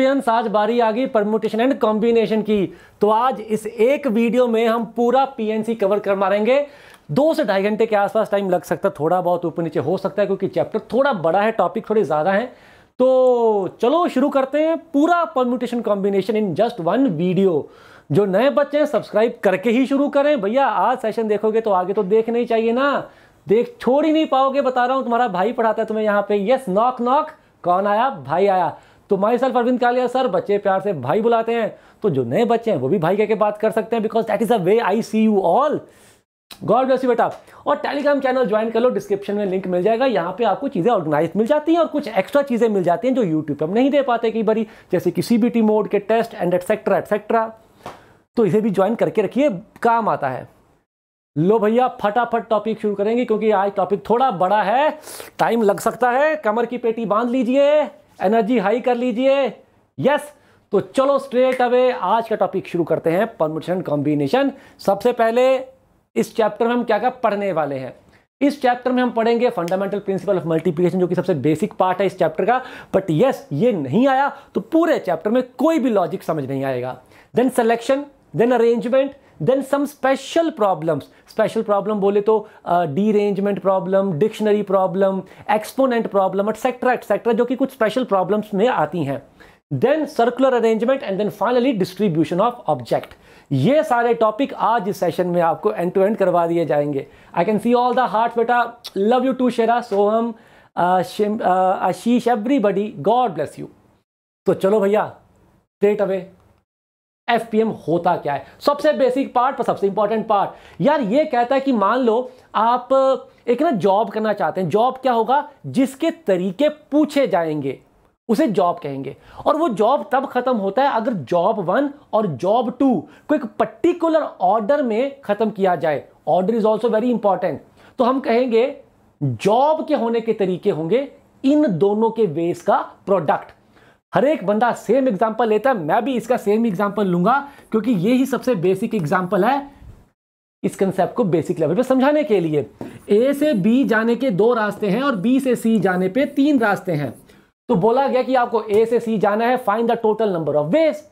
Champions आज बारी आ गई परम्यूटेशन एंड कॉम्बिनेशन की तो आज इस एक वीडियो में हम पूरा पीएनसी कवर कर मारेंगे दो से ढाई घंटे के आसपास टाइम लग सकता है थोड़ा बहुत ऊपर नीचे हो सकता है क्योंकि चैप्टर थोड़ा बड़ा है टॉपिक थोड़े ज़्यादा हैं तो चलो शुरू करते हैं पूरा permutation combination in just one video जो नए बच्चे हैं सब्सक्राइब करके ही शुरू करें भैया आज सेशन देखोगे तो आगे तो देख नहीं चाहिए ना देख छोड़ ही नहीं पाओगे बता रहा हूँ तुम्हारा भाई पढ़ाता है तुम्हें यहाँ पे यस नॉक नॉक कौन आया भाई आया तो myself Arvind Kalia sir बच्चे प्यार से भाई बुलाते हैं तो जो नए बच्चे हैं वो भी भाई कह के बात कर सकते हैं because that is a way I see you all God bless you बेटा और टेलीग्राम चैनल ज्वाइन कर लो डिस्क्रिप्शन में लिंक मिल जाएगा यहाँ पे आपको चीज़ें ऑर्गेनाइज मिल जाती हैं और कुछ एक्स्ट्रा चीज़ें मिल जाती हैं जो यूट्यूब पर हम नहीं दे पाते कई बारी जैसे किसी बी टी मोड के टेस्ट एंड एटसेट्रा एटसेट्रा तो इसे भी ज्वाइन करके रखिए काम आता है लो भैया फटाफट टॉपिक शुरू करेंगे क्योंकि आज टॉपिक थोड़ा बड़ा है टाइम लग सकता है कमर की पेटी बांध लीजिए एनर्जी हाई कर लीजिए यस तो चलो स्ट्रेट अवे आज का टॉपिक शुरू करते हैं परमिशन कॉम्बिनेशन सबसे पहले इस चैप्टर में हम क्या क्या पढ़ने वाले हैं इस चैप्टर में हम पढ़ेंगे फंडामेंटल प्रिंसिपल ऑफ मल्टीप्लिकेशन जो कि सबसे बेसिक पार्ट है इस चैप्टर का बट यस ये नहीं आया तो पूरे चैप्टर में कोई भी लॉजिक समझ नहीं आएगा then selection then arrangement then some special problems special problem बोले तो derangement problem dictionary problem exponent problem etcetera etcetera जो कि कुछ स्पेशल प्रॉब्लम्स में आती हैं then circular arrangement and then finally distribution of object ये सारे टॉपिक आज इस सेशन में आपको एंड टू एंड करवा दिए जाएंगे I can see all the heart बेटा love you too Shera Soham Ashish everybody God bless you तो चलो भैया स्ट्रेट अवे एफ होता क्या है सबसे बेसिक पार्ट पर सबसे इंपॉर्टेंट पार्ट यार ये कहता है कि मान लो आप एक ना जॉब करना चाहते हैं जॉब क्या होगा जिसके तरीके पूछे जाएंगे उसे जॉब कहेंगे और वो जॉब तब खत्म होता है अगर जॉब वन और जॉब टू को एक पर्टिकुलर ऑर्डर में खत्म किया जाए order is also very important तो हम कहेंगे जॉब के होने के तरीके होंगे इन दोनों के वेस का प्रोडक्ट हर एक बंदा सेम एग्जाम्पल लेता है मैं भी इसका सेम एग्जाम्पल लूंगा क्योंकि ये ही सबसे बेसिक एग्जाम्पल है इस कंसेप्ट को बेसिक लेवल पे समझाने के लिए ए से बी जाने के दो रास्ते हैं और बी से सी जाने पे तीन रास्ते हैं तो बोला गया कि आपको ए से सी जाना है find the total number of ways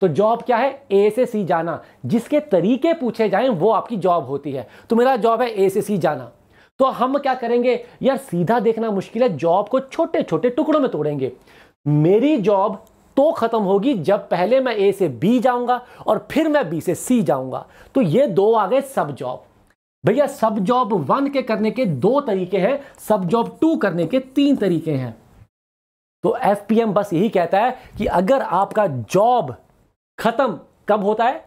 तो जॉब क्या है ए से सी जाना जिसके तरीके पूछे जाएं वो आपकी जॉब होती है तो मेरा जॉब है ए से सी जाना तो हम क्या करेंगे यार सीधा देखना मुश्किल है जॉब को छोटे छोटे टुकड़ों में तोड़ेंगे मेरी जॉब तो खत्म होगी जब पहले मैं ए से बी जाऊंगा और फिर मैं बी से सी जाऊंगा तो ये दो आ गए सब जॉब भैया सब जॉब वन के करने के दो तरीके हैं सब जॉब टू करने के तीन तरीके हैं तो एफपीएम बस यही कहता है कि अगर आपका जॉब खत्म कब होता है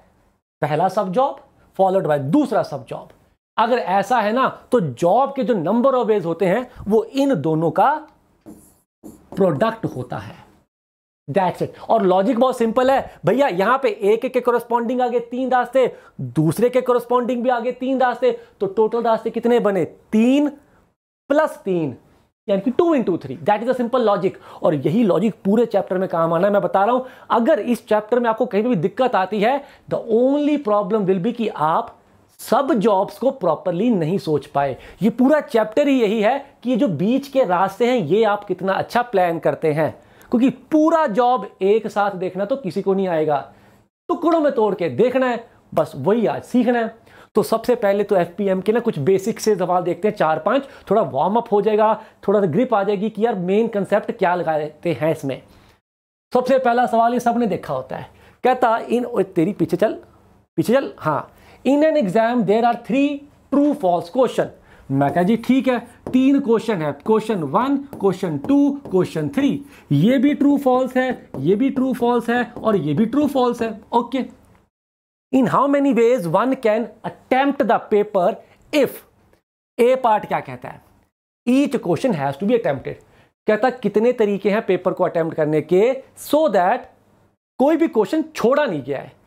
पहला सब जॉब फॉलोड बाय दूसरा सब जॉब अगर ऐसा है ना तो जॉब के जो नंबर ऑफ वेज होते हैं वो इन दोनों का प्रोडक्ट होता है दैट्स इट और लॉजिक बहुत सिंपल है भैया यहां पे एक एक के कोरोस्पॉन्डिंग आगे तीन रास्ते दूसरे के कोरोस्पॉन्डिंग भी आगे तीन रास्ते तो टोटल रास्ते कितने बने तीन प्लस तीन यानी कि two into three that is a simple logic और यही लॉजिक पूरे चैप्टर में काम आना है मैं बता रहा हूं अगर इस चैप्टर में आपको कहीं भी दिक्कत आती है the only problem will be कि आप सब जॉब्स को प्रॉपरली नहीं सोच पाए ये पूरा चैप्टर ही यही है कि ये जो बीच के रास्ते हैं ये आप कितना अच्छा प्लान करते हैं क्योंकि पूरा जॉब एक साथ देखना तो किसी को नहीं आएगा टुकड़ों में तोड़ के देखना है बस वही आज सीखना है तो सबसे पहले तो एफ के ना कुछ बेसिक से सवाल देखते हैं चार पांच थोड़ा वार्म अप हो जाएगा थोड़ा सा ग्रिप आ जाएगी कि यार मेन कंसेप्ट क्या लगाते हैं इसमें सबसे पहला सवाल ये सबने देखा होता है कहता इन तेरी पीछे चल पीछे चल हाँ in an exam there are three true false question मैं कह जी ठीक है तीन क्वेश्चन है question one question two question three ये भी ट्रू फॉल्स है ये भी ट्रू फॉल्स है और ये भी ट्रू फॉल्स है okay in how many ways one can attempt the paper if A part क्या कहता है each question has to be attempted कहता कितने तरीके हैं पेपर को अटेम्प्ट करने के सो so दैट कोई भी क्वेश्चन छोड़ा नहीं गया है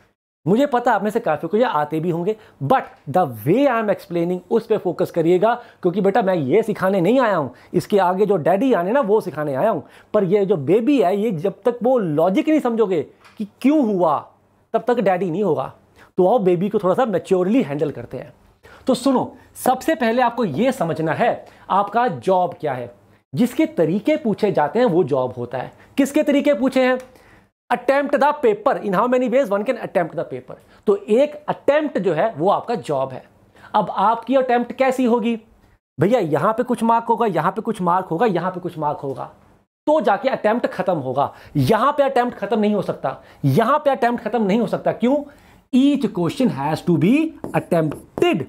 मुझे पता आप में से काफ़ी को ये आते भी होंगे but the way I am explaining उस पर फोकस करिएगा क्योंकि बेटा मैं ये सिखाने नहीं आया हूं इसके आगे जो डैडी आने ना वो सिखाने आया हूं पर ये जो बेबी है ये जब तक वो लॉजिक नहीं समझोगे कि क्यों हुआ तब तक डैडी नहीं होगा तो आओ बेबी को थोड़ा सा मेच्योरली हैंडल करते हैं तो सुनो सबसे पहले आपको ये समझना है आपका जॉब क्या है जिसके तरीके पूछे जाते हैं वो जॉब होता है किसके तरीके पूछे हैं attempt the paper in how many ways one can attempt the paper तो एक अटैम्प्ट जो है वो आपका जॉब है अब आपकी अटैम्प्ट कैसी होगी भैया यहां पे कुछ मार्क होगा यहां पे कुछ मार्क होगा यहां पे कुछ मार्क होगा तो जाके अटैम्प्ट खत्म होगा यहां पे अटैम्प्ट खत्म नहीं हो सकता यहां पे अटैम्प्ट खत्म नहीं हो सकता क्यों each question has to be attempted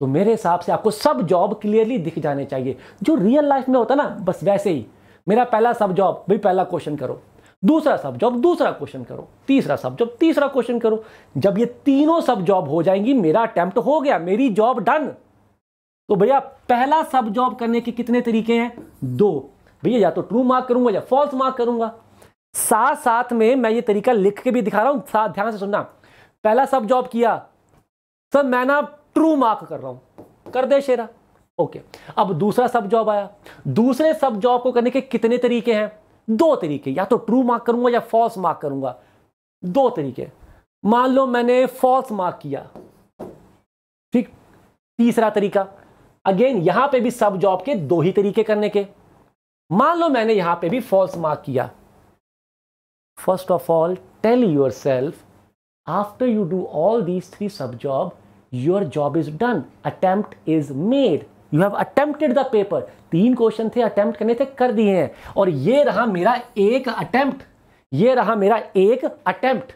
तो मेरे हिसाब से आपको सब जॉब क्लियरली दिख जाने चाहिए जो रियल लाइफ में होता ना बस वैसे ही मेरा पहला सब जॉब भाई पहला क्वेश्चन करो दूसरा सब जॉब दूसरा क्वेश्चन करो तीसरा सब जॉब तीसरा क्वेश्चन करो जब ये तीनों सब जॉब हो जाएंगी मेरा अटैम्प्ट हो गया मेरी जॉब डन तो भैया पहला सब जॉब करने के कितने तरीके हैं दो भैया या तो ट्रू मार्क करूंगा या फॉल्स मार्क करूंगा साथ साथ में मैं ये तरीका लिख के भी दिखा रहा हूं साथ ध्यान से सुनना पहला सब जॉब किया सर मैं ना ट्रू मार्क कर रहा हूं कर दे शेरा ओके अब दूसरा सब जॉब आया दूसरे सब जॉब को करने के कितने तरीके हैं दो तरीके या तो ट्रू मार्क करूंगा या फॉल्स मार्क करूंगा दो तरीके मान लो मैंने फॉल्स मार्क किया ठीक तीसरा तरीका अगेन यहां पे भी सब जॉब के दो ही तरीके करने के मान लो मैंने यहां पे भी फॉल्स मार्क किया first of all tell yourself after you do all these three sub job your job is done attempt is made you have attempted the paper तीन क्वेश्चन थे अटेम्प्ट करने थे कर दिए हैं और ये रहा मेरा एक अटेम्प्ट ये रहा मेरा एक अटेम्प्ट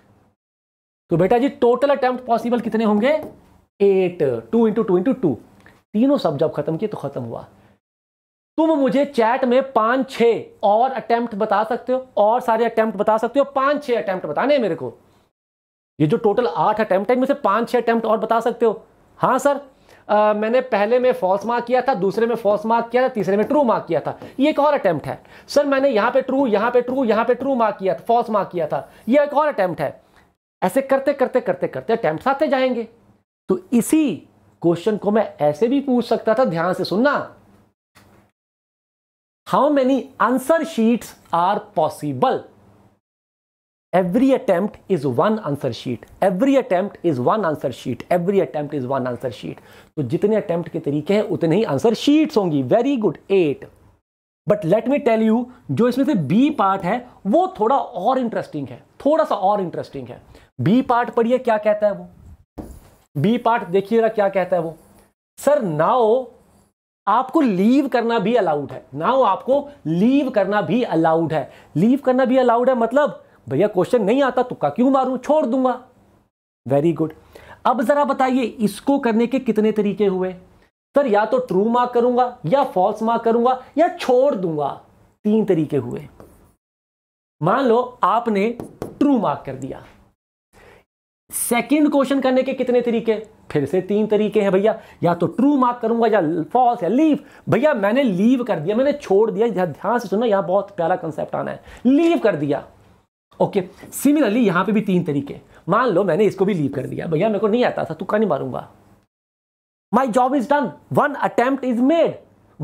तो बेटा जी टोटल अटेम्प्ट पॉसिबल कितने होंगे eight two into two into two तीनों सब जब खत्म किए तो खत्म हुआ तुम मुझे चैट में पांच छह और अटेम्प्ट बता सकते हो और सारे अटेम्प्ट बता सकते हो पांच छह अटेम्प्ट बताने मेरे को ये जो टोटल आठ अटेम्प्ट है इनमें से पांच छह अटेम्प्ट और बता सकते हो हाँ सर आ, मैंने पहले में फॉल्स मार्क किया था दूसरे में फॉल्स मार्क किया था तीसरे में ट्रू मार्क किया था ये एक और अटैम्प्ट है सर मैंने यहाँ पे ट्रू यहाँ पे ट्रू यहाँ पे ट्रू मार्क किया था फॉल्स मार्क किया था ये एक और अटैम्प्ट है ऐसे करते करते करते करते अटैम्प्ट आते जाएंगे तो इसी क्वेश्चन को मैं ऐसे भी पूछ सकता था ध्यान से सुनना how many answer sheets are possible every attempt is one answer sheet every attempt is one answer sheet every attempt is one answer sheet तो जितने अटैम्प्ट के तरीके हैं उतने ही आंसर शीट्स होंगी very good eight but let me tell you जो इसमें से बी पार्ट है वो थोड़ा और इंटरेस्टिंग है थोड़ा सा और इंटरेस्टिंग है बी पार्ट पढ़िए क्या कहता है वो बी पार्ट देखिएगा क्या कहता है वो सर नाओ आपको लीव करना भी अलाउड है नाओ आपको लीव करना भी अलाउड है लीव करना भी अलाउड है मतलब भैया क्वेश्चन नहीं आता तुक्का तो क्यों मारूं छोड़ दूंगा वेरी गुड अब जरा बताइए इसको करने के कितने तरीके हुए सर या तो ट्रू मार्क करूंगा या फॉल्स मार्क करूंगा या छोड़ दूंगा तीन तरीके हुए मान लो आपने ट्रू मार्क कर दिया सेकंड क्वेश्चन करने के कितने तरीके फिर से तीन तरीके हैं भैया या तो ट्रू मार्क करूंगा या फॉल्स या लीव भैया मैंने लीव कर दिया मैंने छोड़ दिया ध्यान से सुनना यहां बहुत प्यारा कंसेप्ट आना है लीव कर दिया ओके सिमिलरली यहां पे भी तीन तरीके मान लो मैंने इसको भी लीव कर दिया भैया मेरे को नहीं आता था तुक्का नहीं मारूंगा my job is done one attempt is made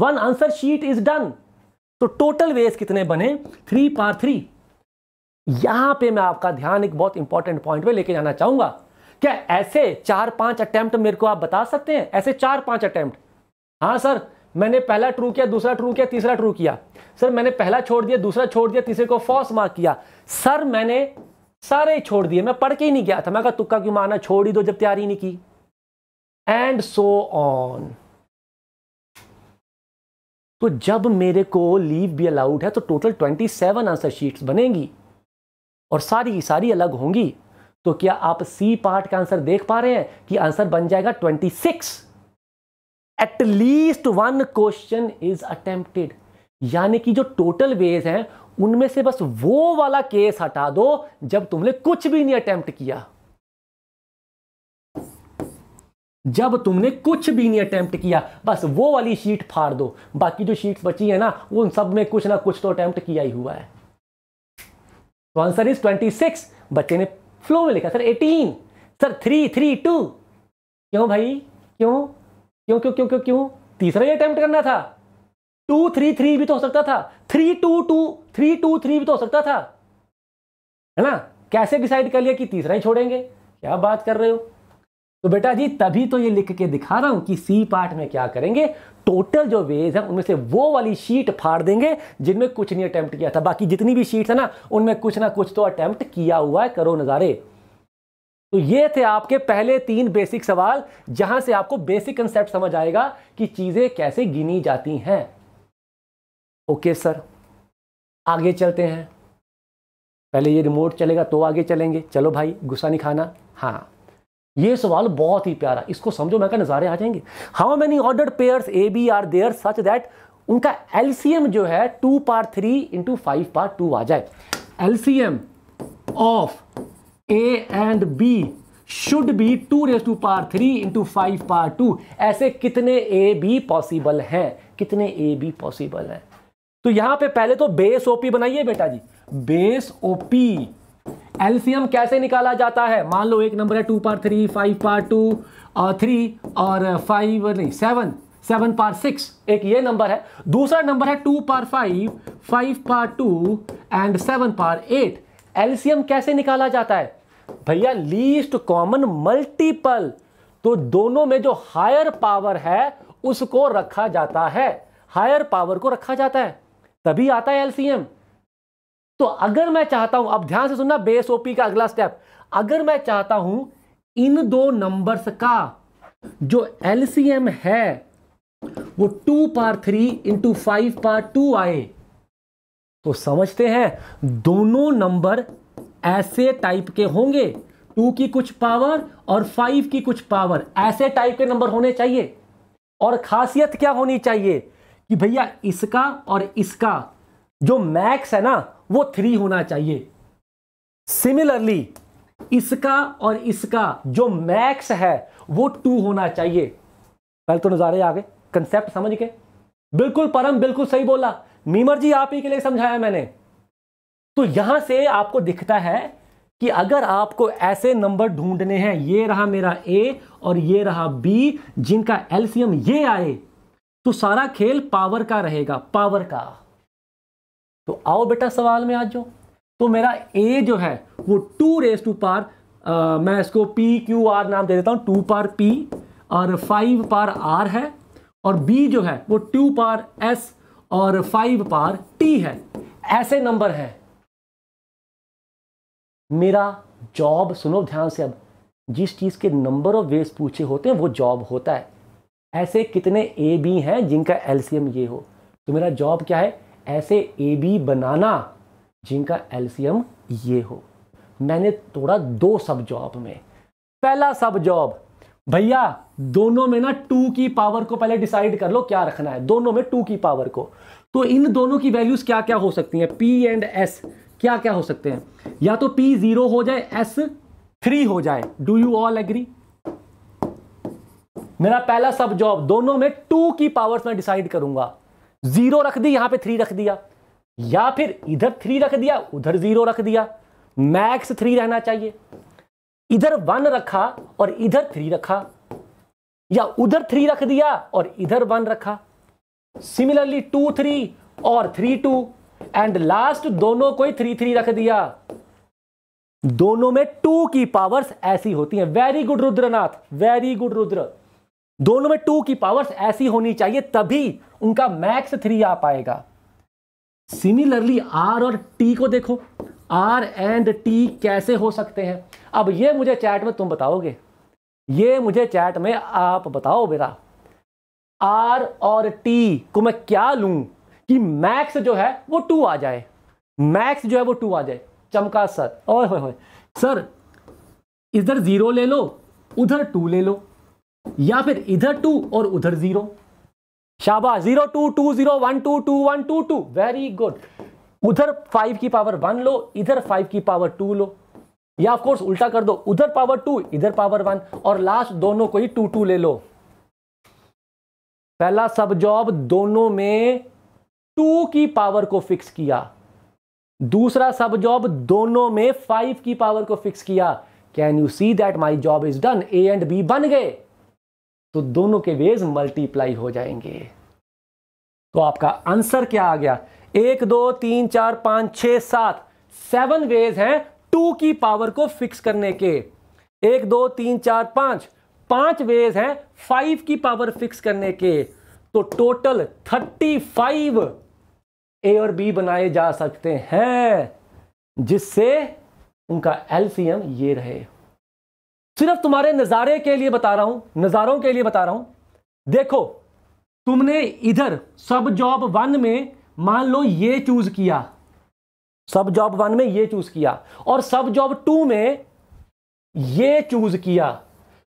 one answer sheet is done तो टोटल वेज कितने बने थ्री पार थ्री यहां पे मैं आपका ध्यान एक बहुत इंपॉर्टेंट पॉइंट पे लेके जाना चाहूंगा क्या ऐसे चार पांच अटेम्प्ट मेरे को आप बता सकते हैं ऐसे चार पांच अटेम्प्ट हाँ सर मैंने पहला ट्रू किया दूसरा ट्रू किया तीसरा ट्रू किया सर मैंने पहला छोड़ दिया दूसरा छोड़ दिया तीसरे को फॉल्स मार्क किया सर मैंने सारे छोड़ दिए मैं पढ़ के ही नहीं गया था मैं कहा तुक्का क्यों मारना छोड़ ही दो जब तैयारी नहीं की एंड सो ऑन तो जब मेरे को लीव भी अलाउड है तो total twenty seven answer sheets बनेंगी और सारी की सारी अलग होंगी तो क्या आप सी पार्ट का आंसर देख पा रहे हैं कि आंसर बन जाएगा twenty six at least one question is attempted यानी कि जो टोटल वेज हैं उनमें से बस वो वाला केस हटा दो जब तुमने कुछ भी नहीं अटेम्प्ट किया जब तुमने कुछ भी नहीं अटेम्प्ट किया बस वो वाली शीट फाड़ दो बाकी जो शीट बची है ना उन सब में कुछ ना कुछ तो अटेम्प्ट किया ही हुआ है तो आंसर इज 26 बच्चे ने फ्लो में लिखा सर 18 सर 3 3 2 क्यों भाई क्यों क्यों क्यों क्यों क्यों क्यों तीसरा ही अटैम्प्ट करना था टू थ्री थ्री भी तो हो सकता था three two two three two three भी तो हो सकता था है ना कैसे डिसाइड कर लिया कि तीसरा ही छोड़ेंगे क्या बात कर रहे हो तो बेटा जी तभी तो ये लिख के दिखा रहा हूं कि सी पार्ट में क्या करेंगे टोटल जो वेज है उनमें से वो वाली शीट फाड़ देंगे जिनमें कुछ नहीं अटैम्प्ट किया था बाकी जितनी भी शीट है ना उनमें कुछ ना कुछ तो अटैम्प्ट किया हुआ है करो नज़ारे तो ये थे आपके पहले तीन बेसिक सवाल जहां से आपको बेसिक कंसेप्ट समझ आएगा कि चीजें कैसे गिनी जाती हैं ओके सर आगे चलते हैं पहले ये रिमोट चलेगा तो आगे चलेंगे चलो भाई गुस्सा नहीं खाना हाँ ये सवाल बहुत ही प्यारा इसको समझो मैं क्या नज़ारे आ जाएंगे how many order pair A B are there such that उनका एलसीएम जो है two power three into five power two आ जाए LCM of A and B should be two raise to power three into five power two ऐसे कितने A be possible हैं कितने A be possible हैं तो यहां पे पहले तो बेस ओपी बनाइए बेटा जी बेस ओपी एलसीएम कैसे निकाला जाता है मान लो एक नंबर है two power three five power two और थ्री और फाइव नहीं सेवन सेवन पार सिक्स एक ये नंबर है दूसरा नंबर है two power five five power two and seven power eight LCM कैसे निकाला जाता है भैया लीस्ट कॉमन मल्टीपल तो दोनों में जो हायर पावर है उसको रखा जाता है हायर पावर को रखा जाता है तभी आता है एलसीएम तो अगर मैं चाहता हूं अब ध्यान से सुनना बेस ओपी का अगला स्टेप अगर मैं चाहता हूं इन दो नंबर्स का जो एलसीएम है वो two power three into five power two आए तो समझते हैं दोनों नंबर ऐसे टाइप के होंगे टू की कुछ पावर और फाइव की कुछ पावर ऐसे टाइप के नंबर होने चाहिए और खासियत क्या होनी चाहिए कि भैया इसका और इसका जो मैक्स है ना वो थ्री होना चाहिए सिमिलरली इसका और इसका जो मैक्स है वो टू होना चाहिए पहले तो नज़ारे आ गए कंसेप्ट समझ के बिल्कुल परम बिल्कुल सही बोला मीमर जी आप ही के लिए समझाया मैंने तो यहां से आपको दिखता है कि अगर आपको ऐसे नंबर ढूंढने हैं ये रहा मेरा ए और ये रहा बी जिनका एल्सियम ये आए तो सारा खेल पावर का रहेगा पावर का तो आओ बेटा सवाल में आ जाओ तो मेरा ए जो है वो टू रेस टू पार आ, मैं इसको पी क्यू आर नाम दे देता हूं टू पार पी और फाइव पार आर है और बी जो है वो टू पार एस और फाइव पार टी है ऐसे नंबर हैं मेरा जॉब सुनो ध्यान से अब जिस चीज़ के नंबर ऑफ वेज पूछे होते हैं वो जॉब होता है ऐसे कितने ए बी हैं जिनका एलसीएम ये हो तो मेरा जॉब क्या है ऐसे ए बी बनाना जिनका एलसीएम ये हो मैंने तोड़ा दो सब जॉब में पहला सब जॉब भैया दोनों में ना टू की पावर को पहले डिसाइड कर लो क्या रखना है दोनों में टू की पावर को तो इन दोनों की वैल्यूज क्या क्या हो सकती हैं पी एंड एस क्या क्या हो सकते हैं या तो पी जीरो हो जाए एस थ्री हो जाए डू यू ऑल एग्री मेरा पहला सब जॉब दोनों में टू की पावर्स में डिसाइड करूंगा जीरो रख दी यहां पे थ्री रख दिया या फिर इधर थ्री रख दिया उधर जीरो रख दिया मैक्स थ्री रहना चाहिए इधर वन रखा और इधर थ्री रखा या उधर थ्री रख दिया और इधर वन रखा सिमिलरली टू थ्री और थ्री टू एंड लास्ट दोनों को ही थ्री थ्री रख दिया दोनों में टू की पावर्स ऐसी होती हैं very good Rudranath very good Rudra दोनों में टू की पावर्स ऐसी होनी चाहिए तभी उनका मैक्स थ्री आ पाएगा सिमिलरली आर और टी को देखो आर एंड टी कैसे हो सकते हैं अब ये मुझे चैट में तुम बताओगे ये मुझे चैट में आप बताओ बेटा आर और टी को मैं क्या लूं कि मैक्स जो है वो टू आ जाए मैक्स जो है वो टू आ जाए चमका सर और हो सर इधर जीरो ले लो उधर टू ले लो या फिर इधर टू और उधर जीरो शाबा zero two two zero one two two one two two very good उधर फाइव की पावर वन लो इधर फाइव की पावर टू लो या ऑफकोर्स उल्टा कर दो उधर पावर टू इधर पावर वन और लास्ट दोनों को ही टू टू ले लो पहला सब जॉब दोनों में टू की पावर को फिक्स किया दूसरा सब जॉब दोनों में फाइव की पावर को फिक्स किया can you see that my job is done A and B बन गए तो दोनों के वेज मल्टीप्लाई हो जाएंगे तो आपका आंसर क्या आ गया एक दो तीन चार पांच छ सात सेवन वेज हैं टू की पावर को फिक्स करने के एक दो तीन चार पांच पांच वेज हैं फाइव की पावर फिक्स करने के तो टोटल थर्टी फाइव ए और बी बनाए जा सकते हैं जिससे उनका एलसीएम ये रहे सिर्फ तुम्हारे नज़ारे के लिए बता रहा हूं नज़ारों के लिए बता रहा हूं देखो तुमने इधर सब जॉब वन में मान लो ये चूज किया सब जॉब वन में ये चूज किया और सब जॉब टू में ये चूज किया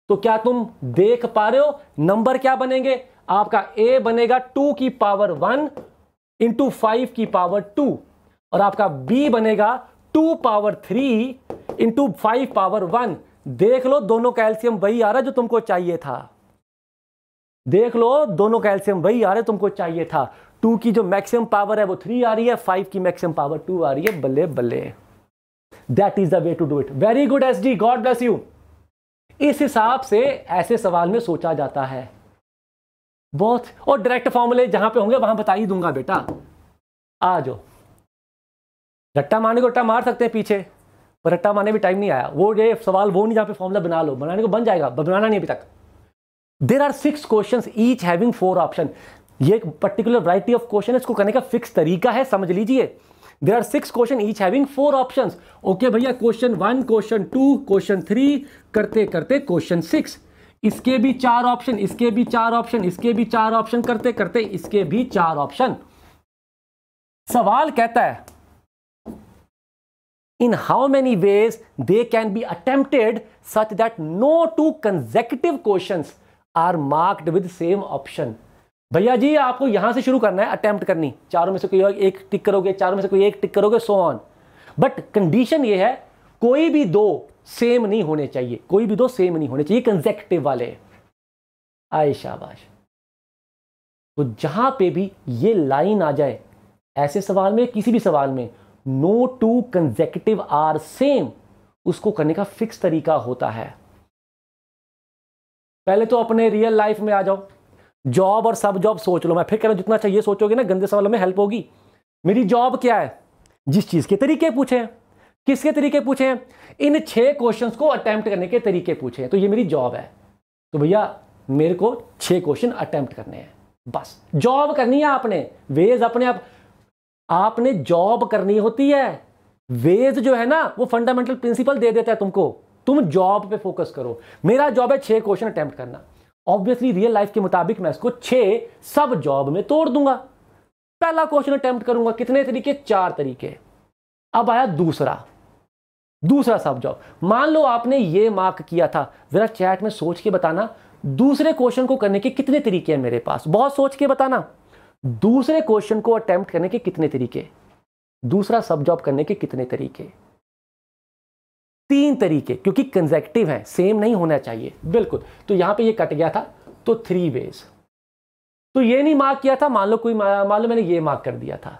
तो क्या तुम देख पा रहे हो नंबर क्या बनेंगे आपका ए बनेगा टू की पावर वन इंटू फाइव की पावर टू और आपका बी बनेगा two power three into five power one देख लो दोनों कैल्शियम वही आ रहा जो तुमको चाहिए था देख लो दोनों कैल्शियम वही आ रहे तुमको चाहिए था टू की जो मैक्सिमम पावर है वो थ्री आ रही है फाइव की मैक्सिमम पावर टू आ रही है बल्ले बल्ले that is the way to do it very good S D God bless you इस हिसाब से ऐसे सवाल में सोचा जाता है बहुत और डायरेक्ट फॉर्मूले जहां पे होंगे वहां बता ही दूंगा बेटा आ जाओ रट्टा मारने को रट्टा मार सकते हैं पीछे पर रट्टा मारने भी टाइम नहीं आया वो ये सवाल वो नहीं जहां पे फॉर्मूला बना लो बनाने को बन जाएगा बनाना नहीं अभी तक there are six question each having four option ये एक पर्टिकुलर वराइटी ऑफ क्वेश्चन है इसको करने का फिक्स तरीका है समझ लीजिए there are six question each having four option okay भैया question one question two question three करते करते क्वेश्चन सिक्स इसके भी चार ऑप्शन इसके भी चार ऑप्शन इसके भी चार ऑप्शन करते करते इसके भी चार ऑप्शन सवाल कहता है in how many ways they can be attempted such that no two consecutive question are marked with same option भैया जी आपको यहां से शुरू करना है अटैम्प्ट करनी चारों में से कोई एक टिक करोगे चारों में से कोई एक टिक करोगे सो ऑन बट कंडीशन ये है कोई भी दो सेम नहीं होने चाहिए कोई भी दो सेम नहीं होने चाहिए कंजेक्टिव वाले आए शाबाश तो जहां पे भी ये लाइन आ जाए ऐसे सवाल में किसी भी सवाल में no two consecutive are same उसको करने का फिक्स तरीका होता है पहले तो अपने रियल लाइफ में आ जाओ जॉब और सब जॉब सोच लो मैं फिर कह रहा हूँ जितना चाहिए सोचोगे ना गंदे सवालों में हेल्प होगी मेरी जॉब क्या है जिस चीज़ के तरीके पूछे किसके तरीके पूछे इन छः क्वेश्चंस को अटैम्प्ट करने के तरीके पूछे तो ये मेरी जॉब है तो भैया मेरे को छः क्वेश्चन अटैम्प्ट करने हैं बस जॉब करनी है आपने वेज अपने आप आपने जॉब करनी होती है वेज जो है ना वो फंडामेंटल प्रिंसिपल दे देता है तुमको तुम जॉब पे फोकस करो मेरा जॉब है छः क्वेश्चन अटैम्प्ट करना ऑब्वियसली रियल लाइफ के मुताबिक मैं इसको छह सब जॉब में तोड़ दूंगा पहला क्वेश्चन अटेम्प्ट करूंगा कितने तरीके चार तरीके अब आया दूसरा दूसरा सब जॉब मान लो आपने ये मार्क किया था जरा चैट में सोच के बताना दूसरे क्वेश्चन को करने के कितने तरीके हैं मेरे पास बहुत सोच के बताना दूसरे क्वेश्चन को अटेम्प्ट करने के कितने तरीके दूसरा सब जॉब करने के कितने तरीके तीन तरीके क्योंकि कंजेक्टिव हैं सेम नहीं होना चाहिए बिल्कुल तो यहां पे ये कट गया था तो थ्री वेज तो ये नहीं मार्क किया था मान लो कोई मान लो मैंने ये मार्क कर दिया था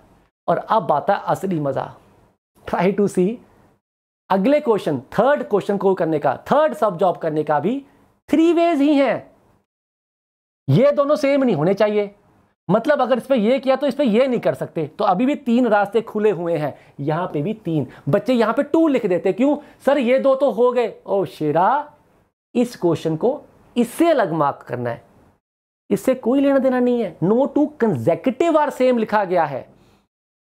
और अब आता है असली मज़ा ट्राई टू सी अगले क्वेश्चन थर्ड क्वेश्चन को करने का थर्ड सब जॉब करने का भी थ्री वेज ही है ये दोनों सेम नहीं होने चाहिए मतलब अगर इस पर यह किया तो इस पर यह नहीं कर सकते तो अभी भी तीन रास्ते खुले हुए हैं यहां पे भी तीन बच्चे यहाँ पे टू लिख देते क्यों सर ये दो तो हो गए ओ शेरा इस क्वेश्चन को इससे अलग मार्क करना है इससे कोई लेना देना नहीं है no two consecutive are same लिखा गया है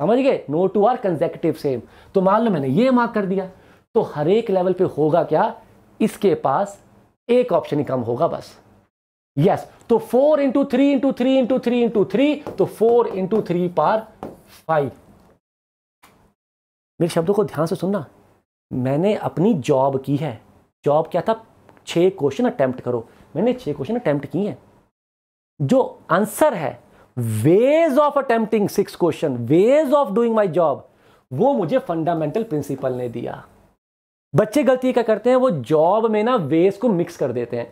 समझ गए no two are consecutive same तो मान लो मैंने ये मार्क कर दिया तो हर एक लेवल पे होगा क्या इसके पास एक ऑप्शन ही कम होगा बस यस तो four into three into three into three into three तो four into three power five मेरे शब्दों को ध्यान से सुनना मैंने अपनी जॉब की है जॉब क्या था छह क्वेश्चन अटेम्प्ट करो मैंने छह क्वेश्चन अटैम्प्ट किए हैं जो आंसर है ways of attempting six question ways of doing my job वो मुझे फंडामेंटल प्रिंसिपल ने दिया बच्चे गलती क्या करते हैं वो जॉब में ना वेज को मिक्स कर देते हैं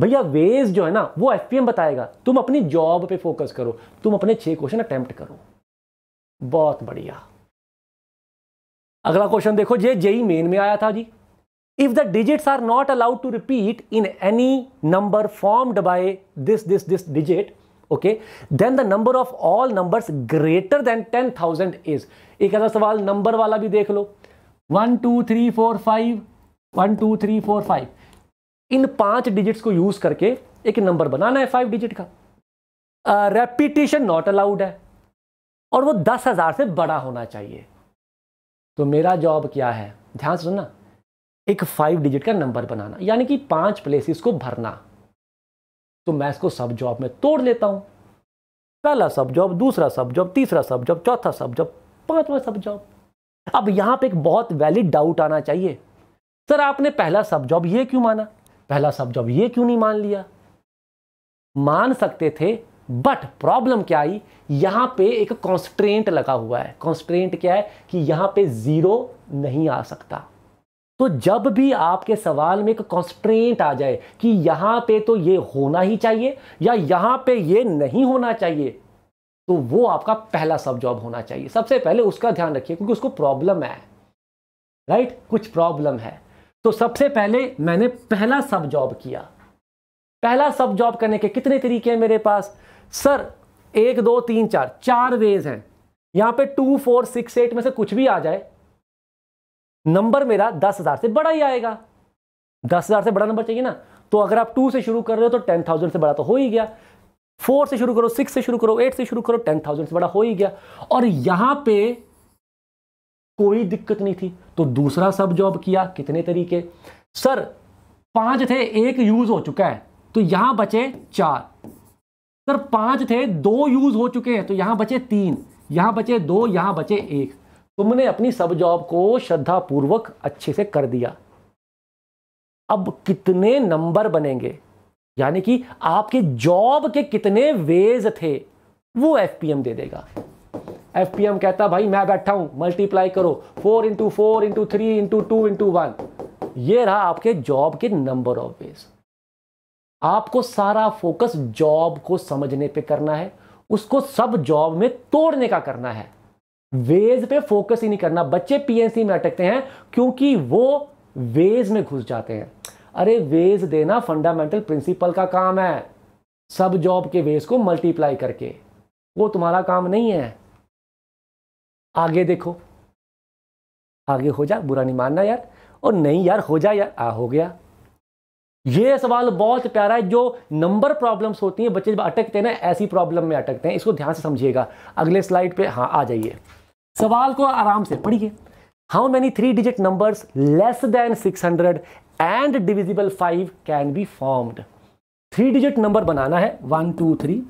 भैया वेज जो है ना वो एफ बताएगा तुम अपनी जॉब पे फोकस करो तुम अपने छह क्वेश्चन अटैम्प्ट करो बहुत बढ़िया अगला क्वेश्चन देखो जे जेई मेन में आया था जी if the digits are not allowed to repeat in any number formed by this this this digit okay then the number of all numbers greater than ten thousand is एक ऐसा सवाल number वाला भी देख लो one two three four five one two three four five इन पांच digits को यूज करके एक नंबर बनाना है फाइव डिजिट का रेपिटेशन नॉट अलाउड है और वो दस हजार से बड़ा होना चाहिए तो मेरा जॉब क्या है ध्यान से सुनना एक फाइव डिजिट का नंबर बनाना यानी कि पांच प्लेसेस को भरना तो मैं इसको सब जॉब में तोड़ लेता हूं पहला सब जॉब दूसरा सब जॉब तीसरा सब जॉब चौथा सब जॉब पांचवा सब जॉब अब यहां पे एक बहुत वैलिड डाउट आना चाहिए सर आपने पहला सब जॉब ये क्यों माना पहला सब जॉब ये क्यों नहीं मान लिया मान सकते थे बट प्रॉब्लम क्या आई यहां पे एक कॉन्स्ट्रेंट लगा हुआ है कॉन्स्ट्रेंट क्या है कि यहां पे ज़ीरो नहीं आ सकता तो जब भी आपके सवाल में एक कॉन्स्ट्रेंट आ जाए कि यहां पे तो ये होना ही चाहिए या यहां पे ये नहीं होना चाहिए तो वो आपका पहला सब जॉब होना चाहिए सबसे पहले उसका ध्यान रखिए क्योंकि उसको प्रॉब्लम है राइट कुछ प्रॉब्लम है तो सबसे पहले मैंने पहला सब जॉब किया पहला सब जॉब करने के कितने तरीके हैं मेरे पास सर एक दो तीन चार चार वेज हैं यहां पे टू फोर सिक्स एट में से कुछ भी आ जाए नंबर मेरा दस हजार से बड़ा ही आएगा दस हजार से बड़ा नंबर चाहिए ना तो अगर आप टू से शुरू कर रहे हो तो टेन थाउजेंड से बड़ा तो हो ही गया फोर से शुरू करो सिक्स से शुरू करो एट से शुरू करो टेन थाउजेंड से बड़ा हो ही गया और यहां पर कोई दिक्कत नहीं थी तो दूसरा सब जॉब किया कितने तरीके सर पांच थे एक यूज हो चुका है तो यहां बचे चार सर पांच थे दो यूज हो चुके हैं तो यहां बचे तीन यहां बचे दो यहां बचे एक तुमने अपनी सब जॉब को श्रद्धापूर्वक अच्छे से कर दिया अब कितने नंबर बनेंगे यानी कि आपके जॉब के कितने वेज थे वो एफपीएम दे देगा एफ पी एम कहता भाई मैं बैठा हूं मल्टीप्लाई करो four into four into three into two into one ये रहा आपके जॉब के नंबर ऑफ वेज आपको सारा फोकस जॉब को समझने पे करना है उसको सब जॉब में तोड़ने का करना है वेज पे फोकस ही नहीं करना बच्चे पीएनसी में अटकते हैं क्योंकि वो वेज में घुस जाते हैं अरे वेज देना फंडामेंटल प्रिंसिपल का काम है सब जॉब के वेज को मल्टीप्लाई करके वो तुम्हारा काम नहीं है आगे देखो आगे हो जा बुरा नहीं मानना यार और नहीं यार हो जा यार आ हो गया ये सवाल बहुत प्यारा है जो नंबर प्रॉब्लम्स होती हैं बच्चे जब अटकते हैं ना ऐसी प्रॉब्लम में अटकते हैं इसको ध्यान से समझिएगा अगले स्लाइड पे हाँ आ जाइए सवाल को आराम से पढ़िए how many three digit numbers less than 600 and divisible five can be formed three digit number बनाना है वन टू थ्री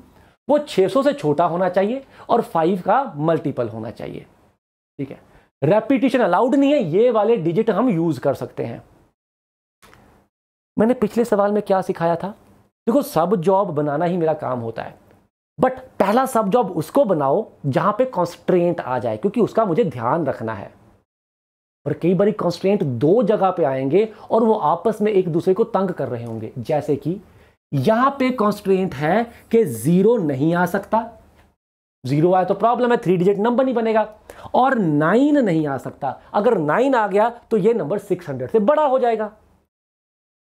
वो 600 से छोटा होना चाहिए और फाइव का मल्टीपल होना चाहिए ठीक है रेपिटेशन अलाउड नहीं है ये वाले डिजिट हम यूज कर सकते हैं मैंने पिछले सवाल में क्या सिखाया था देखो सब जॉब बनाना ही मेरा काम होता है बट पहला सब जॉब उसको बनाओ जहां पे कॉन्स्ट्रेंट आ जाए क्योंकि उसका मुझे ध्यान रखना है और कई बार कॉन्स्ट्रेंट दो जगह पे आएंगे और वो आपस में एक दूसरे को तंग कर रहे होंगे जैसे कि यहां पे कॉन्स्ट्रेंट है कि जीरो नहीं आ सकता जीरो आया तो प्रॉब्लम है थ्री डिजिट नंबर नहीं बनेगा और नाइन नहीं आ सकता अगर नाइन आ गया तो यह नंबर सिक्स हंड्रेड से बड़ा हो जाएगा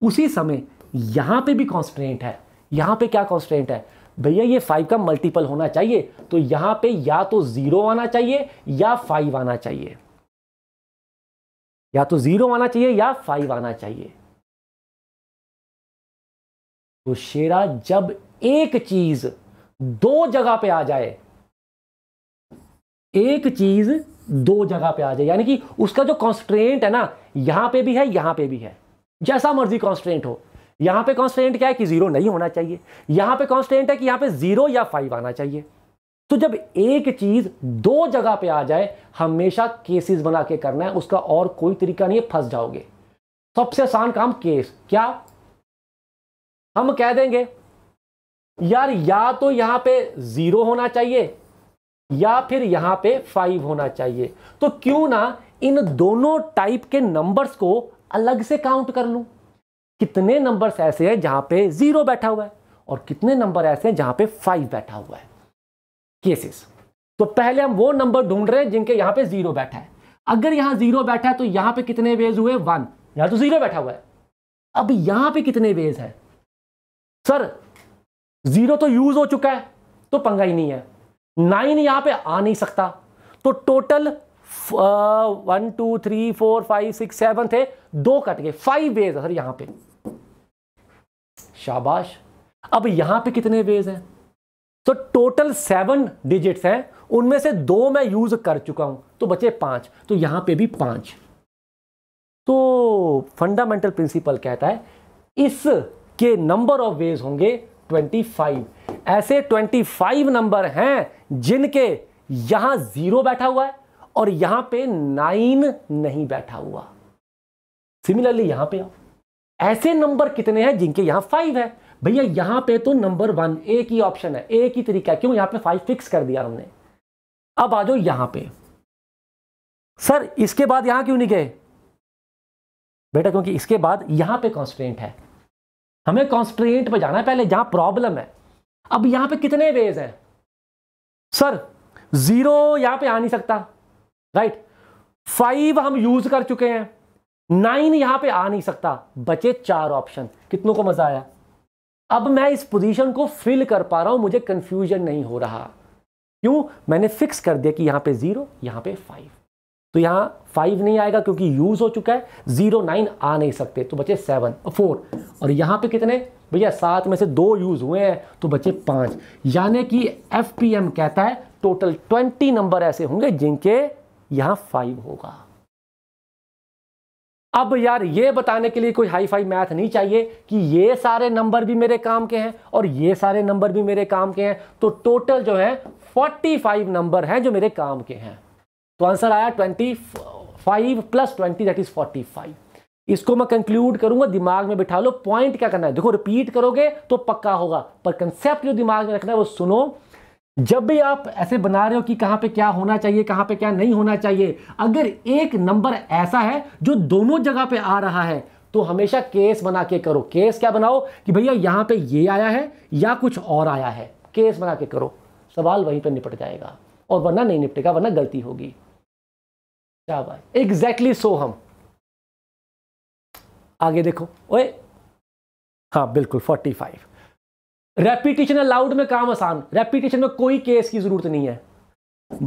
उसी समय यहां पे भी कॉन्स्टेंट है यहां पे क्या कॉन्स्टेंट है भैया ये फाइव का मल्टीपल होना चाहिए तो यहां पे या तो जीरो आना चाहिए या फाइव आना चाहिए या तो जीरो आना चाहिए या फाइव आना चाहिए तो शेरा जब एक चीज दो जगह पे आ जाए एक चीज दो जगह पे आ जाए यानी कि उसका जो कॉन्स्ट्रेंट है ना यहां पे भी है यहां पे भी है जैसा मर्जी कॉन्स्ट्रेंट हो यहां पे कॉन्स्टेंट क्या है कि जीरो नहीं होना चाहिए यहां पे कॉन्स्टेंट है कि यहां पे जीरो या फाइव आना चाहिए तो जब एक चीज दो जगह पे आ जाए हमेशा केसेस बना के करना है उसका और कोई तरीका नहीं है फंस जाओगे सबसे आसान काम केस क्या हम कह देंगे यार या तो यहां पे जीरो होना चाहिए या फिर यहां पे फाइव होना चाहिए तो क्यों ना इन दोनों टाइप के नंबर्स को अलग से काउंट कर लूं कितने नंबर्स ऐसे हैं जहां पे जीरो बैठा हुआ है और कितने नंबर ऐसे हैं जहां पे फाइव बैठा हुआ है केसेस तो पहले हम वो नंबर ढूंढ रहे हैं जिनके यहां पे जीरो बैठा है अगर यहां जीरो बैठा है तो यहां पर कितने वेज हुए वन यहां तो जीरो बैठा हुआ है अब यहां पर कितने वेज है सर जीरो तो यूज हो चुका है तो पंगा ही नहीं है नाइन यहां पे आ नहीं सकता तो total one two three four five six seven थे दो कट गए फाइव वेज है सर यहां पे शाबाश अब यहां पे कितने वेज हैं तो टोटल सेवन डिजिट्स हैं उनमें से दो मैं यूज कर चुका हूं तो बचे पांच तो यहां पे भी पांच तो फंडामेंटल प्रिंसिपल कहता है इस के नंबर ऑफ वेज होंगे ट्वेंटी फाइव ऐसे 25 नंबर हैं जिनके यहां जीरो बैठा हुआ है और यहां पे नाइन नहीं बैठा हुआ सिमिलरली यहां पे आओ ऐसे नंबर कितने हैं जिनके यहां फाइव है भैया यहां पे तो नंबर वन एक ही ऑप्शन है एक ही तरीका है क्यों यहां पे फाइव फिक्स कर दिया हमने अब आ जाओ यहां पे सर इसके बाद यहां क्यों नहीं गए बेटा क्योंकि इसके बाद यहां पे कॉन्स्ट्रेंट है हमें कॉन्स्ट्रेंट पे जाना है पहले जहां प्रॉब्लम है अब यहां पे कितने वेज है सर जीरो यहां पे आ नहीं सकता राइट फाइव हम यूज कर चुके हैं नाइन यहां पे आ नहीं सकता बचे चार ऑप्शन कितनों को मजा आया अब मैं इस पोजीशन को फिल कर पा रहा हूं मुझे कंफ्यूजन नहीं हो रहा क्यों मैंने फिक्स कर दिया कि यहां पे जीरो यहां पे फाइव तो यहां फाइव नहीं आएगा क्योंकि यूज हो चुका है जीरो नाइन आ नहीं सकते तो बचे सेवन फोर और यहां पे कितने भैया सात में से दो यूज हुए हैं तो बचे पांच यानी कि एफ कहता है टोटल ट्वेंटी नंबर ऐसे होंगे जिनके यहां फाइव होगा अब यार ये बताने के लिए कोई हाई फाई मैथ नहीं चाहिए कि ये सारे नंबर भी मेरे काम के हैं और ये सारे नंबर भी मेरे काम के हैं तो टोटल जो है 45 नंबर हैं जो मेरे काम के हैं तो आंसर आया twenty five plus twenty that is forty five इसको मैं कंक्लूड करूंगा दिमाग में बिठा लो पॉइंट क्या करना है देखो रिपीट करोगे तो पक्का होगा पर कंसेप्ट जो दिमाग में रखना है वो सुनो जब भी आप ऐसे बना रहे हो कि कहां पे क्या होना चाहिए कहां पे क्या नहीं होना चाहिए अगर एक नंबर ऐसा है जो दोनों जगह पे आ रहा है तो हमेशा केस बना के करो केस क्या बनाओ कि भैया यहां पे ये आया है या कुछ और आया है केस बना के करो सवाल वहीं पर निपट जाएगा और वरना नहीं निपटेगा वरना गलती होगी क्या बात एग्जैक्टली सो हम आगे देखो ओए हाँ बिल्कुल 45 रेपिटेशन अलाउड में काम आसान रेपिटेशन में कोई केस की जरूरत नहीं है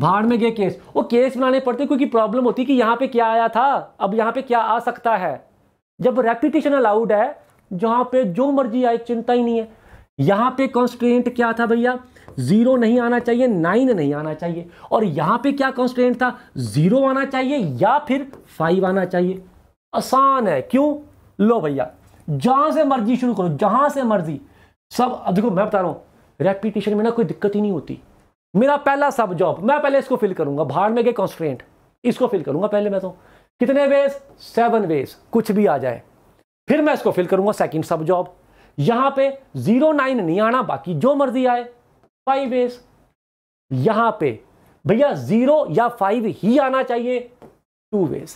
भाड़ में गए केस वो केस बनाने पड़ते क्योंकि प्रॉब्लम होती कि यहां पे क्या आया था अब यहां पे क्या आ सकता है जब रेपिटेशन अलाउड है जहां पे जो मर्जी आए चिंता ही नहीं है यहां पे कॉन्स्टेंट क्या था भैया जीरो नहीं आना चाहिए नाइन नहीं आना चाहिए और यहां पे क्या कॉन्स्टेंट था जीरो आना चाहिए या फिर फाइव आना चाहिए आसान है क्यों लो भैया जहां से मर्जी शुरू करो जहां से मर्जी सब देखो मैं बता रहा हूं रेपिटेशन में ना कोई दिक्कत ही नहीं होती मेरा पहला सब जॉब मैं पहले इसको फिल करूंगा भाड़ में गए कॉन्स्टेंट इसको फिल करूंगा पहले मैं तो कितने वेज सेवन वेज कुछ भी आ जाए फिर मैं इसको फिल करूंगा सेकंड सब जॉब यहां पे जीरो नाइन नहीं आना बाकी जो मर्जी आए फाइव एस यहां पे भैया जीरो या फाइव ही आना चाहिए टू वेज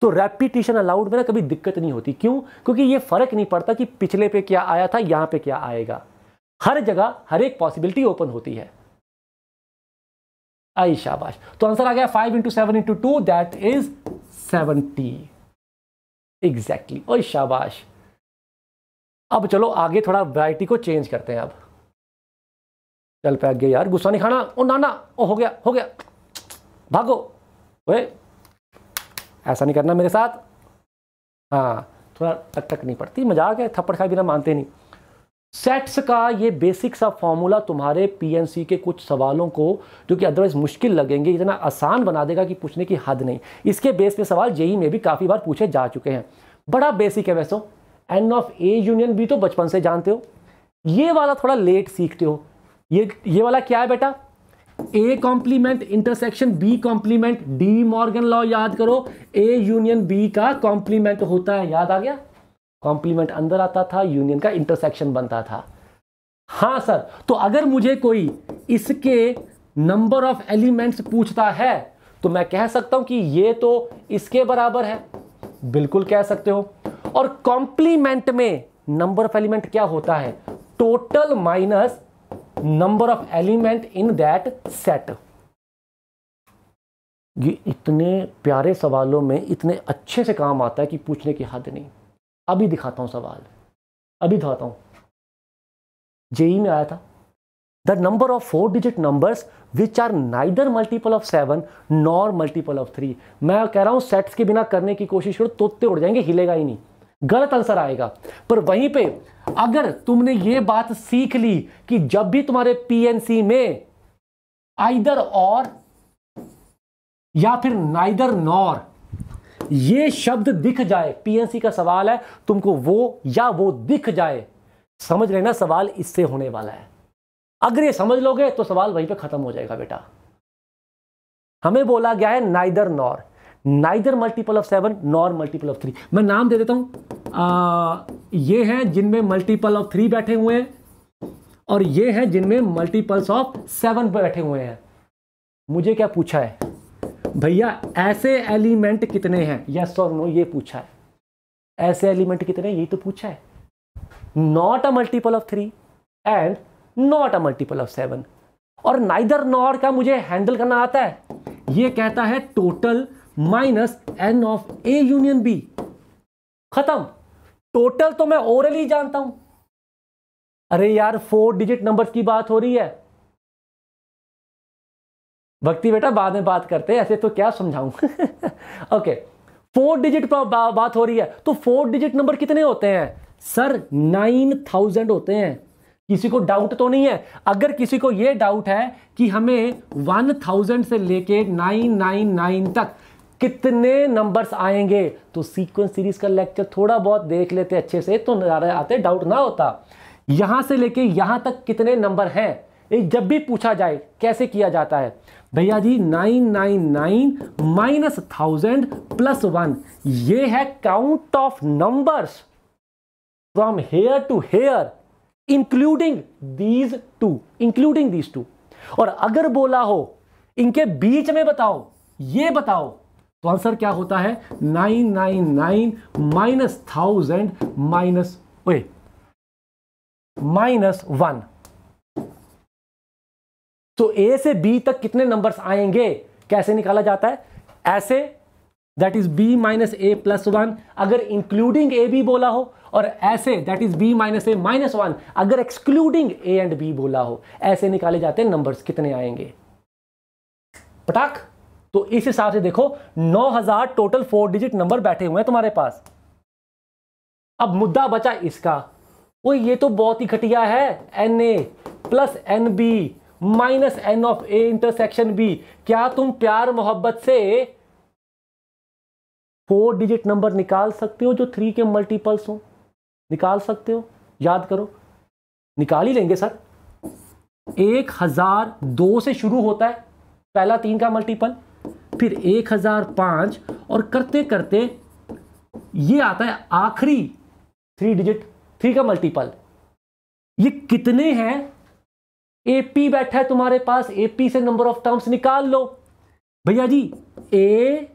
तो रेपिटेशन अलाउड में ना कभी दिक्कत नहीं होती क्यों क्योंकि ये फर्क नहीं पड़ता कि पिछले पे क्या आया था यहां पे क्या आएगा हर जगह हर एक पॉसिबिलिटी ओपन होती है आई शाबाश तो आंसर आ गया five into seven into two that is seventy exactly ओ शाबाश अब चलो आगे थोड़ा वैरायटी को चेंज करते हैं अब चल पै अगे यार गुस्सा नहीं खाना ओ नाना ओ हो गया हो गया भागो ओए ऐसा नहीं करना मेरे साथ हाँ थोड़ा टक टक नहीं पड़ती मजाक है थप्पड़ खाए बिना मानते नहीं सेट्स का ये बेसिक सा फॉर्मूला तुम्हारे पीएनसी के कुछ सवालों को जो कि अदरवाइज मुश्किल लगेंगे इतना आसान बना देगा कि पूछने की हद नहीं इसके बेस पे सवाल जेई में भी काफ़ी बार पूछे जा चुके हैं बड़ा बेसिक है वैसे एन ऑफ ए यूनियन भी तो बचपन से जानते हो ये वाला थोड़ा लेट सीखते हो ये ये वाला क्या है बेटा A complement intersection B complement De Morgan law याद करो ए यूनियन बी का कॉम्प्लीमेंट होता है याद आ गया कॉम्प्लीमेंट अंदर आता था यूनियन का इंटरसेक्शन बनता था हाँ सर तो अगर मुझे कोई इसके नंबर ऑफ एलिमेंट्स पूछता है तो मैं कह सकता हूं कि ये तो इसके बराबर है बिल्कुल कह सकते हो और कॉम्प्लीमेंट में नंबर ऑफ एलिमेंट क्या होता है total minus number of element in that set ये इतने प्यारे सवालों में इतने अच्छे से काम आता है कि पूछने की हद नहीं अभी दिखाता हूं सवाल अभी दिखाता हूं जेई में आया था the number of four digit numbers which are neither multiple of seven nor multiple of three मैं कह रहा हूं सेट्स के बिना करने की कोशिश करो तोते उड़ जाएंगे हिलेगा ही नहीं गलत आंसर आएगा पर वहीं पे अगर तुमने ये बात सीख ली कि जब भी तुम्हारे पीएनसी में आइदर और या फिर नाइदर नॉर ये शब्द दिख जाए पीएनसी का सवाल है तुमको वो या वो दिख जाए समझ लेना सवाल इससे होने वाला है अगर ये समझ लोगे तो सवाल वहीं पे खत्म हो जाएगा बेटा हमें बोला गया है neither nor neither multiple of seven nor multiple of three मैं नाम दे देता आ, ये हैं जिनमें मल्टीपल ऑफ थ्री बैठे हुए हैं और ये हैं जिनमें मल्टीपल्स ऑफ सेवन बैठे हुए हैं मुझे क्या पूछा है भैया ऐसे एलिमेंट कितने हैं यस और नो ये पूछा है ऐसे एलिमेंट कितने यही तो पूछा है not a multiple of three and not a multiple of seven और नाइदर नॉर का मुझे हैंडल करना आता है ये कहता है total minus N of A union B खत्म टोटल तो मैं ओरली जानता हूं अरे यार फोर डिजिट नंबर्स की बात हो रही है भक्ति बेटा बाद में बात करते हैं ऐसे तो क्या समझाऊं ओके फोर डिजिट बात हो रही है तो फोर डिजिट नंबर कितने होते हैं सर नाइन थाउजेंड होते हैं किसी को डाउट तो नहीं है अगर किसी को यह डाउट है कि हमें वन थाउजेंड से लेके नाइन नाइन नाइन तक कितने नंबर्स आएंगे तो सीक्वेंस सीरीज का लेक्चर थोड़ा बहुत देख लेते अच्छे से तो नज़ारा आते डाउट ना होता यहां से लेके यहां तक कितने नंबर हैं एक जब भी पूछा जाए कैसे किया जाता है भैया जी nine nine nine minus thousand plus one ये है count of numbers from here to here including these two including these two और अगर बोला हो इनके बीच में बताओ ये बताओ तो आंसर क्या होता है nine nine nine minus thousand minus वे माइनस वन तो ए से बी तक कितने नंबर्स आएंगे कैसे निकाला जाता है ऐसे that is B minus A plus one अगर इंक्लूडिंग ए बी बोला हो और ऐसे that is B minus A minus one अगर एक्सक्लूडिंग ए एंड बी बोला हो ऐसे निकाले जाते हैं नंबर्स कितने आएंगे पटाख तो इस हिसाब से देखो 9000 टोटल फोर डिजिट नंबर बैठे हुए हैं तुम्हारे पास अब मुद्दा बचा इसका वो ये तो बहुत ही घटिया है N A plus N B minus N of A intersection B क्या तुम प्यार मोहब्बत से फोर डिजिट नंबर निकाल सकते हो जो थ्री के मल्टीपल्स हो निकाल सकते हो याद करो निकाल ही लेंगे सर एक हजार दो से शुरू होता है पहला तीन का मल्टीपल फिर एक हजार पांच और करते करते ये आता है आखिरी थ्री डिजिट थ्री का मल्टीपल ये कितने हैं एपी बैठा है तुम्हारे पास एपी से नंबर ऑफ टर्म्स निकाल लो भैया जी A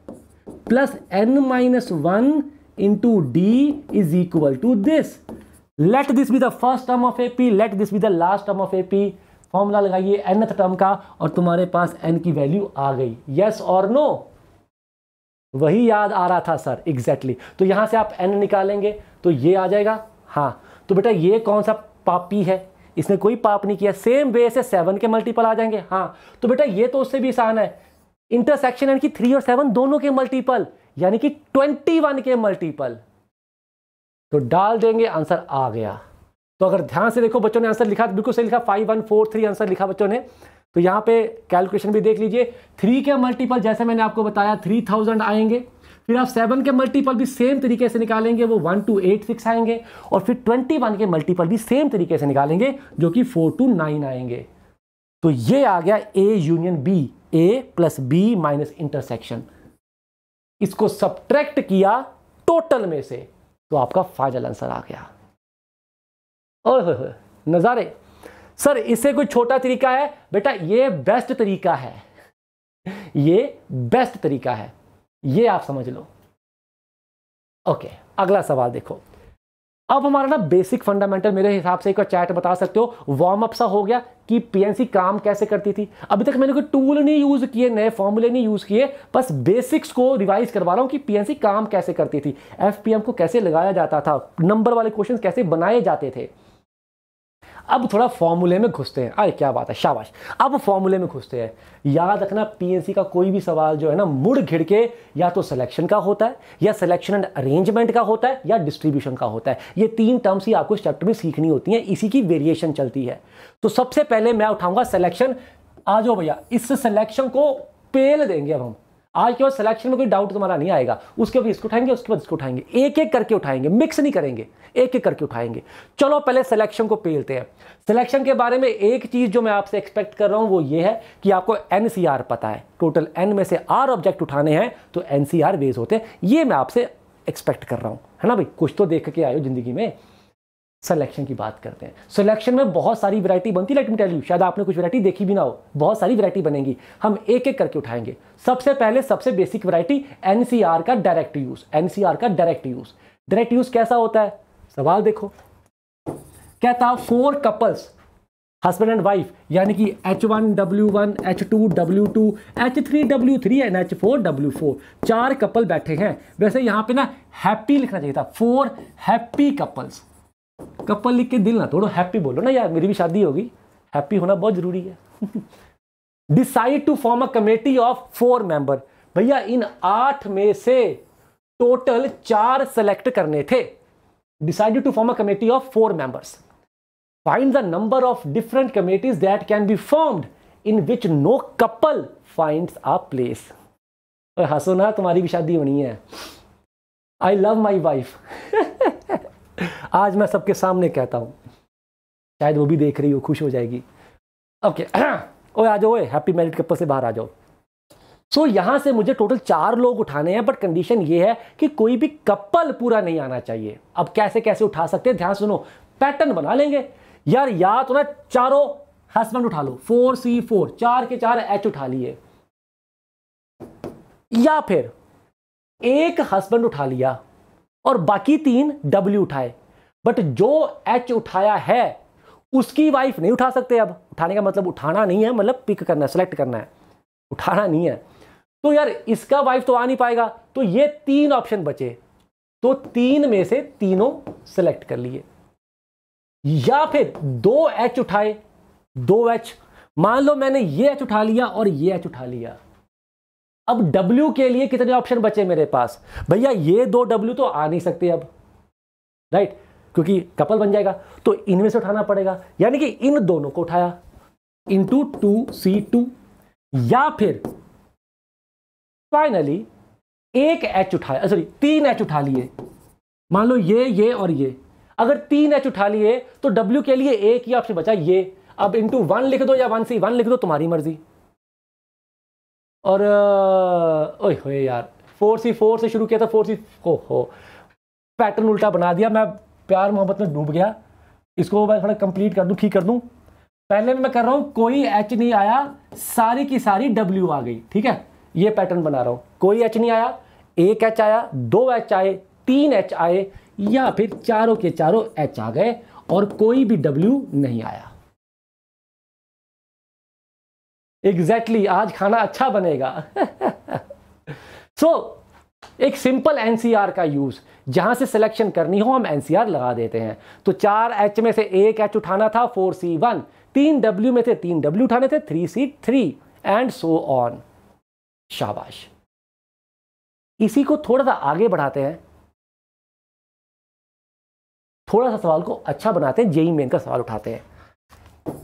plus N minus one into D is equal to this let this be the first term of AP let this be the last term of AP formula लगाइए nth term का और तुम्हारे पास N की value आ गई yes और no वही याद आ रहा था सर एग्जैक्टली exactly. तो यहां से आप एन निकालेंगे तो ये आ जाएगा हाँ तो बेटा ये कौन सा पापी है इसने कोई पाप नहीं किया सेम वे से सेवन के मल्टीपल आ जाएंगे हाँ तो बेटा ये तो उससे भी आसान है इंटरसेक्शन यानी कि थ्री और सेवन दोनों के मल्टीपल यानी कि ट्वेंटी वन के मल्टीपल तो डाल देंगे आंसर आ गया तो अगर ध्यान से देखो बच्चों ने आंसर लिखा तो बिल्कुल सही लिखा five one four three answer लिखा बच्चों ने तो यहाँ पे कैलकुलेशन भी देख लीजिए थ्री के मल्टीपल जैसे मैंने आपको बताया थ्री थाउजेंड आएंगे फिर आप सेवन के मल्टीपल भी सेम तरीके से निकालेंगे वो वन टू एट सिक्स आएंगे और फिर ट्वेंटी वन के मल्टीपल भी सेम तरीके से निकालेंगे जो कि फोर टू नाइन आएंगे तो ये आ गया A union B A plus B minus intersection इसको सब्ट्रैक्ट किया टोटल में से तो आपका फाइनल आंसर आ गया नज़ारे सर इससे कोई छोटा तरीका है बेटा ये बेस्ट तरीका है ये बेस्ट तरीका है ये आप समझ लो ओके अगला सवाल देखो अब हमारा ना बेसिक फंडामेंटल मेरे हिसाब से एक बार चैट बता सकते हो वार्म अप सा हो गया कि पीएनसी काम कैसे करती थी अभी तक मैंने कोई टूल नहीं यूज़ किए नए फॉर्मूले नहीं यूज़ किए बस बेसिक्स को रिवाइज करवा रहा हूं कि पीएनसी काम कैसे करती थी एफपीएम को कैसे लगाया जाता था नंबर वाले क्वेश्चन कैसे बनाए जाते थे अब थोड़ा फॉर्मूले में घुसते हैं अरे क्या बात है शाबाश अब फॉर्मूले में घुसते हैं याद रखना पीएनसी का कोई भी सवाल जो है ना मुड़ घिड़ के या तो सिलेक्शन का होता है या सिलेक्शन एंड अरेंजमेंट का होता है या डिस्ट्रीब्यूशन का होता है ये तीन टर्म्स ही आपको इस चैप्टर में सीखनी होती हैं इसी की वेरिएशन चलती है तो सबसे पहले मैं उठाऊंगा सिलेक्शन आ जाओ भैया इस सिलेक्शन को पेल देंगे अब हम आज के बाद सिलेक्शन में कोई डाउट तुम्हारा नहीं आएगा उसके बाद इसको उठाएंगे उसके बाद इसको उठाएंगे एक एक करके उठाएंगे मिक्स नहीं करेंगे एक एक करके उठाएंगे चलो पहले सिलेक्शन को पेलते हैं सिलेक्शन के बारे में एक चीज़ जो मैं आपसे एक्सपेक्ट कर रहा हूं वो ये है कि आपको एन पता है टोटल एन में से आर ऑब्जेक्ट उठाने हैं तो एन बेस होते हैं ये मैं आपसे एक्सपेक्ट कर रहा हूँ है ना भाई कुछ तो देख के आयो ज़िंदगी में सिलेक्शन की बात करते हैं सिलेक्शन में बहुत सारी वैरायटी बनती है टेल यू शायद आपने कुछ वैरायटी देखी भी ना हो बहुत सारी वैरायटी बनेगी हम एक एक करके उठाएंगे सबसे पहले सबसे बेसिक वैरायटी एनसीआर का डायरेक्ट यूज एनसीआर का डायरेक्ट यूज डायरेक्ट यूज कैसा होता है सवाल देखो क्या था four couples husband and wife यानी कि H one W one H two W two H three W three and H four W four चार कपल बैठे हैं वैसे यहाँ पे ना हैप्पी लिखना चाहिए था फोर हैप्पी कपल्स कपल लिख के दिल ना थोड़ा हैप्पी बोलो ना यार मेरी भी शादी होगी हैप्पी होना बहुत जरूरी है decide to form a committee of four member भैया इन आठ में से टोटल चार सेलेक्ट करने थे decided to form a committee of four members find the number of different committees that can be formed in which no couple finds a place हंसो ना तुम्हारी भी शादी होनी है आई लव माई वाइफ आज मैं सबके सामने कहता हूँ शायद वो भी देख रही हो खुश हो जाएगी ओके ओए आ जाओ ओए हैप्पी मैरिड कपल से बाहर आ जाओ सो so, यहाँ से मुझे टोटल चार लोग उठाने हैं बट कंडीशन ये है कि कोई भी कपल पूरा नहीं आना चाहिए अब कैसे कैसे उठा सकते हैं ध्यान सुनो पैटर्न बना लेंगे यार या तो ना चारों हस्बैंड उठा लो फोर सी फोर चार के चार एच उठा लिए या फिर एक हस्बैंड उठा लिया और बाकी तीन डब्ल्यू उठाए बट जो एच उठाया है उसकी वाइफ नहीं उठा सकते अब उठाने का मतलब उठाना नहीं है मतलब पिक करना है सेलेक्ट करना है उठाना नहीं है तो यार इसका वाइफ तो आ नहीं पाएगा तो ये तीन ऑप्शन बचे तो तीन में से तीनों सेलेक्ट कर लिए या फिर दो एच उठाए दो एच मान लो मैंने ये एच उठा लिया और ये एच उठा लिया अब डब्ल्यू के लिए कितने ऑप्शन बचे मेरे पास भैया ये दो डब्ल्यू तो आ नहीं सकते अब राइट क्योंकि कपल बन जाएगा तो इनमें से उठाना पड़ेगा यानी कि इन दोनों को उठाया इंटू टू सी टू या फिर फाइनली एक एच उठाया सॉरी तीन एच उठा लिए मान लो ये ये और ये अगर तीन एच उठा लिए तो डब्ल्यू के लिए एक ही ऑप्शन बचा ये अब इंटू वन लिख दो या वन सी वन लिख दो तुम्हारी मर्जी और ओए होए यार फोर सी फोर से शुरू किया था फोर सी हो हो पैटर्न उल्टा बना दिया मैं प्यार मोहब्बत में डूब गया इसको मैं थोड़ा कंप्लीट कर दूँ ठीक कर दूँ पहले मैं कर रहा हूँ कोई एच नहीं आया सारी की सारी डब्ल्यू आ गई ठीक है ये पैटर्न बना रहा हूँ कोई एच नहीं आया एक एच आया दो एच आए तीन एच आए या फिर चारों के चारों एच आ गए और कोई भी डब्ल्यू नहीं आया एग्जैक्टली exactly, आज खाना अच्छा बनेगा सो so, एक सिंपल एनसीआर का यूज जहां से सिलेक्शन करनी हो हम एनसीआर लगा देते हैं तो चार एच में से एक एच उठाना था फोर सी वन तीन डब्ल्यू में से तीन डब्ल्यू उठाने थे three C three and so on शाबाश इसी को थोड़ा सा आगे बढ़ाते हैं थोड़ा सा सवाल को अच्छा बनाते हैं जेई मेन का सवाल उठाते हैं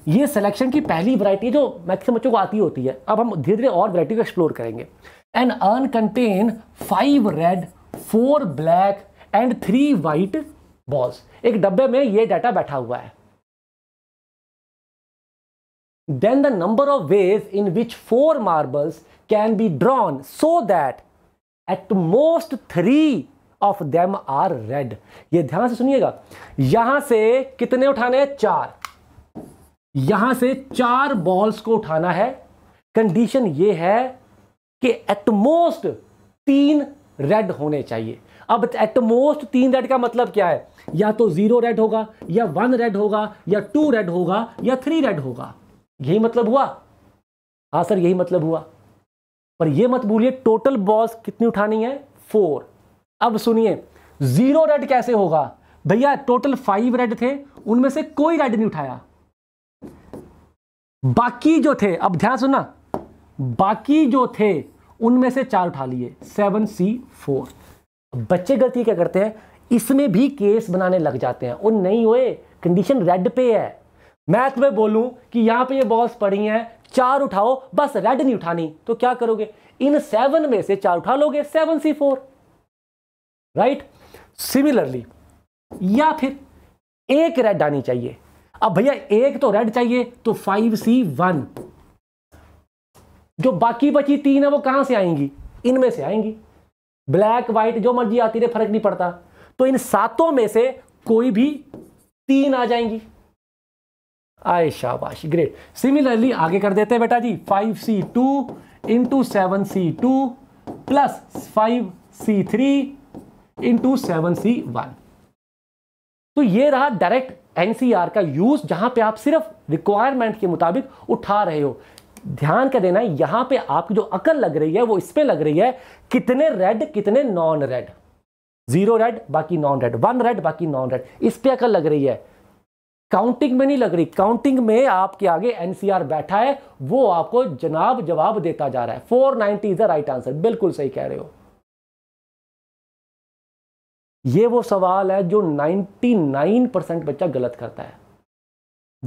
ये सिलेक्शन की पहली वैरायटी जो मैक्सिमम बच्चों को आती होती है अब हम धीरे धीरे और वैरायटी को एक्सप्लोर करेंगे and urn contain five red four black and three white balls एक डब्बे में ये डाटा बैठा हुआ है then the number of ways in which four marbles can be drawn so that at most three of them are red ये ध्यान से सुनिएगा यहां से कितने उठाने हैं चार यहां से चार बॉल्स को उठाना है कंडीशन ये है कि एटमोस्ट तीन रेड होने चाहिए अब एटमोस्ट तीन रेड का मतलब क्या है या तो जीरो रेड होगा या वन रेड होगा या टू रेड होगा या थ्री रेड होगा यही मतलब हुआ हाँ सर यही मतलब हुआ पर यह मत भूलिए टोटल बॉल्स कितनी उठानी है फोर अब सुनिए जीरो रेड कैसे होगा भैया टोटल फाइव रेड थे उनमें से कोई रेड नहीं उठाया बाकी जो थे अब ध्यान सुनना बाकी जो थे उनमें से चार उठा लिए सेवन सी फोर बच्चे गलती क्या करते हैं इसमें भी केस बनाने लग जाते हैं और नहीं हुए कंडीशन रेड पे है मैं तुम्हें बोलूं कि यहां पे ये बॉल्स पड़ी हैं चार उठाओ बस रेड नहीं उठानी तो क्या करोगे इन सेवन में से चार उठा लोगे seven C four right similarly या फिर एक रेड आनी चाहिए अब भैया एक तो रेड चाहिए तो फाइव सी वन जो बाकी बची तीन है वो कहां से आएंगी इनमें से आएंगी ब्लैक व्हाइट जो मर्जी आती रहे फर्क नहीं पड़ता तो इन सातों में से कोई भी तीन आ जाएंगी आए शाबाश ग्रेट सिमिलरली आगे कर देते हैं बेटा जी five C two into seven C two plus five C three into seven C one तो ये रहा डायरेक्ट एनसीआर का यूज जहां पे आप सिर्फ रिक्वायरमेंट के मुताबिक उठा रहे हो ध्यान का देना है यहां पे आपकी जो अकल लग रही है वो इस पे लग रही है कितने रेड कितने नॉन रेड जीरो रेड बाकी नॉन रेड वन रेड बाकी नॉन रेड इस पे अकल लग रही है काउंटिंग में नहीं लग रही काउंटिंग में आपके आगे एनसीआर बैठा है वो आपको जनाब जवाब देता जा रहा है four ninety is the right answer बिल्कुल सही कह रहे हो ये वो सवाल है जो 99 परसेंट बच्चा गलत करता है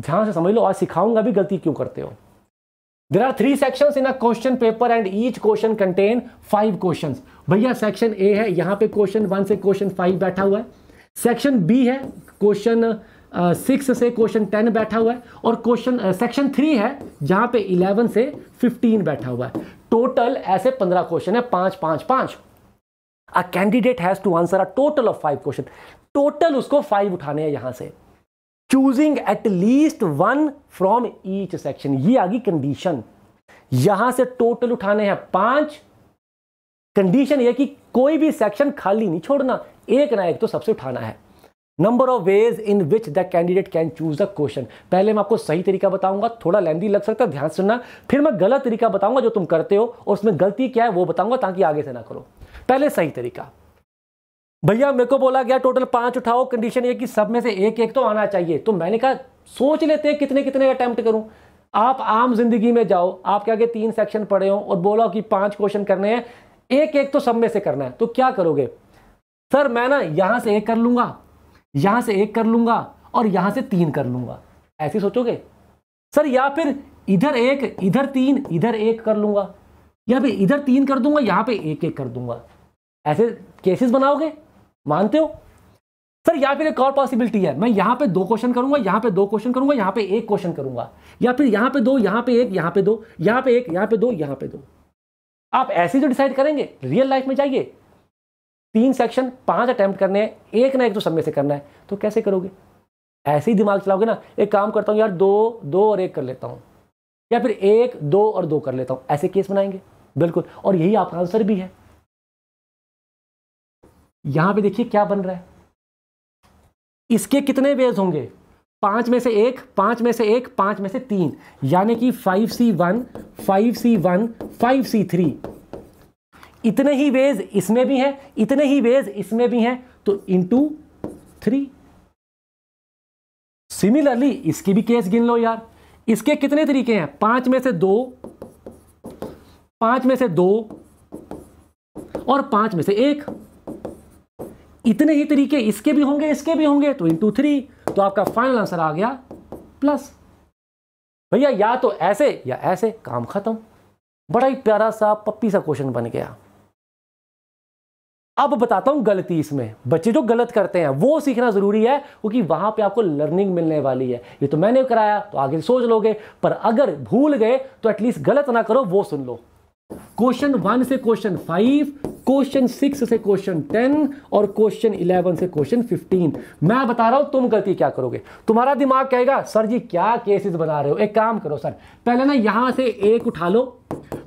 ध्यान से समझ लो आज सिखाऊंगा भी गलती क्यों करते हो there are three section in a question paper and each question contain five question भैया सेक्शन ए है यहां पे क्वेश्चन वन से क्वेश्चन फाइव बैठा हुआ है सेक्शन बी है क्वेश्चन सिक्स uh, से क्वेश्चन टेन बैठा हुआ है और क्वेश्चन सेक्शन थ्री है जहां पे इलेवन से फिफ्टीन बैठा हुआ है टोटल ऐसे पंद्रह क्वेश्चन है पांच पांच पांच a candidate has to answer a total of five question total उसको फाइव उठाने हैं यहां से choosing at least one from each section ये आ गई कंडीशन यहां से टोटल उठाने हैं पांच कंडीशन यह कि कोई भी सेक्शन खाली नहीं छोड़ना एक ना एक तो सबसे उठाना है number of ways in which the candidate can choose the question पहले मैं आपको सही तरीका बताऊंगा थोड़ा लेंदी लग सकता है ध्यान सुनना फिर मैं गलत तरीका बताऊंगा जो तुम करते हो और उसमें गलती क्या है वो बताऊंगा ताकि आगे से ना करो पहले सही तरीका भैया मेरे को बोला गया टोटल पांच उठाओ कंडीशन ये कि सब में से एक एक तो आना चाहिए तो मैंने कहा सोच लेते हैं कितने कितने अटैम्प्ट करूं आप आम जिंदगी में जाओ आप क्या तीन सेक्शन पढ़े हो और बोला कि पांच क्वेश्चन करने हैं एक एक तो सब में से करना है तो क्या करोगे सर मैं ना यहां से एक कर लूंगा यहां से एक कर लूंगा और यहां से तीन कर लूंगा ऐसे सोचोगे सर या फिर इधर एक इधर तीन इधर एक कर लूंगा या फिर इधर तीन कर दूंगा यहां पे एक एक कर दूंगा ऐसे केसेस बनाओगे मानते हो सर या फिर एक और पॉसिबिलिटी है मैं यहां पे दो क्वेश्चन करूंगा यहां पे दो क्वेश्चन करूंगा यहां पे एक क्वेश्चन करूंगा या फिर यहां पे दो यहां पे एक यहां पे दो यहाँ पे एक यहां पे दो यहां पे दो आप ऐसे जो डिसाइड करेंगे रियल लाइफ में जाइए तीन सेक्शन पांच अटैम्प्ट करने हैं एक ना एक तो सब में से करना है तो कैसे करोगे ऐसे ही दिमाग चलाओगे ना एक काम करता हूँ यार दो दो और एक कर लेता हूँ या फिर एक दो और दो कर लेता हूँ ऐसे केस बनाएंगे बिल्कुल और यही आपका आंसर भी है यहां पे देखिए क्या बन रहा है इसके कितने बेस होंगे पांच में से एक पांच में से एक पांच में से तीन यानी कि five C one five C one five C three इतने ही वेज इसमें भी हैं इतने ही वेज इसमें भी हैं तो इंटू थ्री सिमिलरली इसकी भी केस गिन लो यार इसके कितने तरीके हैं पांच में से दो पांच में से दो और पांच में से एक इतने ही तरीके इसके भी होंगे इसके भी होंगे तो इंटू थ्री तो आपका फाइनल आंसर आ गया प्लस भैया या तो ऐसे या ऐसे काम खत्म बड़ा ही प्यारा सा पप्पी सा क्वेश्चन बन गया अब बताता हूं गलती इसमें बच्चे जो गलत करते हैं वो सीखना जरूरी है क्योंकि वहां पे आपको लर्निंग मिलने वाली है ये तो मैंने कराया तो आगे सोच लोगे पर अगर भूल गए तो एटलीस्ट गलत ना करो वो सुन लो क्वेश्चन वन से क्वेश्चन फाइव क्वेश्चन सिक्स से क्वेश्चन टेन और क्वेश्चन इलेवन से क्वेश्चन फिफ्टीन मैं बता रहा हूं तुम गलती क्या करोगे तुम्हारा दिमाग कहेगा सर जी क्या केसेस बना रहे हो एक काम करो सर पहले ना यहां से एक उठा लो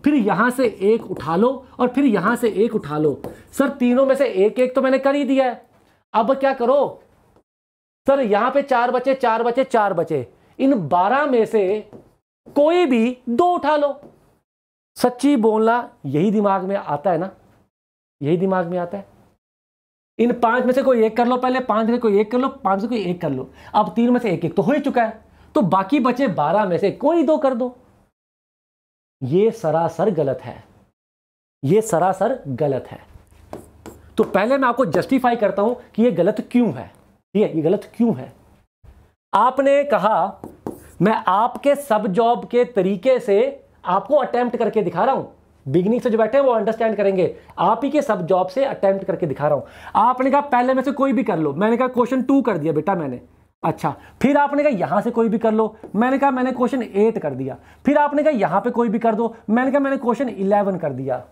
फिर यहां से एक उठा लो और फिर यहां से एक उठा लो सर तीनों में से एक एक तो मैंने कर ही दिया है अब क्या करो सर यहां पर चार बचे चार बचे चार बचे इन बारह में से कोई भी दो उठा लो सच्ची बोलना यही दिमाग में आता है ना यही दिमाग में आता है इन पांच में से कोई एक कर लो पहले पांच में कोई एक कर लो पांच में कोई एक कर लो अब तीन में से एक एक तो हो ही चुका है तो बाकी बचे बारह में से कोई दो कर दो ये सरासर गलत है ये सरासर गलत है तो पहले मैं आपको जस्टिफाई करता हूं कि ये गलत क्यों है ठीक है ये गलत क्यों है आपने कहा मैं आपके सब जॉब के तरीके से आपको अटैम्प्ट करके दिखा रहा हूँ बिगनिंग से जो बैठे हैं वो अंडरस्टैंड करेंगे आप ही के सब जॉब से अटैम्प्ट करके दिखा रहा हूँ आपने कहा पहले में से कोई भी कर लो मैंने कहा क्वेश्चन टू कर दिया बेटा मैंने अच्छा फिर आपने कहा यहाँ से कोई भी कर लो मैंने कहा मैंने क्वेश्चन एट कर दिया फिर आपने कहा यहाँ पे कोई भी कर दो मैंने कहा मैंने क्वेश्चन इलेवन कर दिया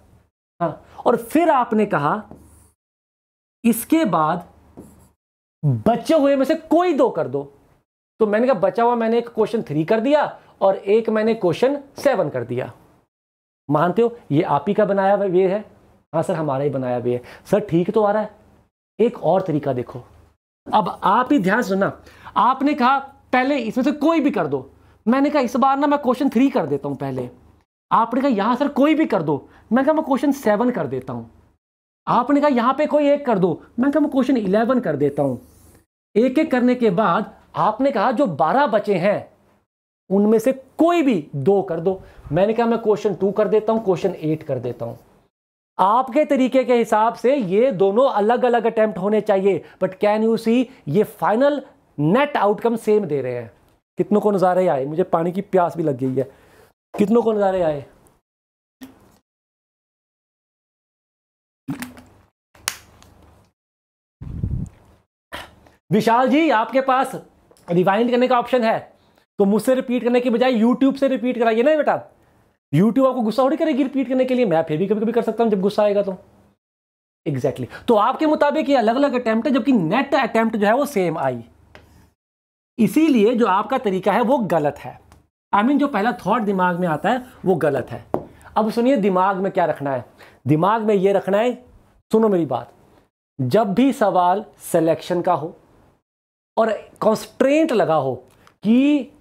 हाँ और फिर आपने कहा इसके बाद बचे हुए में से कोई दो कर दो तो मैंने कहा बचा हुआ मैंने एक क्वेश्चन थ्री कर दिया और एक मैंने क्वेश्चन सेवन कर दिया मानते हो ये आप ही का बनाया हुआ वे है हाँ सर हमारा ही बनाया वे है सर ठीक तो आ रहा है एक और तरीका देखो अब आप ही ध्यान सुनना आपने कहा पहले इसमें से कोई भी कर दो मैंने कहा इस बार ना मैं क्वेश्चन थ्री कर देता हूं पहले आपने कहा यहां सर कोई भी कर दो मैं कहा मैं क्वेश्चन सेवन कर देता हूं आपने कहा यहां पे कोई एक कर दो मैं कहा मैं क्वेश्चन इलेवन कर देता हूं एक एक करने के बाद आपने कहा जो बारह बचे हैं उनमें से कोई भी दो कर दो मैंने कहा मैं क्वेश्चन टू कर देता हूं क्वेश्चन एट कर देता हूं आपके तरीके के हिसाब से ये दोनों अलग अलग अटैम्प्ट होने चाहिए बट कैन यू सी ये फाइनल नेट आउटकम सेम दे रहे हैं कितनों को नज़ारे आए मुझे पानी की प्यास भी लग गई है कितनों को नज़ारे आए विशाल जी आपके पास रिवाइंड करने का ऑप्शन है तो मुझसे रिपीट करने के बजाय यूट्यूब से रिपीट कराइए ना बेटा यूट्यूब आपको गुस्सा थोड़ी करेगी रिपीट करने के लिए मैं फिर भी कभी कभी कर सकता हूँ जब गुस्सा आएगा तो एग्जैक्टली exactly. तो आपके मुताबिक ये अलग अलग अटैम्प्ट है जबकि नेट अटैम्प्ट जो है वो सेम आई इसीलिए जो आपका तरीका है वो गलत है आई I मीन mean, जो पहला थॉट दिमाग में आता है वो गलत है अब सुनिए दिमाग में क्या रखना है दिमाग में ये रखना है सुनो मेरी बात जब भी सवाल सिलेक्शन का हो और कॉन्स्ट्रेंट लगा हो कि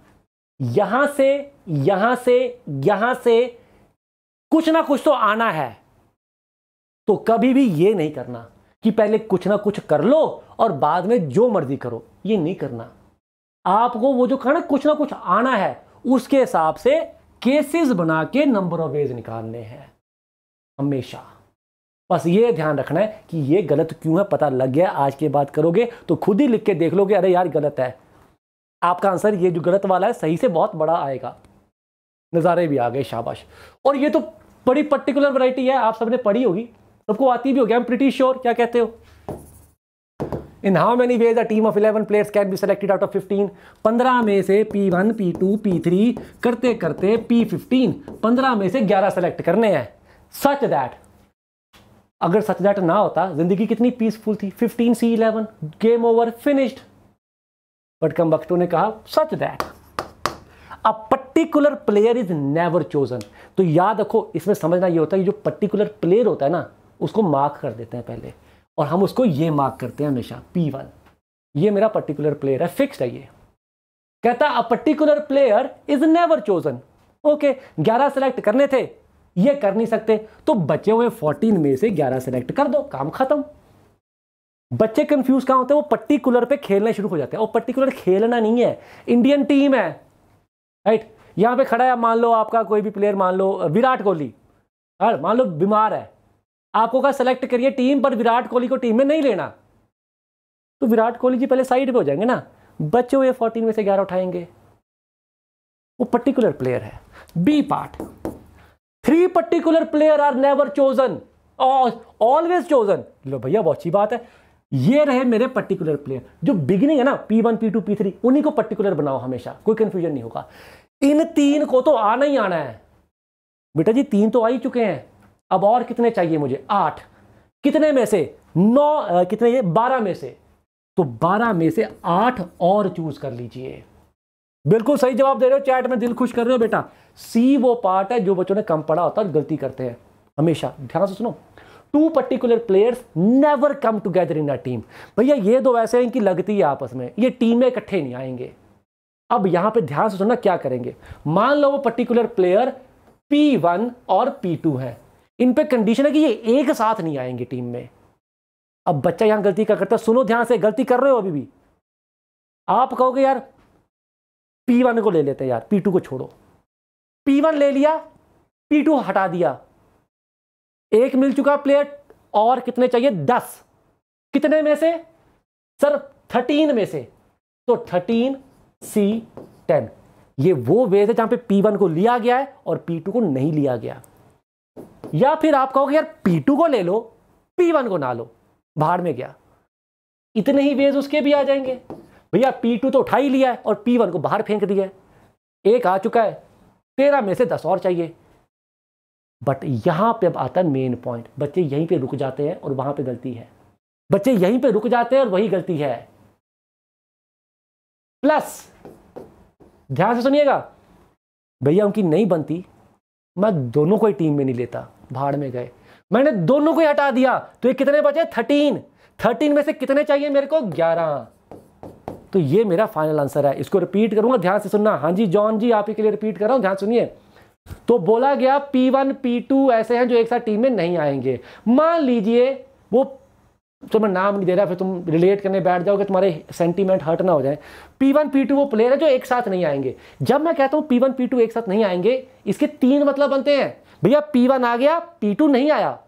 यहां से यहां से यहां से कुछ ना कुछ तो आना है तो कभी भी ये नहीं करना कि पहले कुछ ना कुछ कर लो और बाद में जो मर्जी करो ये नहीं करना आपको वो जो खाना कुछ ना कुछ आना है उसके हिसाब से केसेस बना के नंबर ऑफ वेज निकालने हैं हमेशा बस ये ध्यान रखना है कि ये गलत क्यों है पता लग गया आज के बाद करोगे तो खुद ही लिख के देख लोगे अरे यार गलत है आपका आंसर ये जो गलत वाला है सही से बहुत बड़ा आएगा नज़ारे भी आ गए शाबाश और ये तो बड़ी पर्टिकुलर वैरायटी है आप सबने पढ़ी होगी सबको आती भी होगी एम प्रिटी श्योर क्या कहते हो in how many ways a team of eleven players can be selected out of fifteen पंद्रह में से टू पी थ्री करते करते फिफ्टीन पंद्रह में से ग्यारह सेलेक्ट करने हैं सच दैट अगर सच दैट ना होता जिंदगी कितनी पीसफुल थी fifteen C eleven game over finished but कम वक्तों ने कहा such that a particular player is never chosen तो याद रखो इसमें समझना ये होता है कि जो पर्टिकुलर प्लेयर होता है ना उसको मार्क कर देते हैं पहले और हम उसको ये मार्क करते हैं हमेशा पी वन ये मेरा पर्टिकुलर प्लेयर है फिक्स्ड है ये कहता a particular player is never chosen okay ग्यारह सेलेक्ट करने थे ये कर नहीं सकते तो बचे हुए फोर्टीन में से ग्यारह सेलेक्ट कर दो काम खत्म बच्चे कंफ्यूज कहां होते हैं वो पर्टिकुलर पे खेलना शुरू हो जाते हैं और पर्टिकुलर खेलना नहीं है इंडियन टीम है राइट यहां पे खड़ा है मान लो आपका कोई भी प्लेयर मान लो विराट कोहली मान लो बीमार है आपको कहा सेलेक्ट करिए टीम पर विराट कोहली को टीम में नहीं लेना तो विराट कोहली जी पहले साइड पे हो जाएंगे ना बच्चे हुए फोर्टीन में से ग्यारह उठाएंगे वो पर्टिकुलर प्लेयर है B part three particular player are never chosen always chosen लो भैया बहुत अच्छी बात है ये रहे मेरे पर्टिकुलर प्लेयर जो बिगिनिंग है ना P one P two P three उन्हीं को पर्टिकुलर बनाओ हमेशा कोई कंफ्यूजन नहीं होगा इन तीन को तो आना ही आना है बेटा जी तीन तो आ ही चुके हैं अब और कितने चाहिए मुझे आठ कितने में से नौ आ, कितने ये बारह में से तो बारह में से आठ और चूज कर लीजिए बिल्कुल सही जवाब दे रहे हो चैट में दिल खुश कर रहे हो बेटा सी वो पार्ट है जो बच्चों ने कम पढ़ा होता है गलती करते हैं हमेशा ध्यान से सुनो two particular players never come together in a team भैया ये दो ऐसे हैं कि लगती है आपस में ये टीमें इकट्ठे नहीं आएंगे अब यहां पे ध्यान से सुनना क्या करेंगे मान लो वो पर्टिकुलर प्लेयर पी वन और पी टू है इन पे कंडीशन है कि ये एक साथ नहीं आएंगे टीम में अब बच्चा यहां गलती क्या करता है सुनो ध्यान से गलती कर रहे हो अभी भी आप कहोगे यार पी वन को ले लेते हैं यार पी टू को छोड़ो पी वन ले लिया पी टू हटा दिया एक मिल चुका प्लेट और कितने चाहिए दस कितने में से सर थर्टीन में से तो थर्टीन सी टेन ये वो वेज है जहां पे पी वन को लिया गया है और पी टू को नहीं लिया गया या फिर आप कहोगे यार पी टू को ले लो पी वन को ना लो बाहर में गया इतने ही वेज उसके भी आ जाएंगे भैया पी टू तो उठा ही लिया है और पी वन को बाहर फेंक दिया है एक आ चुका है तेरह में से दस और चाहिए बट यहाँ पे अब आता है मेन पॉइंट बच्चे यहीं पे रुक जाते हैं और वहां पे गलती है बच्चे यहीं पे रुक जाते हैं और वही गलती है प्लस ध्यान से सुनिएगा भैया उनकी नहीं बनती मैं दोनों को ही टीम में नहीं लेता भाड़ में गए मैंने दोनों को ही हटा दिया तो ये कितने बचे थर्टीन थर्टीन में से कितने चाहिए मेरे को ग्यारह तो ये मेरा फाइनल आंसर है इसको रिपीट करूंगा ध्यान से सुनना हाँ जी जॉन जी आप ही के लिए रिपीट कर रहा हूँ ध्यान सुनिए तो बोला गया P1, P2 ऐसे हैं जो एक साथ टीम में नहीं आएंगे मान लीजिए वो तो मैं नाम नहीं दे रहा फिर तुम रिलेट करने बैठ जाओगे तुम्हारे सेंटीमेंट हर्ट ना हो जाए P1, P2 वो प्लेयर है जो एक साथ नहीं आएंगे जब मैं कहता हूँ P1, P2 एक साथ नहीं आएंगे इसके तीन मतलब बनते हैं भैया P1 आ गया P2 नहीं आया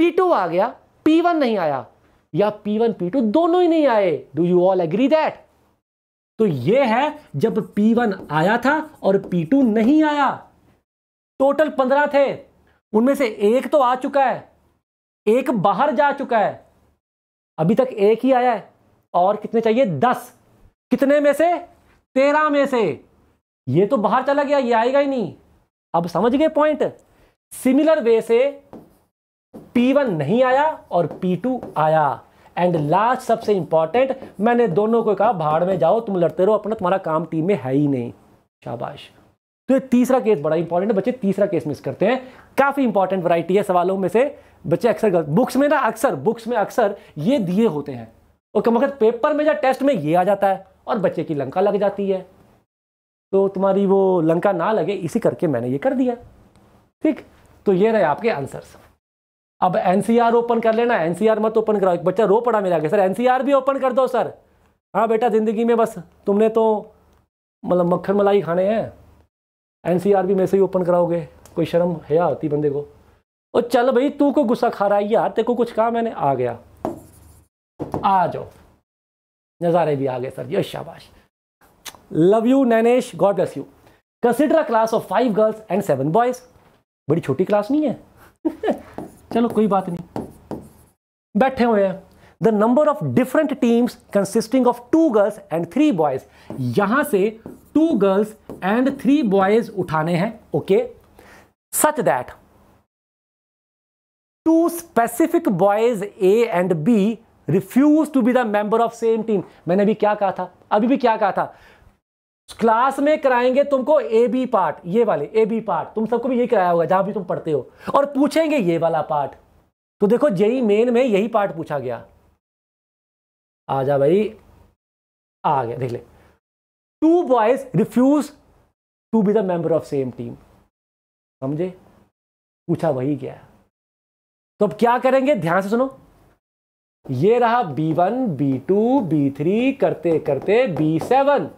P2 आ गया P1 नहीं आया या P1, P2 दोनों ही नहीं आए do you all agree that तो ये है जब P1 आया था और P2 नहीं आया टोटल पंद्रह थे उनमें से एक तो आ चुका है एक बाहर जा चुका है अभी तक एक ही आया है और कितने चाहिए दस कितने में से तेरह में से ये तो बाहर चला गया ये आएगा ही नहीं अब समझ गए पॉइंट सिमिलर वे से P1 नहीं आया और P2 आया एंड लास्ट सबसे इंपॉर्टेंट मैंने दोनों को कहा भाड़ में जाओ तुम लड़ते रहो अपना तुम्हारा काम टीम में है ही नहीं शाबाश तो ये तीसरा केस बड़ा इंपॉर्टेंट है बच्चे तीसरा केस मिस करते हैं काफ़ी इंपॉर्टेंट वैरायटी है सवालों में से बच्चे अक्सर गलत बुक्स में ना अक्सर बुक्स में अक्सर ये दिए होते हैं और कम अगर पेपर में या टेस्ट में ये आ जाता है और बच्चे की लंका लग जाती है तो तुम्हारी वो लंका ना लगे इसी करके मैंने ये कर दिया ठीक तो ये रहे आपके आंसर्स अब एनसीआर ओपन कर लेना एनसीआर मत ओपन कराओ एक बच्चा रो पड़ा मेरा आगे सर एनसीआर भी ओपन कर दो सर हाँ बेटा ज़िंदगी में बस तुमने तो मतलब मक्खन मलाई खाने हैं एनसीआर भी मेरे से ही ओपन कराओगे कोई शर्म हया होती बंदे को और चल भाई तू को गुस्सा खा रहा है यार तेरे को कुछ कहा मैंने आ गया आ जाओ नज़ारे भी आ गए सर ये शाबाश love you Nainesh God bless you consider a class of five girls and seven boys बड़ी छोटी क्लास नहीं है चलो कोई बात नहीं बैठे हुए हैं the number of different teams consisting of two girls and three boys यहां से two girls and three boys उठाने हैं okay such that two specific boys A and B refuse to be the member of same team मैंने अभी क्या कहा था अभी भी क्या कहा था क्लास में कराएंगे तुमको ए बी पार्ट ये वाले ए बी पार्ट तुम सबको भी यही कराया होगा जहां भी तुम पढ़ते हो और पूछेंगे ये वाला पार्ट तो देखो जेई मेन में यही पार्ट पूछा गया आ जा भाई आ गया देख ले two boys refuse to be the member of same team समझे पूछा वही गया तो अब क्या करेंगे ध्यान से सुनो ये रहा B B one two B three करते करते बी सेवन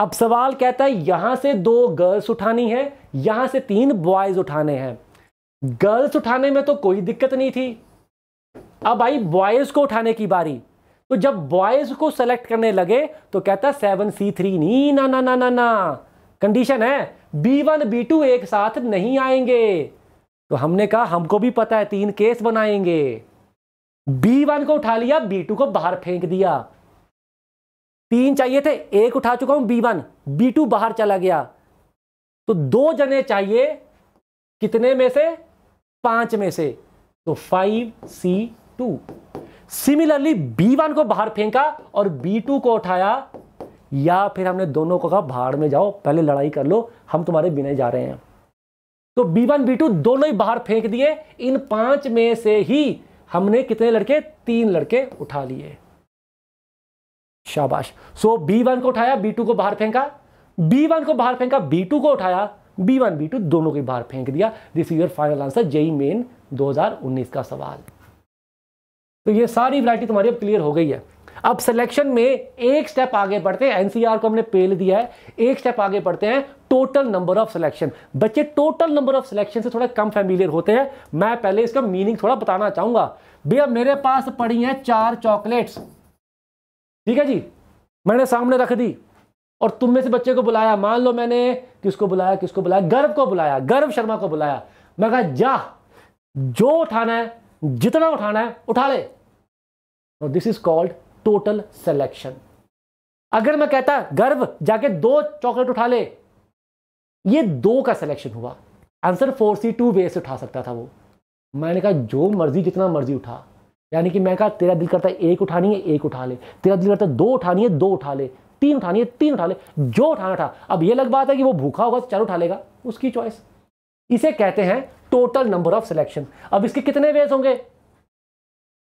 अब सवाल कहता है यहां से दो गर्ल्स उठानी है यहां से तीन बॉयज उठाने हैं गर्ल्स उठाने में तो कोई दिक्कत नहीं थी अब आई बॉयज को उठाने की बारी तो जब बॉयज को सेलेक्ट करने लगे तो कहता सेवन सी थ्री नी ना ना ना ना ना कंडीशन है बी वन बी टू एक साथ नहीं आएंगे तो हमने कहा हमको भी पता है तीन केस बनाएंगे बी वन को उठा लिया बी टू को बाहर फेंक दिया तीन चाहिए थे एक उठा चुका हूं बी वन बी टू बाहर चला गया तो दो जने चाहिए कितने में से पांच में से तो five C two similarly B one को बाहर फेंका और बी टू को उठाया या फिर हमने दोनों को कहा बाहर में जाओ पहले लड़ाई कर लो हम तुम्हारे बिना जा रहे हैं तो बी वन बी टू दोनों ही बाहर फेंक दिए इन पांच में से ही हमने कितने लड़के तीन लड़के उठा लिए शाबाश सो बी वन को उठाया बी टू को बाहर फेंका बी वन को बाहर फेंका बी टू को उठाया बी वन बी टू दोनों को बाहर फेंक दिया this is your final answer JEE Main 2019 का सवाल तो ये सारी वरायटी तुम्हारी अब क्लियर हो गई है अब सिलेक्शन में एक स्टेप आगे बढ़ते हैं एनसीआर को हमने पेल दिया है एक स्टेप आगे बढ़ते हैं टोटल नंबर ऑफ सिलेक्शन बच्चे टोटल नंबर ऑफ सिलेक्शन से थोड़ा कम फैमिलियर होते हैं मैं पहले इसका मीनिंग थोड़ा बताना चाहूंगा भैया मेरे पास पड़ी हैं चार चॉकलेट्स ठीक है जी मैंने सामने रख दी और तुम में से बच्चे को बुलाया मान लो मैंने किसको बुलाया किसको बुलाया गर्व को बुलाया गर्व शर्मा को बुलाया मैं कहा जा जो उठाना है जितना उठाना है उठा ले this is called total selection अगर मैं कहता गर्व जाके दो चॉकलेट उठा ले ये दो का सिलेक्शन हुआ answer four C two ways से उठा सकता था वो मैंने कहा जो मर्जी जितना मर्जी उठा यानी कि मैं कहा तेरा दिल करता है एक उठानी है एक उठा ले तेरा दिल करता है दो उठानी है दो उठा ले तीन उठानी है तीन उठा ले जो उठाना था अब ये लग बात है कि वो भूखा होगा तो चार उठा लेगा उसकी चॉइस इसे कहते हैं टोटल नंबर ऑफ सिलेक्शन अब इसके कितने वेज होंगे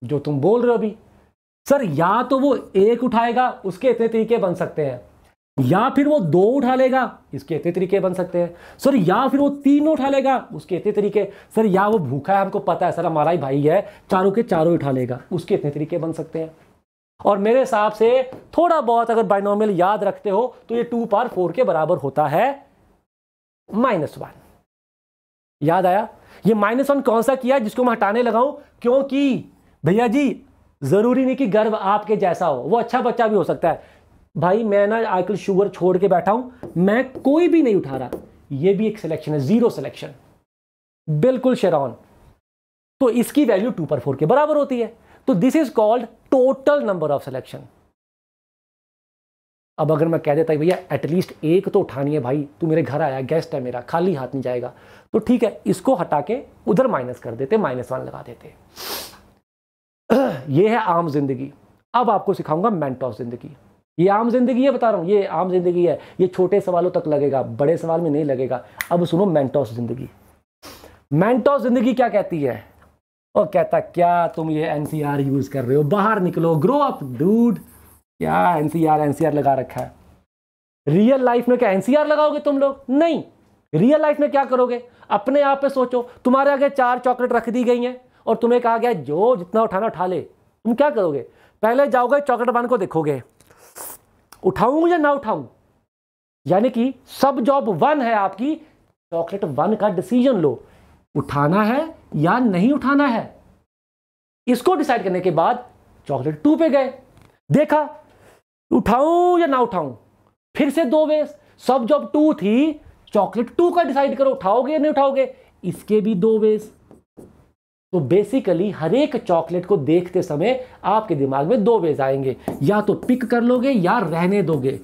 जो तुम बोल रहे हो अभी सर या तो वो एक उठाएगा उसके इतने तरीके बन सकते हैं या फिर वो दो उठा लेगा इसके इतने तरीके बन सकते हैं सर या फिर वो तीन उठा लेगा उसके इतने तरीके सर या वो भूखा है हमको पता है सर हमारा ही भाई है चारों के चारों उठा लेगा उसके इतने तरीके बन सकते हैं और मेरे हिसाब से थोड़ा बहुत अगर बाइनोमियल याद रखते हो तो ये टू पार फोर के बराबर होता है माइनस वन याद आया ये माइनस वन कौन सा किया जिसको मैं हटाने लगाऊं क्योंकि भैया जी जरूरी नहीं कि गर्व आपके जैसा हो वो अच्छा बच्चा भी हो सकता है भाई मैं ना आजकल शुगर छोड़ के बैठा हूं मैं कोई भी नहीं उठा रहा ये भी एक सिलेक्शन है जीरो सिलेक्शन बिल्कुल शेरॉन तो इसकी वैल्यू टू पर फोर के बराबर होती है तो this is called total number of selection अब अगर मैं कह देता भैया एटलीस्ट एक तो उठानी है भाई तू मेरे घर आया गेस्ट है मेरा खाली हाथ नहीं जाएगा तो ठीक है इसको हटा के उधर माइनस कर देते माइनस वन लगा देते ये है आम जिंदगी अब आपको सिखाऊंगा मेंटॉस जिंदगी ये आम जिंदगी है बता रहा हूँ ये आम जिंदगी है ये छोटे सवालों तक लगेगा बड़े सवाल में नहीं लगेगा अब सुनो मैंटॉस जिंदगी मैंटॉस जिंदगी क्या कहती है और कहता क्या तुम ये एन यूज कर रहे हो बाहर निकलो ग्रो अप डूड क्या एन सी लगा रखा है रियल लाइफ में क्या एनसीआर लगाओगे तुम लोग नहीं रियल लाइफ में क्या करोगे अपने आप पे सोचो तुम्हारे आगे चार चॉकलेट रख दी गई हैं और तुम्हें कहा गया जो जितना उठाना उठा ले तुम क्या करोगे पहले जाओगे चॉकलेट बन को देखोगे उठाऊं या ना उठाऊं यानी कि सब जॉब वन है आपकी चॉकलेट वन का डिसीजन लो उठाना है या नहीं उठाना है इसको डिसाइड करने के बाद चॉकलेट टू पे गए देखा उठाऊं या ना उठाऊं फिर से दो वे सब जॉब टू थी चॉकलेट टू का डिसाइड करो उठाओगे या नहीं उठाओगे इसके भी दो वेज तो बेसिकली हर एक चॉकलेट को देखते समय आपके दिमाग में दो वेज आएंगे या तो पिक कर लोगे या रहने दोगे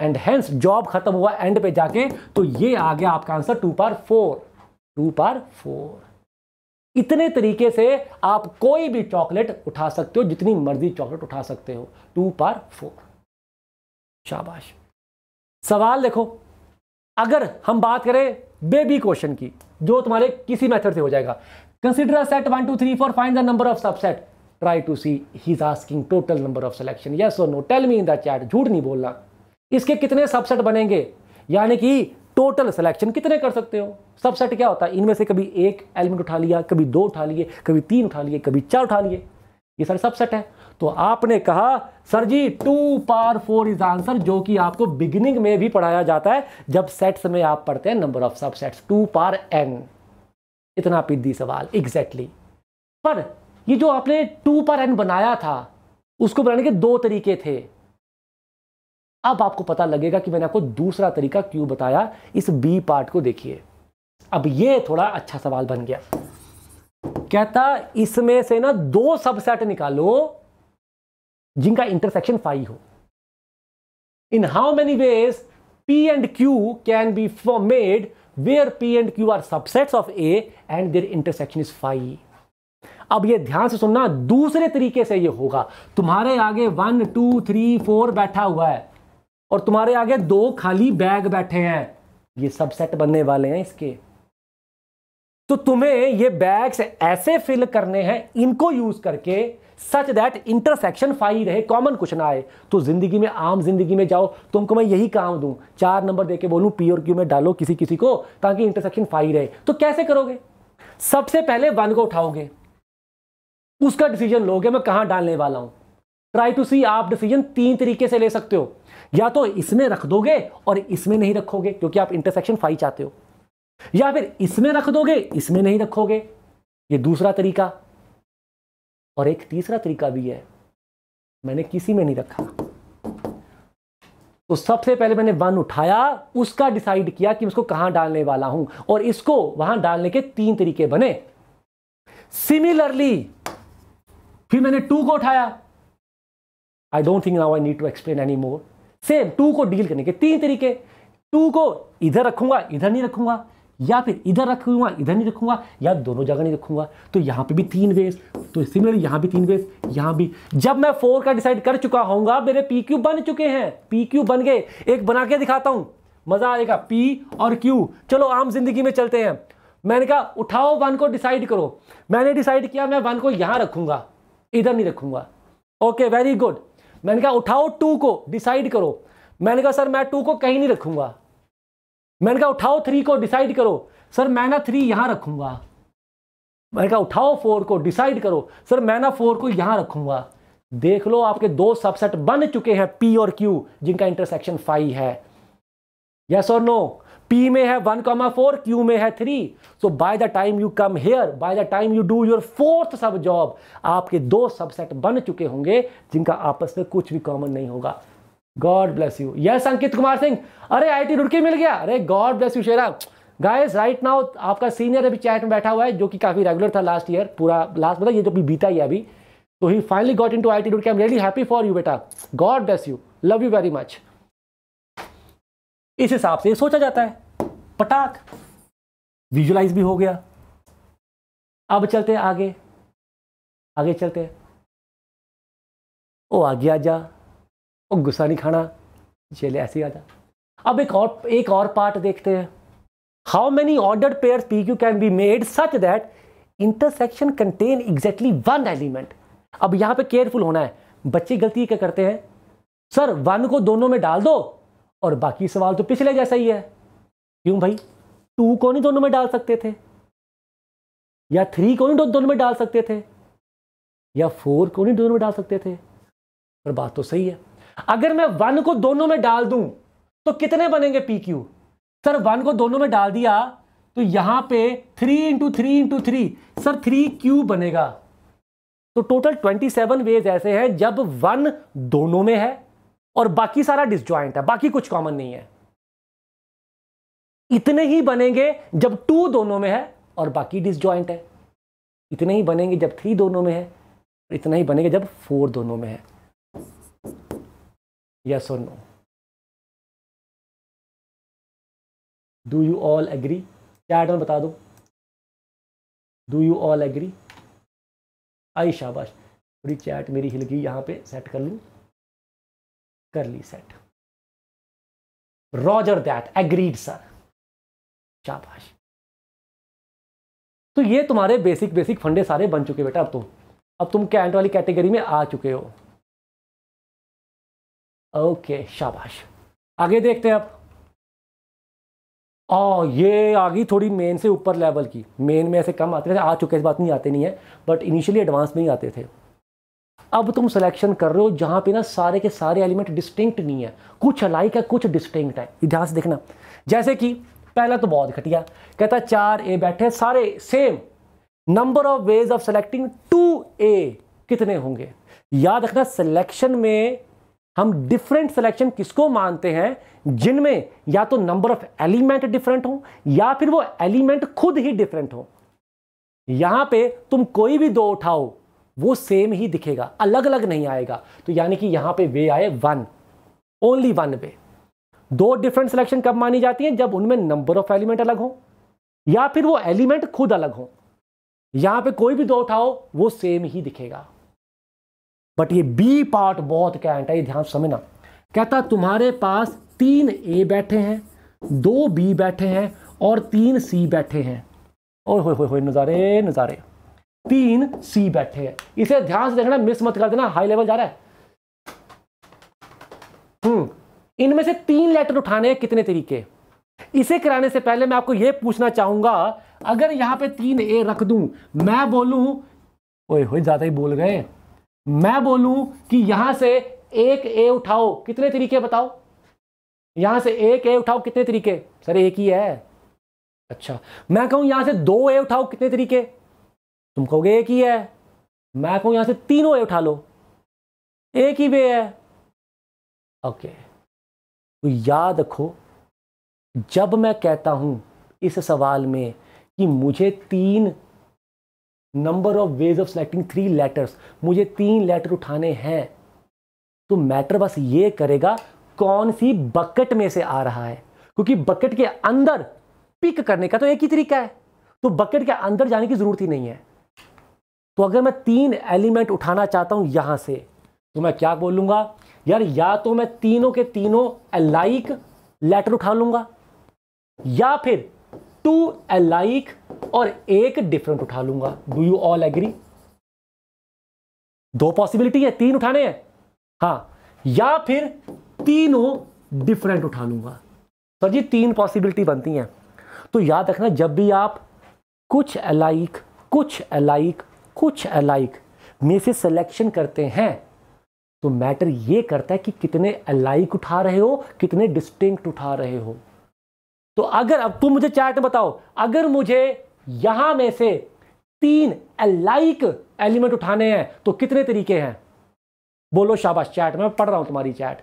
एंड हेंस जॉब खत्म हुआ एंड पे जाके तो ये आ गया आपका answer two power four two power four इतने तरीके से आप कोई भी चॉकलेट उठा सकते हो जितनी मर्जी चॉकलेट उठा सकते हो टू पार फोर शाबाश सवाल देखो अगर हम बात करें बेबी क्वेश्चन की जो तुम्हारे किसी मेथड से हो जाएगा consider set one two three four find the number of subset try to see he is asking total number of selection yes और no tell me in the chat झूठ नहीं बोलना इसके कितने सबसेट बनेंगे यानी कि टोटल सिलेक्शन कितने कर सकते हो सबसेट क्या होता है इनमें से कभी एक एलिमेंट उठा लिया कभी दो उठा लिए कभी तीन उठा लिए कभी चार उठा लिए ये सारे सबसेट है तो आपने कहा sir ji two power four is answer जो कि आपको बिगिनिंग में भी पढ़ाया जाता है जब सेट्स में आप पढ़ते हैं number of subsets two power N इतना पिद्दी सवाल एग्जैक्टली exactly. पर ये जो आपने टू पार एन बनाया था उसको बनाने के दो तरीके थे अब आपको पता लगेगा कि मैंने आपको दूसरा तरीका क्यों बताया इस बी पार्ट को देखिए अब ये थोड़ा अच्छा सवाल बन गया कहता इसमें से ना दो सबसेट निकालो जिनका इंटरसेक्शन फाइव हो in how many ways P and Q can be made where P and Q are subsets of A and their intersection is five अब ये ध्यान से सुनना दूसरे तरीके से ये होगा तुम्हारे आगे वन टू थ्री फोर बैठा हुआ है और तुम्हारे आगे दो खाली बैग बैठे हैं ये सबसेट बनने वाले हैं इसके तो तुम्हें ये बैग्स ऐसे फिल करने हैं इनको यूज करके सच दैट इंटरसेक्शन फाइव रहे कॉमन कुछ ना आए तो जिंदगी में आम जिंदगी में जाओ तुमको मैं यही काम दूं चार नंबर देके बोलूं पी और क्यू में डालो किसी किसी को ताकि इंटरसेक्शन फाइव रहे तो कैसे करोगे सबसे पहले वन को उठाओगे उसका डिसीजन लोगे मैं कहां डालने वाला हूं ट्राई टू सी आप डिसीजन तीन तरीके से ले सकते हो या तो इसमें रख दोगे और इसमें नहीं रखोगे क्योंकि आप इंटरसेक्शन फाइव चाहते हो या फिर इसमें रख दोगे इसमें नहीं रखोगे ये दूसरा तरीका और एक तीसरा तरीका भी है मैंने किसी में नहीं रखा तो सबसे पहले मैंने वन उठाया उसका डिसाइड किया कि उसको कहां डालने वाला हूं और इसको वहां डालने के तीन तरीके बने सिमिलरली फिर मैंने टू को उठाया I don't think now I need to explain any more same two को डील करने के तीन तरीके टू को इधर रखूंगा इधर नहीं रखूंगा या फिर इधर रखूंगा इधर नहीं रखूंगा या दोनों जगह नहीं रखूंगा तो यहां पे भी तीन वेज तो सिमिलरली यहां भी तीन वेज यहां भी जब मैं फोर का डिसाइड कर चुका होऊंगा मेरे पी क्यू बन चुके हैं पी क्यू बन गए एक बना के दिखाता हूं मज़ा आएगा पी और क्यू चलो आम जिंदगी में चलते हैं मैंने कहा उठाओ वन को डिसाइड करो मैंने डिसाइड किया मैं वन को यहां रखूंगा इधर नहीं रखूंगा ओके वेरी गुड मैंने कहा उठाओ टू को डिसाइड करो मैंने कहा सर मैं टू को कहीं नहीं रखूंगा मैंने कहा उठाओ थ्री को डिसाइड करो सर मैं ना थ्री यहां रखूंगा मैंने कहा उठाओ फोर को डिसाइड करो सर मैं ना फोर को यहां रखूंगा देख लो आपके दो सबसेट बन चुके हैं पी और क्यू जिनका इंटरसेक्शन फाइव है यस और नो पी में है वन कॉमा फोर क्यू में है three so by the time you come here by the time you do your fourth sub job आपके दो सबसेट बन चुके होंगे जिनका आपस में कुछ भी कॉमन नहीं होगा God bless you yes Ankit Kumar Singh अरे आई टी रुड़की मिल गया अरे God bless you Shera guys right now आपका सीनियर अभी चैट में बैठा हुआ है जो कि काफ़ी रेगुलर था लास्ट ईयर पूरा लास्ट मतलब ये जो भी बीता ही अभी तो ही finally got into I T Roorkee happy for you बेटा God bless you love you very much इस हिसाब से सोचा जाता है पटाख विजुलाइज भी हो गया अब चलते आगे आगे चलते ओ आगे आ जा और गुस्सा नहीं खाना चले ऐसे ही आ जा अब एक और एक और पार्ट देखते हैं how many order pair P Q can be made such that intersection contain exactly one element अब यहां पे केयरफुल होना है बच्चे गलती क्या करते हैं सर वन को दोनों में डाल दो और बाकी सवाल तो पिछले जैसा ही है क्यों भाई टू को नहीं दोनों में डाल सकते थे या थ्री को नहीं दोनों में डाल सकते थे या फोर को नहीं दोनों में डाल सकते थे पर बात तो सही है अगर मैं वन को दोनों में डाल दूं तो कितने बनेंगे पी क्यू सर वन को दोनों में डाल दिया तो यहां पे three into three into three sir three cube बनेगा तो टोटल ट्वेंटी सेवन वेज ऐसे हैं जब वन दोनों में है और बाकी सारा डिसज्वाइंट है बाकी कुछ कॉमन नहीं है इतने ही बनेंगे जब टू दोनों में है और बाकी डिसज्वाइंट है इतने ही बनेंगे जब थ्री दोनों में है इतना ही बनेगा जब फोर दोनों में है yes or no do you all agree चैट में बता दो डू यू ऑल एग्री आई शाबाश थोड़ी चैट मेरी हिल गई यहाँ पे सेट कर लूँ कर ली set roger that agreed sir शाबाश तो ये तुम्हारे बेसिक बेसिक फंडे सारे बन चुके बेटा अब तुम अब तुम कैंट वाली कैटेगरी में आ चुके हो ओके शाबाश आगे देखते हैं अब ओ ये आ गई थोड़ी मेन से ऊपर लेवल की मेन में ऐसे कम आते थे आ चुके इस बात नहीं आते नहीं है बट इनिशियली एडवांस में ही आते थे अब तुम सिलेक्शन कर रहे हो जहाँ पे ना सारे के सारे एलिमेंट डिस्टिंक्ट नहीं है कुछ अलाइक है कुछ डिस्टिंक्ट है इतिहास देखना जैसे कि पहला तो बहुत घटिया कहता चार ए बैठे सारे same number of ways of selecting two A कितने होंगे याद रखना सिलेक्शन में हम डिफरेंट सिलेक्शन किसको मानते हैं जिनमें या तो नंबर ऑफ एलिमेंट डिफरेंट हो या फिर वो एलिमेंट खुद ही डिफरेंट हो यहां पे तुम कोई भी दो उठाओ वो सेम ही दिखेगा अलग अलग नहीं आएगा तो यानी कि यहां पे वे आए वन ओनली वन वे दो डिफरेंट सिलेक्शन कब मानी जाती है जब उनमें नंबर ऑफ एलिमेंट अलग हो या फिर वो एलिमेंट खुद अलग हो यहां पे कोई भी दो उठाओ वो सेम ही दिखेगा बट ये बी पार्ट बहुत क्या है ये ध्यान समझना कहता तुम्हारे पास तीन ए बैठे हैं दो बी बैठे हैं और तीन सी बैठे हैं और हो हो हो नज़ारे नज़ारे तीन सी बैठे हैं इसे ध्यान से देखना मिस मत कर देना हाई लेवल जा रहा है हम्म इनमें से तीन लेटर उठाने हैं कितने तरीके इसे कराने से पहले मैं आपको यह पूछना चाहूंगा अगर यहां पे तीन ए रख दूं मैं बोलूं ओए होए ज्यादा ही बोल गए मैं बोलूं कि यहां से एक ए उठाओ कितने तरीके बताओ यहां से एक ए उठाओ कितने तरीके सर एक ही है अच्छा मैं कहूं यहां से दो ए उठाओ कितने तरीके तुम कहोगे एक ही है मैं कहूं यहां से तीनों ए उठा लो एक ही वे है ओके तो याद रखो जब मैं कहता हूं इस सवाल में कि मुझे तीन number of ways of selecting three letters मुझे तीन लेटर उठाने हैं तो मैटर बस ये करेगा कौन सी बकेट में से आ रहा है क्योंकि बकेट के अंदर पिक करने का तो एक ही तरीका है तो बकेट के अंदर जाने की जरूरत ही नहीं है तो अगर मैं तीन एलिमेंट उठाना चाहता हूं यहां से तो मैं क्या बोलूंगा यार या तो मैं तीनों के तीनों अलाइक लेटर उठा लूंगा या फिर टू अलाइक और एक डिफरेंट उठा लूंगा डू यू ऑल एग्री दो पॉसिबिलिटी है तीन उठाने हैं हाँ या फिर तीनों डिफरेंट उठा लूंगा सर तो जी तीन पॉसिबिलिटी बनती हैं तो याद रखना जब भी आप कुछ अलाइक कुछ अलाइक कुछ अलाइक में से सिलेक्शन करते हैं तो मैटर ये करता है कि कितने अलाइक उठा रहे हो कितने डिस्टिंक्ट उठा रहे हो तो अगर अब तुम मुझे चार्ट बताओ अगर मुझे यहां में से तीन लाइक एलिमेंट उठाने हैं तो कितने तरीके हैं बोलो शाबाश चैट मैं पढ़ रहा हूं तुम्हारी चैट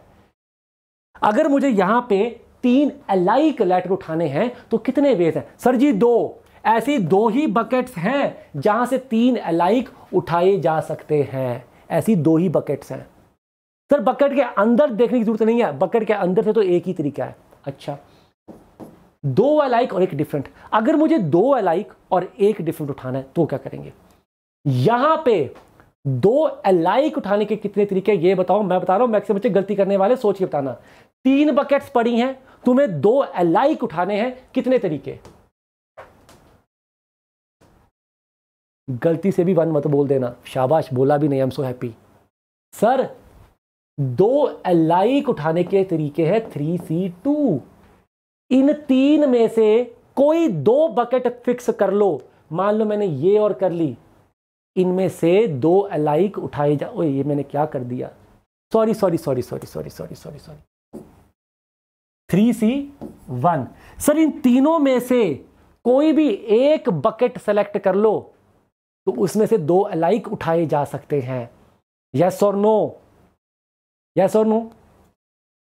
अगर मुझे यहां पे तीन अलाइक लेटर उठाने हैं तो कितने वेज हैं सर जी दो ऐसी दो ही बकेट्स हैं जहां से तीन अलाइक उठाए जा सकते हैं ऐसी दो ही बकेट्स हैं सर बकेट के अंदर देखने की जरूरत नहीं है बकेट के अंदर से तो एक ही तरीका है अच्छा दो अलाइक और एक डिफरेंट अगर मुझे दो अलाइक और एक डिफरेंट उठाना है तो क्या करेंगे यहां पे दो अलाइक उठाने के कितने तरीके ये बताओ मैं बता रहा हूं मैक्सिमम बच्चे गलती करने वाले सोच के बताना तीन बकेट्स पड़ी हैं तुम्हें दो अलाइक उठाने हैं कितने तरीके गलती से भी वन मत बोल देना शाबाश बोला भी नहीं I am so happy sir दो अलाइक उठाने के तरीके हैं थ्री सी टू इन तीन में से कोई दो बकेट फिक्स कर लो मान लो मैंने ये और कर ली इनमें से दो अलाइक उठाए जा ओए ये मैंने क्या कर दिया sorry sorry sorry sorry sorry sorry sorry sorry three C one sir इन तीनों में से कोई भी एक बकेट सेलेक्ट कर लो तो उसमें से दो अलाइक उठाए जा सकते हैं यस और नो यस और नो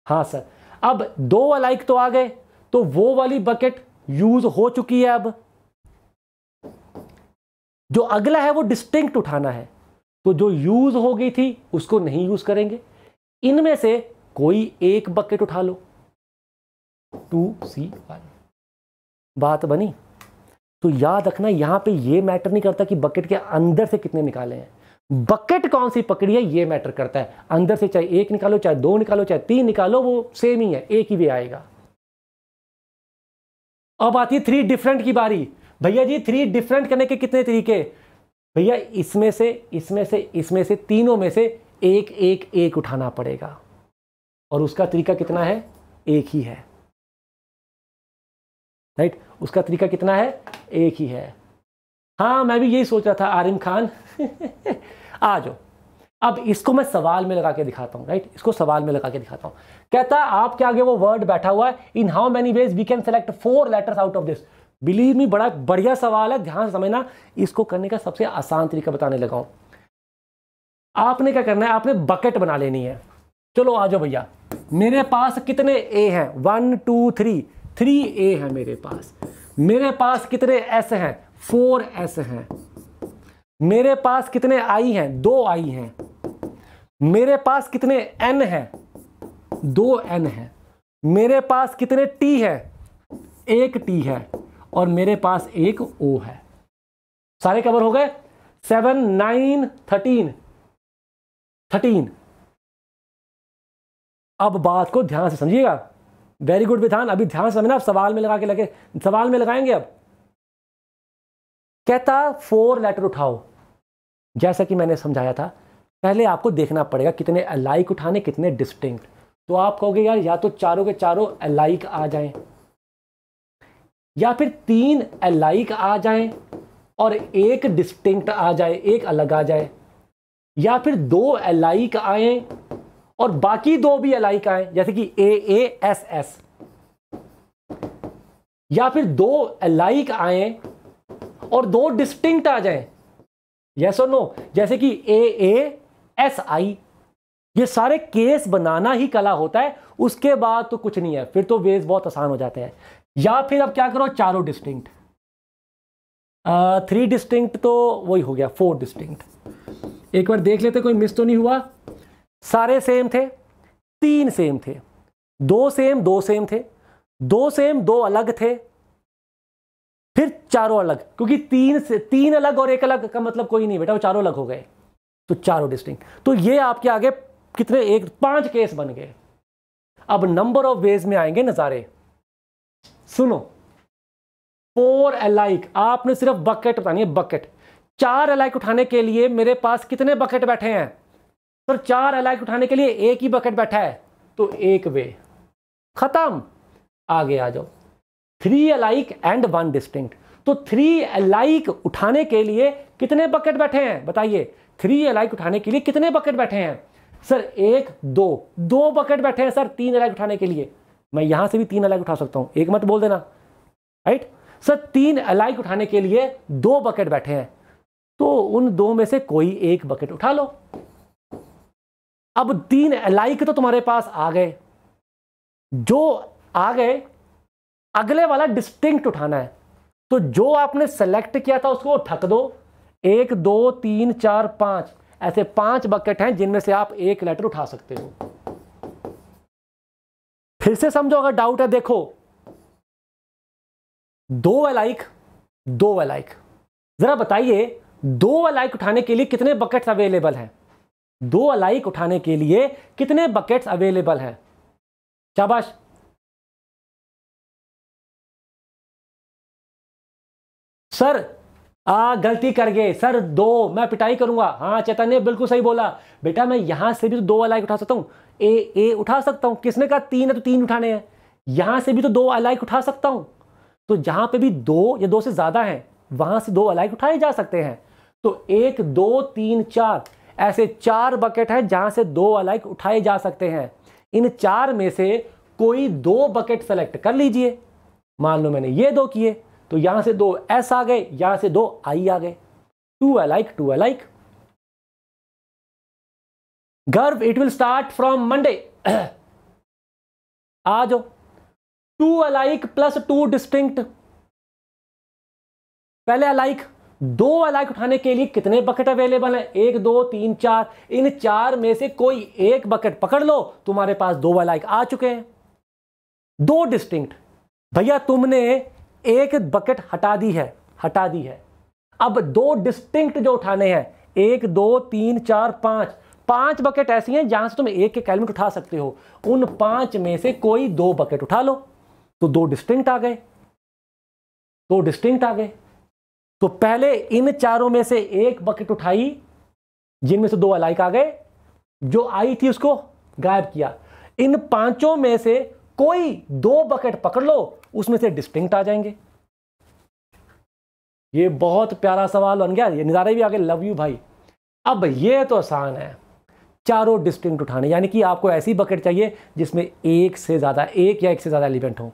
हाँ सर अब दो अलाइक तो आ गए तो वो वाली बकेट यूज हो चुकी है अब जो अगला है वो डिस्टिंक्ट उठाना है तो जो यूज हो गई थी उसको नहीं यूज करेंगे इनमें से कोई एक बकेट उठा लो टू सी वन बात बनी तो याद रखना यहां पे ये मैटर नहीं करता कि बकेट के अंदर से कितने निकाले हैं बकेट कौन सी पकड़ी है ये मैटर करता है अंदर से चाहे एक निकालो चाहे दो निकालो चाहे तीन निकालो वो सेम ही है एक ही भी आएगा अब आती है थ्री डिफरेंट की बारी भैया जी थ्री डिफरेंट करने के कितने तरीके भैया इसमें से इसमें से इसमें से तीनों में से एक एक एक उठाना पड़ेगा और उसका तरीका कितना है एक ही है राइट उसका तरीका कितना है एक ही है हाँ मैं भी यही सोच रहा था आरिम खान आ जाओ अब इसको मैं सवाल में लगा के दिखाता हूँ राइट इसको सवाल में लगा के दिखाता हूँ कहता है आपके आगे वो वर्ड बैठा हुआ है in how many ways we can select four letters out of this believe me बड़ा बढ़िया सवाल है ध्यान समझना इसको करने का सबसे आसान तरीका बताने लगा हूँ आपने क्या करना है आपने बकेट बना लेनी है चलो आ जाओ भैया मेरे पास कितने ए हैं one two three three A हैं मेरे पास मेरे पास कितने एस हैं फोर एस हैं मेरे पास कितने आई हैं दो आई हैं मेरे पास कितने एन हैं दो एन हैं मेरे पास कितने टी है एक टी है और मेरे पास एक ओ है सारे कवर हो गए सेवन नाइन थर्टीन थर्टीन अब बात को ध्यान से समझिएगा वेरी गुड विधान अभी ध्यान से समझना आप सवाल में लगा के लगे सवाल में लगाएंगे अब कहता फोर लेटर उठाओ जैसा कि मैंने समझाया था पहले आपको देखना पड़ेगा कितने अलाइक उठाने कितने डिस्टिंक्ट तो आप कहोगे यार या तो चारों के चारों अलाइक आ जाएं या फिर तीन अलाइक आ जाएं और एक डिस्टिंक्ट आ जाए एक अलग आ जाए या फिर दो अलाइक आए और बाकी दो भी अलाइक आए जैसे कि ए ए एस एस या फिर दो अलाइक आए और दो डिस्टिंक्ट आ जाए यस और नो जैसे कि ए ए एस आई ये सारे केस बनाना ही कला होता है उसके बाद तो कुछ नहीं है फिर तो वेज बहुत आसान हो जाते हैं या फिर अब क्या करो चारों डिस्टिंक्ट थ्री डिस्टिंक्ट तो वही हो गया फोर डिस्टिंक्ट एक बार देख लेते कोई मिस तो नहीं हुआ सारे सेम थे तीन सेम थे दो सेम दो सेम थे दो सेम दो अलग थे फिर चारों अलग क्योंकि तीन से तीन अलग और एक अलग का मतलब कोई नहीं बेटा वो चारों अलग हो गए तो चारों डिस्टिंग तो ये आपके आगे कितने एक पांच केस बन गए अब नंबर ऑफ वेज में आएंगे नज़ारे सुनो फोर अलाइक आपने सिर्फ बकेट बतानी है बकेट चार अलाइक उठाने के लिए मेरे पास कितने बकेट बैठे हैं पर चार अलाइक उठाने के लिए एक ही बकेट बैठा है तो एक वे खत्म आगे आ जाओ three alike and one distinct तो थ्री अलाइक उठाने के लिए कितने बकेट बैठे हैं बताइए थ्री अलाइक उठाने के लिए कितने बकेट बैठे हैं सर एक दो दो बकेट बैठे हैं सर तीन अलाइक उठाने के लिए मैं यहां से भी तीन अलाइक उठा सकता हूं एक मत बोल देना राइट सर तीन अलाइक उठाने के लिए दो बकेट बैठे हैं तो उन दो में से कोई एक बकेट उठा लो अब तीन अलाइक तो तुम्हारे पास आ गए जो आ गए अगले वाला डिस्टिंक्ट उठाना है तो जो आपने सेलेक्ट किया था उसको ठक दो एक दो तीन चार पांच ऐसे पांच बकेट हैं जिनमें से आप एक लेटर उठा सकते हो फिर से समझो अगर डाउट है देखो दो अलाइक दो अलाइक जरा बताइए दो अलाइक उठाने के लिए कितने बकेट्स अवेलेबल हैं दो अलाइक उठाने के लिए कितने बकेट्स अवेलेबल हैं शाबाश सर आ गलती कर गए सर दो मैं पिटाई करूंगा हाँ चेतन ने बिल्कुल सही बोला बेटा मैं यहां से भी तो दो अलाइक उठा सकता हूँ ए ए उठा सकता हूँ किसने कहा तीन है तो तीन उठाने हैं यहां से भी तो दो अलाइक उठा सकता हूँ तो जहां पे भी दो या दो से ज्यादा हैं वहां से दो अलाइक उठाए जा सकते हैं तो एक दो तीन चार ऐसे चार बकेट हैं जहां से दो अलाइक उठाए जा सकते हैं इन चार में से कोई दो बकेट सेलेक्ट कर लीजिए मान लो मैंने ये दो किए तो यहां से दो एस आ गए यहां से दो आई आ गए टू अलाइक टू अलाइक गर्व it will start from Monday आ जाओ two alike plus two distinct पहले अलाइक दो अलाइक उठाने के लिए कितने बकेट अवेलेबल हैं एक दो तीन चार इन चार में से कोई एक बकेट पकड़ लो तुम्हारे पास दो अलाइक आ चुके हैं दो डिस्टिंक्ट भैया तुमने एक बकेट हटा दी है हटा दी है अब दो डिस्टिंक्ट जो उठाने हैं एक दो तीन चार पांच पांच बकेट ऐसी हैं जहां से तुम एक एक एलिमेंट उठा सकते हो उन पांच में से कोई दो बकेट उठा लो तो दो डिस्टिंक्ट आ गए दो डिस्टिंक्ट आ गए तो पहले इन चारों में से एक बकेट उठाई जिनमें से दो अलाइक आ गए जो आई थी उसको गायब किया इन पांचों में से कोई दो बकेट पकड़ लो उसमें से डिस्टिंक्ट आ जाएंगे ये बहुत प्यारा सवाल बन गया ये निजारे भी आगे लव यू भाई अब ये तो आसान है चारों डिस्टिंक्ट उठाने यानी कि आपको ऐसी बकेट चाहिए जिसमें एक से ज़्यादा एक या एक से ज़्यादा एलिमेंट हो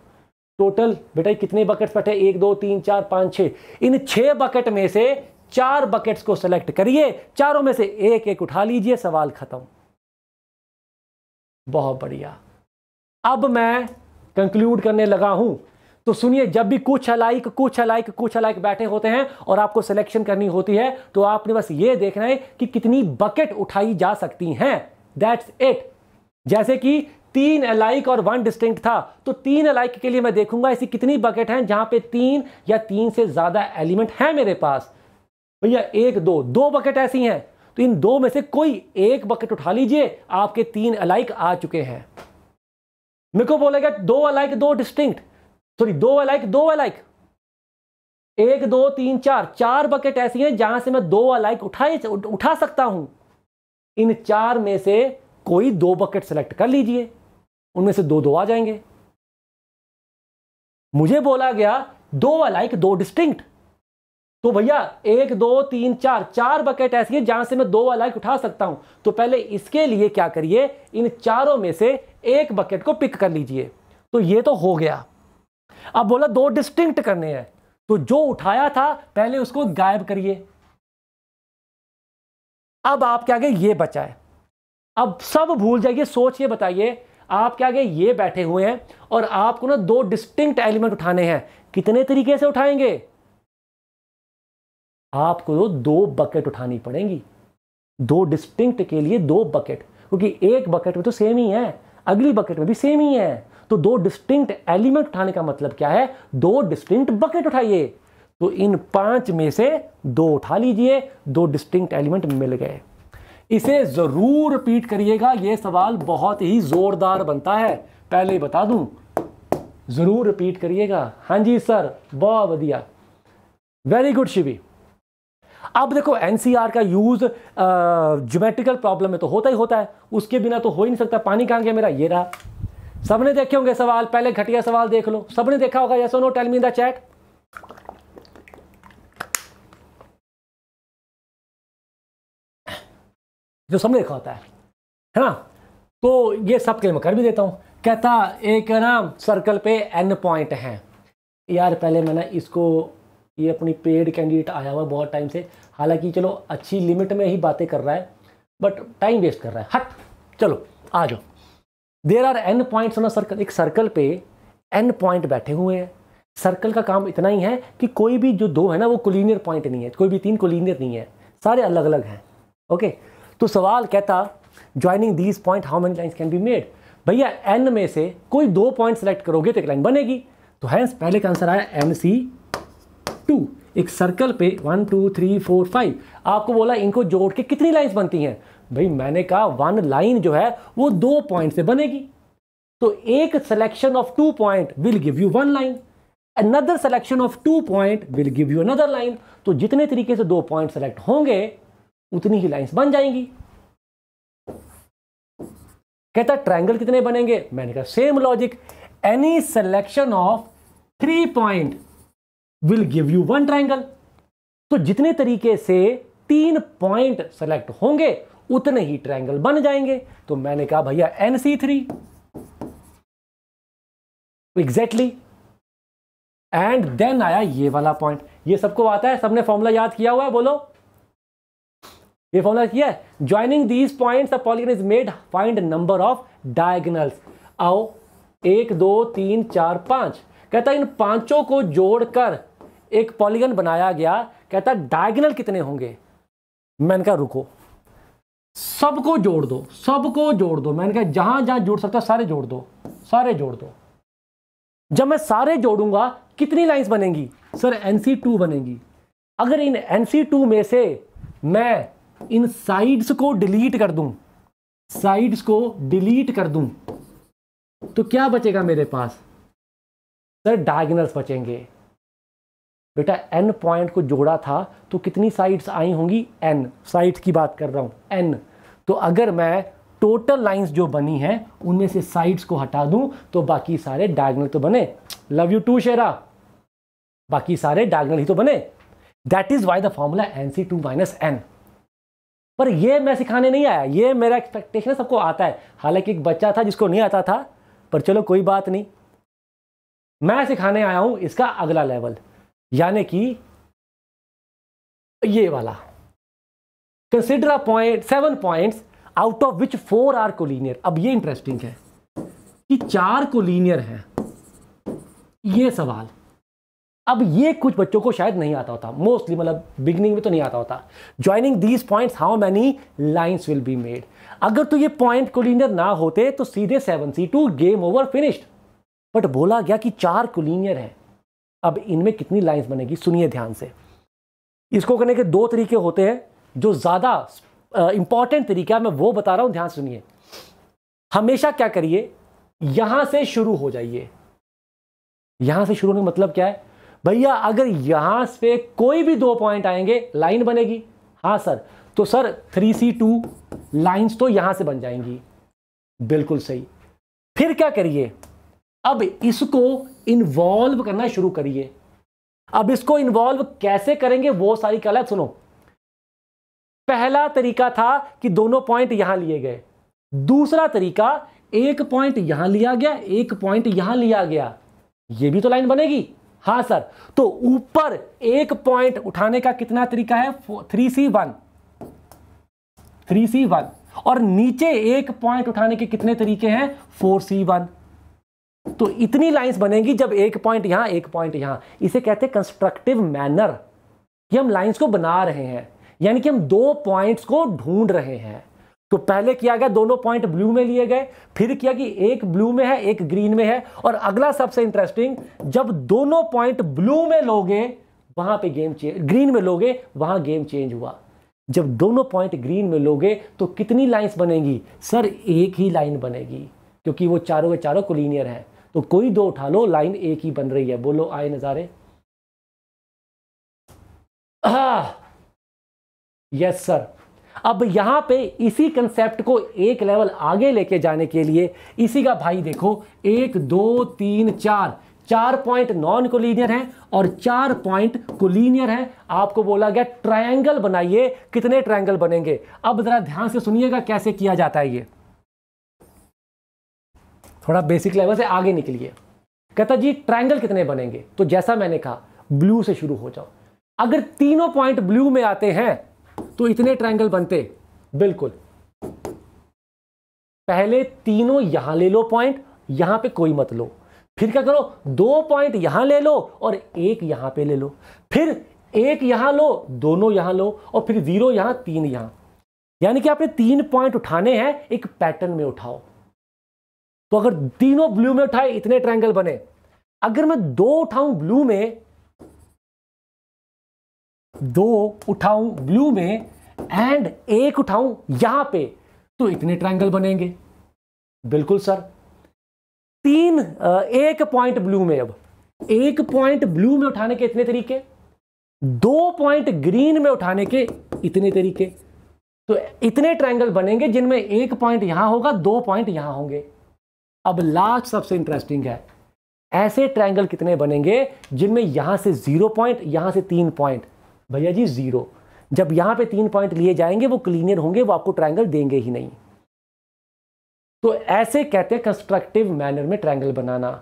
टोटल बेटा कितने बकेट्स बैठे एक दो तीन चार पांच छह इन छह बकेट में से चार बकेट्स को सेलेक्ट करिए चारों में से एक एक उठा लीजिए सवाल ख़त्म बहुत बढ़िया अब मैं कंक्लूड करने लगा हूं तो सुनिए जब भी कुछ अलाइक कुछ अलाइक कुछ अलाइक बैठे होते हैं और आपको सिलेक्शन करनी होती है तो आपने बस ये देखना है कि कितनी बकेट उठाई जा सकती हैं दैट्स इट जैसे कि तीन अलाइक और वन डिस्टिंक्ट था तो तीन अलाइक के लिए मैं देखूंगा ऐसी कितनी बकेट हैं जहां पे तीन या तीन से ज्यादा एलिमेंट है मेरे पास भैया एक दो दो बकेट ऐसी हैं तो इन दो में से कोई एक बकेट उठा लीजिए आपके तीन अलाइक आ चुके हैं मेरे को बोलेगा दो अलाइक दो डिस्टिंक्ट सॉरी दो अलाइक दो अलाइक एक दो तीन चार चार बकेट ऐसी हैं जहां से मैं दो अलाइक उठा उठा सकता हूं इन चार में से कोई दो बकेट सेलेक्ट कर लीजिए उनमें से दो दो आ जाएंगे मुझे बोला गया दो अलाइक दो डिस्टिंक्ट तो भैया एक दो तीन चार चार बकेट ऐसी हैं जहां से मैं दो अलाइक उठा सकता हूं तो पहले इसके लिए क्या करिए इन चारों में से एक बकेट को पिक कर लीजिए तो ये तो हो गया अब बोला दो डिस्टिंक्ट करने हैं तो जो उठाया था पहले उसको गायब करिए अब क्या आगे ये बचा है अब सब भूल जाइए ये बताइए क्या आगे ये बैठे हुए हैं और आपको ना दो डिस्टिंक्ट एलिमेंट उठाने हैं कितने तरीके से उठाएंगे आपको तो दो बकेट उठानी पड़ेंगी दो डिस्टिंक्ट के लिए दो बकेट क्योंकि एक बकेट में तो सेम ही है अगली बकेट में भी सेम ही है तो दो डिस्टिंक्ट एलिमेंट उठाने का मतलब क्या है दो डिस्टिंक्ट बकेट उठाइए तो इन पांच में से दो उठा लीजिए दो डिस्टिंक्ट एलिमेंट मिल गए इसे जरूर रिपीट करिएगा यह सवाल बहुत ही जोरदार बनता है पहले ही बता दूं जरूर रिपीट करिएगा हाँ जी सर बहुत बढ़िया वेरी गुड शिवी अब देखो एनसीआर का यूज़ ज्योमेट्रिकल प्रॉब्लम में तो होता ही होता है उसके बिना तो हो ही नहीं सकता पानी कहाँ गया मेरा ये रहा सबने देखे होंगे सवाल पहले घटिया सवाल देख लो सबने देखा होगा yes no tell me the chat जो सबने देखा होता है है ना तो ये सब के मैं कर भी देता हूं कहता एक नाम सर्कल पे एन पॉइंट है यार पहले मैंने इसको ये अपनी पेड कैंडिडेट आया हुआ बहुत टाइम से हालांकि चलो अच्छी लिमिट में ही बातें कर रहा है बट टाइम वेस्ट कर रहा है हट चलो आ जाओ देर आर एन पॉइंट्स ना सर्कल एक सर्कल पे एन पॉइंट बैठे हुए हैं सर्कल का काम इतना ही है कि कोई भी जो दो है ना वो कोलिनियर पॉइंट नहीं है कोई भी तीन कोलिनियर नहीं है सारे अलग अलग हैं ओके तो सवाल कहता joining these point how many lines can be made भैया एन में से कोई दो पॉइंट सेलेक्ट करोगे तो एक लाइन बनेगी तो हैंस पहले का आंसर आया एन सी टू एक सर्कल पे one two three four five आपको बोला इनको जोड़ के कितनी लाइन बनती हैं भाई मैंने कहा वन लाइन जो है वो दो पॉइंट से बनेगी तो एक selection of two point will give you one line another selection of two point will give you another line तो जितने तरीके से दो पॉइंट सेलेक्ट होंगे उतनी ही लाइंस बन जाएंगी कहता ट्रायंगल कितने बनेंगे मैंने कहा same logic any selection of three point will give you one triangle तो जितने तरीके से तीन पॉइंट सेलेक्ट होंगे उतने ही ट्राइंगल बन जाएंगे तो मैंने कहा भैया n C three exactly and then आया ये वाला पॉइंट ये सबको आता है सबने फॉर्मूला याद किया हुआ है बोलो ये फॉर्मूला किया है joining these point is made find number of diagonals आओ एक दो तीन चार पांच कहता है इन पांचों को जोड़कर एक पॉलीगन बनाया गया कहता डायगनल कितने होंगे मैंने कहा रुको सबको जोड़ दो सबको जोड़ दो मैंने कहा जहां जहां जोड़ सकता सारे जोड़ दो सारे जोड़ दो जब मैं सारे जोड़ूंगा कितनी लाइंस बनेंगी सर एन सी टू बनेगी अगर इन एन सी टू में से मैं इन साइड्स को डिलीट कर दूं साइड्स को डिलीट कर दूं तो क्या बचेगा मेरे पास सर डायगनल्स बचेंगे बेटा एन पॉइंट को जोड़ा था तो कितनी साइड्स आई होंगी एन साइड्स की बात कर रहा हूँ एन तो अगर मैं टोटल लाइंस जो बनी हैं उनमें से साइड्स को हटा दूं तो बाकी सारे डायगनल तो बने लव यू टू शेरा बाकी सारे डायगनल ही तो बने that is why the formula n C two minus n पर ये मैं सिखाने नहीं आया ये मेरा एक्सपेक्टेशन है सबको आता है हालांकि एक बच्चा था जिसको नहीं आता था पर चलो कोई बात नहीं मैं सिखाने आया हूं इसका अगला लेवल यानी कि ये वाला consider a point seven point out of which four are collinear अब ये इंटरेस्टिंग है कि चार कोलिनियर है ये सवाल अब ये कुछ बच्चों को शायद नहीं आता होता मोस्टली मतलब बिगनिंग में तो नहीं आता होता joining these points how many lines will be made अगर तो ये पॉइंट कोलिनियर ना होते तो सीधे seven C two game over finished but बोला गया कि चार कोलिनियर हैं अब इनमें कितनी लाइंस बनेगी सुनिए ध्यान से इसको करने के दो तरीके होते हैं जो ज़्यादा इंपॉर्टेंट तरीका मैं वो बता रहा हूं ध्यान सुनिए हमेशा क्या करिए यहां से शुरू हो जाइए यहां से शुरू होने मतलब क्या है भैया अगर यहां से कोई भी दो पॉइंट आएंगे लाइन बनेगी हाँ सर तो sir three C two lines तो यहां से बन जाएंगी बिल्कुल सही फिर क्या करिए अब इसको इन्वॉल्व करना शुरू करिए अब इसको इन्वॉल्व कैसे करेंगे वो सारी कला सुनो पहला तरीका था कि दोनों पॉइंट यहां लिए गए दूसरा तरीका एक पॉइंट यहां लिया गया एक पॉइंट यहां लिया गया ये भी तो लाइन बनेगी हां सर तो ऊपर एक पॉइंट उठाने का कितना तरीका है three C one three C one और नीचे एक पॉइंट उठाने के कितने तरीके हैं फोर सी वन तो इतनी लाइंस बनेगी जब एक पॉइंट यहां एक पॉइंट यहां इसे कहते हैं कंस्ट्रक्टिव मैनर कि हम लाइंस को बना रहे हैं यानी कि हम दो पॉइंट्स को ढूंढ रहे हैं तो पहले किया गया दोनों पॉइंट ब्लू में लिए गए फिर किया कि एक ब्लू में है एक ग्रीन में है और अगला सबसे इंटरेस्टिंग जब दोनों पॉइंट ब्लू में लोगे वहां पे गेम चेंज ग्रीन में लोगे वहां गेम चेंज हुआ जब दोनों पॉइंट ग्रीन में लोगे तो कितनी लाइंस बनेगी सर एक ही लाइन बनेगी क्योंकि वो चारों के चारों कोलिनियर है तो कोई दो उठा लो लाइन एक ही बन रही है बोलो आए नज़ारे यस सर अब यहां पे इसी कंसेप्ट को एक लेवल आगे लेके जाने के लिए इसी का भाई देखो एक दो तीन चार चार पॉइंट नॉन कोलिनियर है और चार पॉइंट कोलिनियर है आपको बोला गया ट्रायंगल बनाइए कितने ट्रायंगल बनेंगे अब ज़रा ध्यान से सुनिएगा कैसे किया जाता है ये थोड़ा बेसिक लेवल से आगे निकलिए कहता जी ट्रायंगल कितने बनेंगे तो जैसा मैंने कहा ब्लू से शुरू हो जाओ अगर तीनों पॉइंट ब्लू में आते हैं तो इतने ट्रायंगल बनते बिल्कुल पहले तीनों यहां ले लो पॉइंट यहां पे कोई मत लो फिर क्या करो दो पॉइंट यहां ले लो और एक यहां पे ले लो फिर एक यहां लो दोनों यहां लो और फिर जीरो यहां तीन यहां यानी कि आपने तीन पॉइंट उठाने हैं एक पैटर्न में उठाओ तो अगर तीनों ब्लू में उठाए इतने ट्रायंगल बने अगर मैं दो उठाऊं ब्लू में दो उठाऊं ब्लू में एंड एक उठाऊं यहां पे तो इतने ट्रायंगल बनेंगे बिल्कुल सर तीन एक पॉइंट ब्लू में अब एक पॉइंट ब्लू में उठाने के इतने तरीके दो पॉइंट ग्रीन में उठाने के इतने तरीके तो इतने ट्रायंगल बनेंगे जिनमें एक पॉइंट यहां होगा दो पॉइंट यहां होंगे अब लास्ट सबसे इंटरेस्टिंग है ऐसे ट्रायंगल कितने बनेंगे जिनमें यहां से जीरो पॉइंट यहां से तीन पॉइंट भैया जी जीरो जब यहां पे तीन पॉइंट लिए जाएंगे वो क्लीनियर होंगे वो आपको ट्रायंगल देंगे ही नहीं तो ऐसे कहते हैं कंस्ट्रक्टिव मैनर में ट्रायंगल बनाना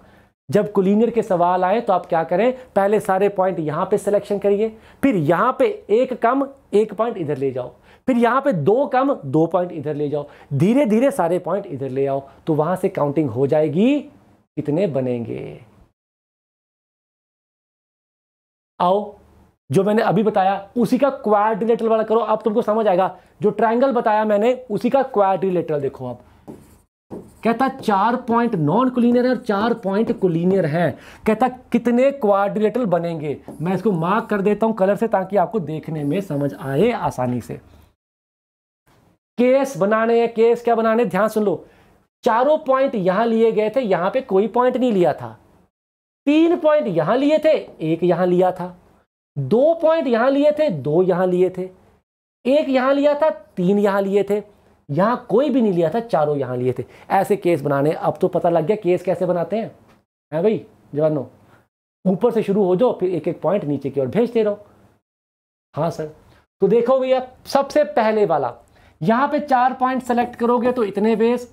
जब क्लीनियर के सवाल आए तो आप क्या करें पहले सारे पॉइंट यहां पे सिलेक्शन करिए फिर यहां पे एक कम एक पॉइंट इधर ले जाओ फिर यहाँ पे दो कम दो पॉइंट इधर ले जाओ धीरे धीरे सारे पॉइंट इधर ले आओ तो वहां से काउंटिंग हो जाएगी कितने बनेंगे आओ जो मैंने अभी बताया उसी का क्वाड्रिलेटरल वाला करो अब तुमको समझ आएगा जो ट्रायंगल बताया मैंने उसी का क्वाड्रिलेटरल देखो आप कहता चार पॉइंट नॉन कोलिनियर है और चार पॉइंट कोलिनियर है कहता कितने क्वाड्रिलेटरल बनेंगे मैं इसको मार्क कर देता हूं कलर से ताकि आपको देखने में समझ आए आसानी से केस बनाने हैं केस क्या बनाने ध्यान सुन लो चारों पॉइंट यहां लिए गए थे यहां पे कोई पॉइंट नहीं लिया था तीन पॉइंट यहां लिए थे एक यहां लिया था दो पॉइंट यहां लिए थे दो यहां लिए थे एक यहां लिया था तीन यहां लिए थे यहां कोई भी नहीं लिया था चारों यहां लिए थे ऐसे केस बनाने अब तो पता लग गया केस कैसे बनाते हैं है भाई जवानो ऊपर से शुरू हो जाओ फिर एक एक पॉइंट नीचे की ओर भेजते रहो हाँ सर तो देखो भैया सबसे पहले वाला यहां पे चार पॉइंट सेलेक्ट करोगे तो इतने बेस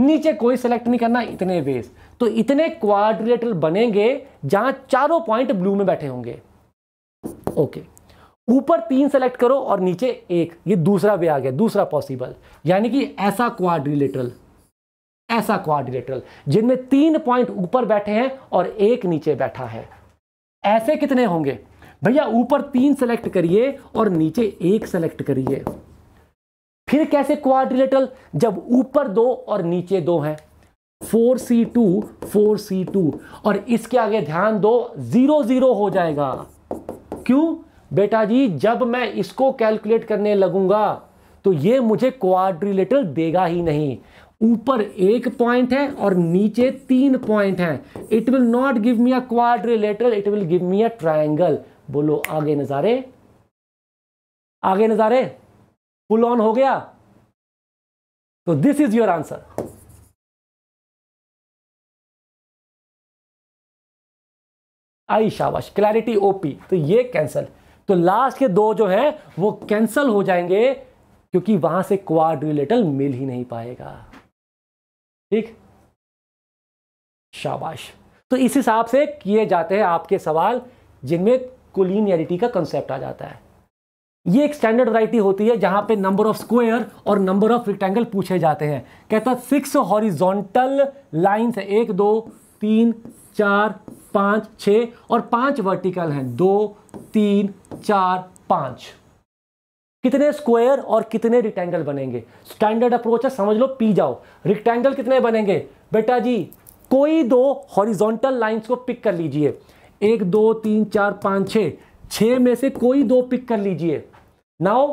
नीचे कोई सेलेक्ट नहीं करना इतने बेस तो इतने क्वाड्रिलेटरल बनेंगे जहां चारों पॉइंट ब्लू में बैठे होंगे ओके ऊपर तीन सेलेक्ट करो और नीचे एक ये दूसरा वे आ गया दूसरा पॉसिबल यानी कि ऐसा क्वाड्रिलेटरल ऐसा क्वाड्रिलेटरल जिनमें तीन पॉइंट ऊपर बैठे हैं और एक नीचे बैठा है ऐसे कितने होंगे भैया ऊपर तीन सेलेक्ट करिए और नीचे एक सेलेक्ट करिए फिर कैसे क्वाड्रिलेटरल जब ऊपर दो और नीचे दो हैं four C two four C two और इसके आगे ध्यान दो जीरो जीरो हो जाएगा क्यों बेटा जी जब मैं इसको कैलकुलेट करने लगूंगा तो ये मुझे क्वाड्रिलेटरल देगा ही नहीं ऊपर एक पॉइंट है और नीचे तीन पॉइंट है it will not give me a quadrilateral it will give me a triangle बोलो आगे नजारे आगे नजारे पुल ऑन हो गया तो this is your answer I शाबाश क्लैरिटी ओपी तो ये कैंसल तो लास्ट के दो जो हैं वो कैंसल हो जाएंगे क्योंकि वहां से क्वाड्रिलेटल मिल ही नहीं पाएगा ठीक शाबाश तो इस हिसाब से किए जाते हैं आपके सवाल जिनमें कुलीनियरिटी का कंसेप्ट आ जाता है ये एक स्टैंडर्ड वैरायटी होती है जहां पे नंबर ऑफ स्क्वायर और नंबर ऑफ रिक्टेंगल पूछे जाते हैं कहता है सिक्स हॉरिजॉन्टल लाइंस है एक दो तीन चार पांच छ और पांच वर्टिकल हैं दो तीन चार पांच कितने स्क्वायर और कितने रिक्टेंगल बनेंगे स्टैंडर्ड अप्रोच है समझ लो पी जाओ रिक्टेंगल कितने बनेंगे बेटा जी कोई दो हॉरिजोंटल लाइंस को पिक कर लीजिए एक दो तीन चार पांच छ छः में से कोई दो पिक कर लीजिए नाउ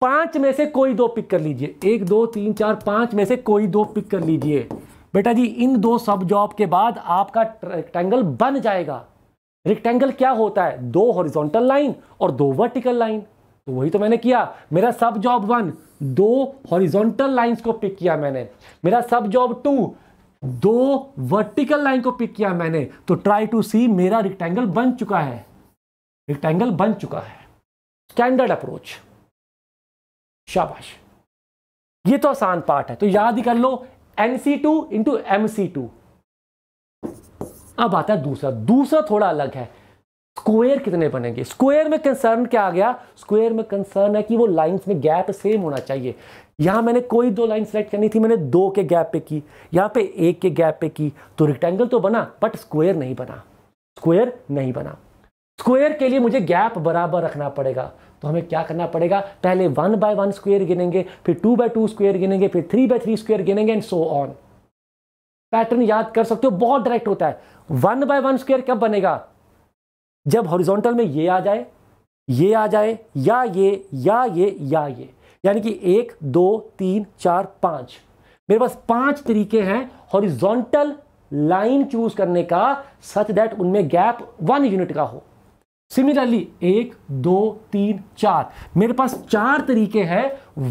पांच में से कोई दो पिक कर लीजिए एक दो तीन चार पांच में से कोई दो पिक कर लीजिए बेटा जी इन दो सब जॉब के बाद आपका रेक्टेंगल बन जाएगा रेक्टेंगल क्या होता है दो हॉरिजॉन्टल लाइन और दो वर्टिकल लाइन तो वही तो मैंने किया मेरा सब जॉब वन दो हॉरिजॉन्टल लाइंस को पिक किया मैंने मेरा सब जॉब टू दो वर्टिकल लाइन को पिक किया मैंने तो ट्राई टू सी मेरा रेक्टेंगल बन चुका है रेक्टेंगल बन चुका है स्टैंडर्ड अप्रोच शाबाश ये तो आसान पार्ट है तो याद ही कर लो n C two into m C two अब आता है दूसरा दूसरा थोड़ा अलग है स्क्वायर कितने बनेंगे स्क्वायर में कंसर्न क्या आ गया स्क्वायर में कंसर्न है कि वो लाइंस में गैप सेम होना चाहिए यहां मैंने कोई दो लाइन सेलेक्ट करनी थी मैंने दो के गैप पे की यहां पे एक के गैप पे की तो रेक्टेंगल तो बना बट स्क्वायर नहीं बना स्क्वायर नहीं बना स्क्वायर के लिए मुझे गैप बराबर रखना पड़ेगा तो हमें क्या करना पड़ेगा पहले वन बाय वन स्क्वायर गिनेंगे फिर टू बाय टू स्क्वायर गिनेंगे फिर थ्री बाय थ्री स्क्वायर गिनेंगे एंड सो ऑन पैटर्न याद कर सकते हो बहुत डायरेक्ट होता है वन बाय वन स्क्वायर कब बनेगा जब हॉरिजॉन्टल में ये आ जाए ये आ जाए या ये या ये या ये यानी कि एक दो तीन चार पांच मेरे पास पांच तरीके हैं हॉरिजॉन्टल लाइन चूज करने का सच दैट उनमें गैप वन यूनिट का हो सिमिलरली एक दो तीन चार मेरे पास चार तरीके हैं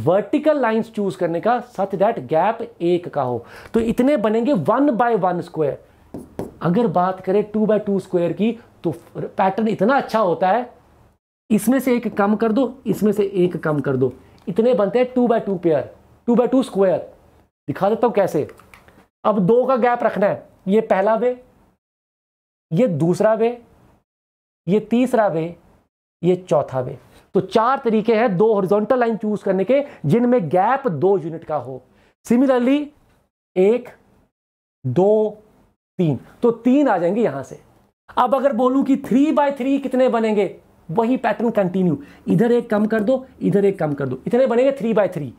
वर्टिकल लाइंस चूज करने का सच दैट गैप एक का हो तो इतने बनेंगे वन बाय वन स्क्वायर अगर बात करें टू बाय टू स्क्वायर की तो पैटर्न इतना अच्छा होता है इसमें से एक कम कर दो इसमें से एक कम कर दो इतने बनते हैं two by two pair two by two square दिखा देता हूँ कैसे अब दो का गैप रखना है ये पहला वे ये दूसरा वे ये तीसरा वे ये चौथा वे तो चार तरीके हैं दो हॉरिजॉन्टल लाइन चूज करने के जिनमें गैप दो यूनिट का हो सिमिलरली एक दो तीन तो तीन आ जाएंगे यहां से अब अगर बोलूं कि थ्री बाय थ्री कितने बनेंगे वही पैटर्न कंटिन्यू इधर एक कम कर दो इधर एक कम कर दो इतने बनेंगे थ्री बाय थ्री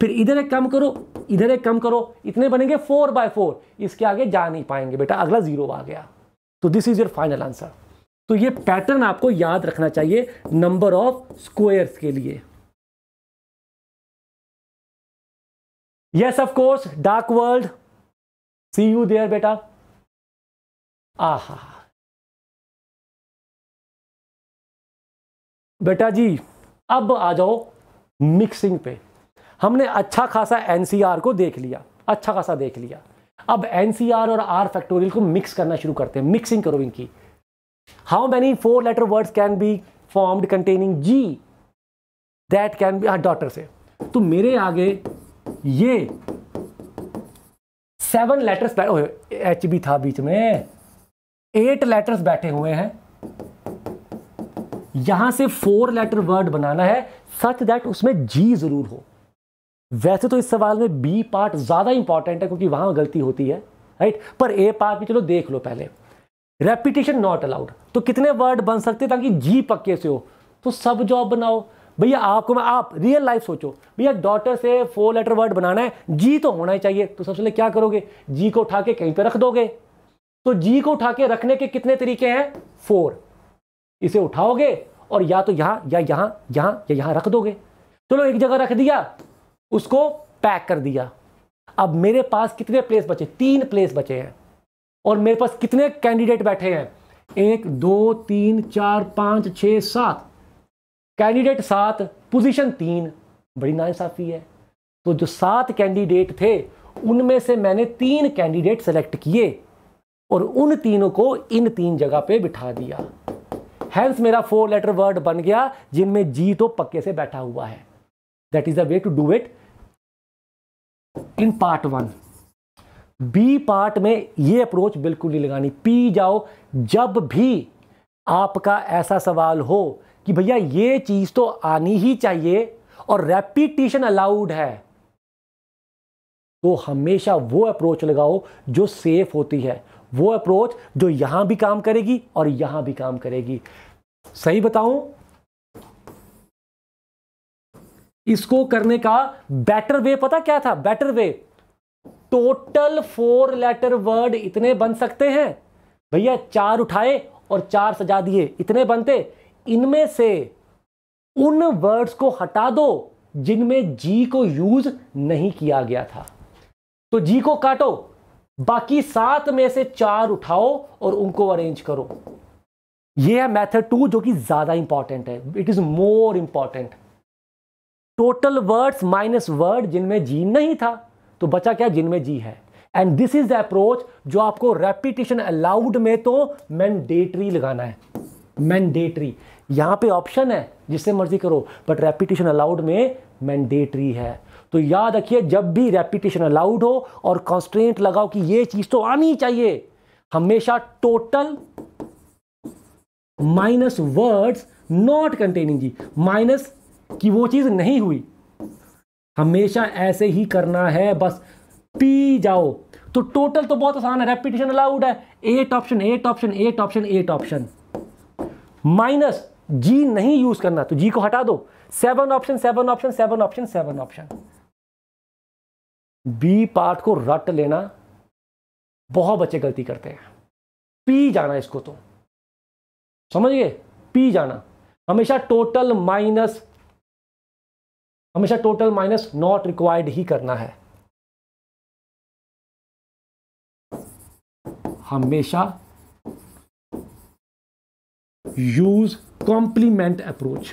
फिर इधर एक कम करो इधर एक कम करो इतने बनेंगे फोर बाय फोर इसके आगे जा नहीं पाएंगे बेटा अगला जीरो आ गया तो this is your final answer तो ये पैटर्न आपको याद रखना चाहिए नंबर ऑफ स्क्वेयर्स के लिए yes of course dark world see you there बेटा आहा बेटा जी अब आ जाओ मिक्सिंग पे हमने अच्छा खासा एनसीआर को देख लिया अच्छा खासा देख लिया अब एनसीआर और आर फैक्टोरियल को मिक्स करना शुरू करते हैं मिक्सिंग करो इनकी how many four letter words can be formed containing G that can be her daughter से तो मेरे आगे ये सेवन लेटर्स एच बी था बीच में एट लेटर्स बैठे हुए हैं यहां से फोर लेटर वर्ड बनाना है सच दैट उसमें जी जरूर हो वैसे तो इस सवाल में बी पार्ट ज्यादा इंपॉर्टेंट है क्योंकि वहां गलती होती है राइट पर ए पार्ट भी चलो देख लो पहले रेपिटेशन नॉट अलाउड तो कितने वर्ड बन सकते ताकि जी पक्के से हो तो सब जॉब बनाओ भैया आपको मैं आप रियल लाइफ सोचो भैया डॉटर से फोर लेटर वर्ड बनाना है जी तो होना ही चाहिए तो सबसे पहले क्या करोगे जी को उठा के कहीं पर रख दोगे तो जी को उठा के रखने के कितने तरीके हैं फोर इसे उठाओगे और या तो यहां या यहां यहां या यहां रख दोगे चलो तो एक जगह रख दिया उसको पैक कर दिया अब मेरे पास कितने प्लेस बचे तीन प्लेस बचे हैं और मेरे पास कितने कैंडिडेट बैठे हैं एक दो तीन चार पांच छ सात कैंडिडेट सात पोजीशन तीन बड़ी नाइंसाफ़ी है तो जो सात कैंडिडेट थे उनमें से मैंने तीन कैंडिडेट सेलेक्ट किए और उन तीनों को इन तीन जगह पे बिठा दिया हैंस मेरा फोर लेटर वर्ड बन गया जिनमें जी तो पक्के से बैठा हुआ है that is the way to do it in part one B part में ये अप्रोच बिल्कुल नहीं लगानी पी जाओ जब भी आपका ऐसा सवाल हो कि भैया ये चीज़ तो आनी ही चाहिए और रेपिटेशन अलाउड है तो हमेशा वो अप्रोच लगाओ जो सेफ होती है वो अप्रोच जो यहां भी काम करेगी और यहां भी काम करेगी सही बताऊं इसको करने का बेटर वे पता क्या था better way total four letter word इतने बन सकते हैं भैया चार उठाए और चार सजा दिए इतने बनते इनमें से उन वर्ड्स को हटा दो जिनमें जी को यूज नहीं किया गया था तो जी को काटो बाकी सात में से चार उठाओ और उनको अरेंज करो ये है मेथड टू जो कि ज्यादा इंपॉर्टेंट है it is more important total words minus word जिनमें जी नहीं था तो बचा क्या जिनमें जी है and this is the approach जो आपको रेपिटेशन अलाउड में तो मैंडेटरी लगाना है मैंडेटरी यहां पे ऑप्शन है जिससे मर्जी करो बट रेपिटेशन अलाउड में मैंडेटरी है तो याद रखिए जब भी रेपिटेशन अलाउड हो और कॉन्स्टेंट लगाओ कि ये चीज़ तो आनी चाहिए हमेशा total minus words not containing G minus की वो चीज़ नहीं हुई हमेशा ऐसे ही करना है बस पी जाओ तो टोटल तो बहुत आसान है रेपिटेशन अलाउड है eight option eight option eight option eight option minus G नहीं यूज करना तो जी को हटा दो seven option seven option seven option seven option B part को रट लेना बहुत बच्चे गलती करते हैं पी जाना इसको तो समझिए पी जाना हमेशा टोटल माइनस हमेशा टोटल माइनस नॉट रिक्वायर्ड ही करना है हमेशा use complement approach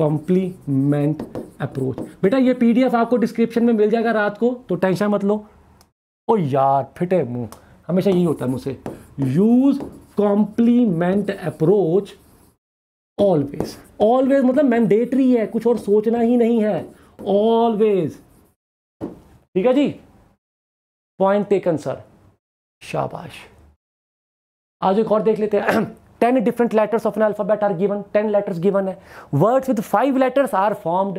complement approach बेटा ये पीडीएफ आपको डिस्क्रिप्शन में मिल जाएगा रात को तो टेंशन मत लो ओ यार फिटे मुंह हमेशा यही होता है मुझसे use complement approach always always मतलब मैंडेटरी है कुछ और सोचना ही नहीं है ऑलवेज ठीक है जी पॉइंट टेकन सर शाबाश आज एक और देख लेते हैं ten different letters of an alphabet are given ten letters given है words with five letters are formed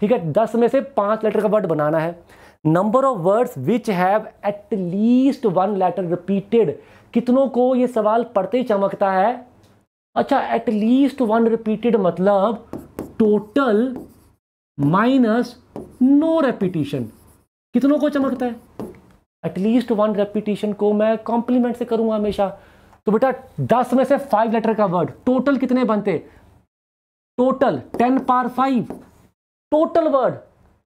ठीक है दस में से पांच लेटर का वर्ड बनाना है number of words which have at least one letter repeated कितनों को ये सवाल पढ़ते ही चमकता है अच्छा एटलीस्ट वन रिपीटेड मतलब टोटल माइनस नो रेपिटेशन कितनों को चमकता है एटलीस्ट वन रेपिटेशन को मैं कॉम्प्लीमेंट से करूंगा हमेशा तो बेटा दस में से फाइव लेटर का वर्ड टोटल कितने बनते टोटल टेन पार five total word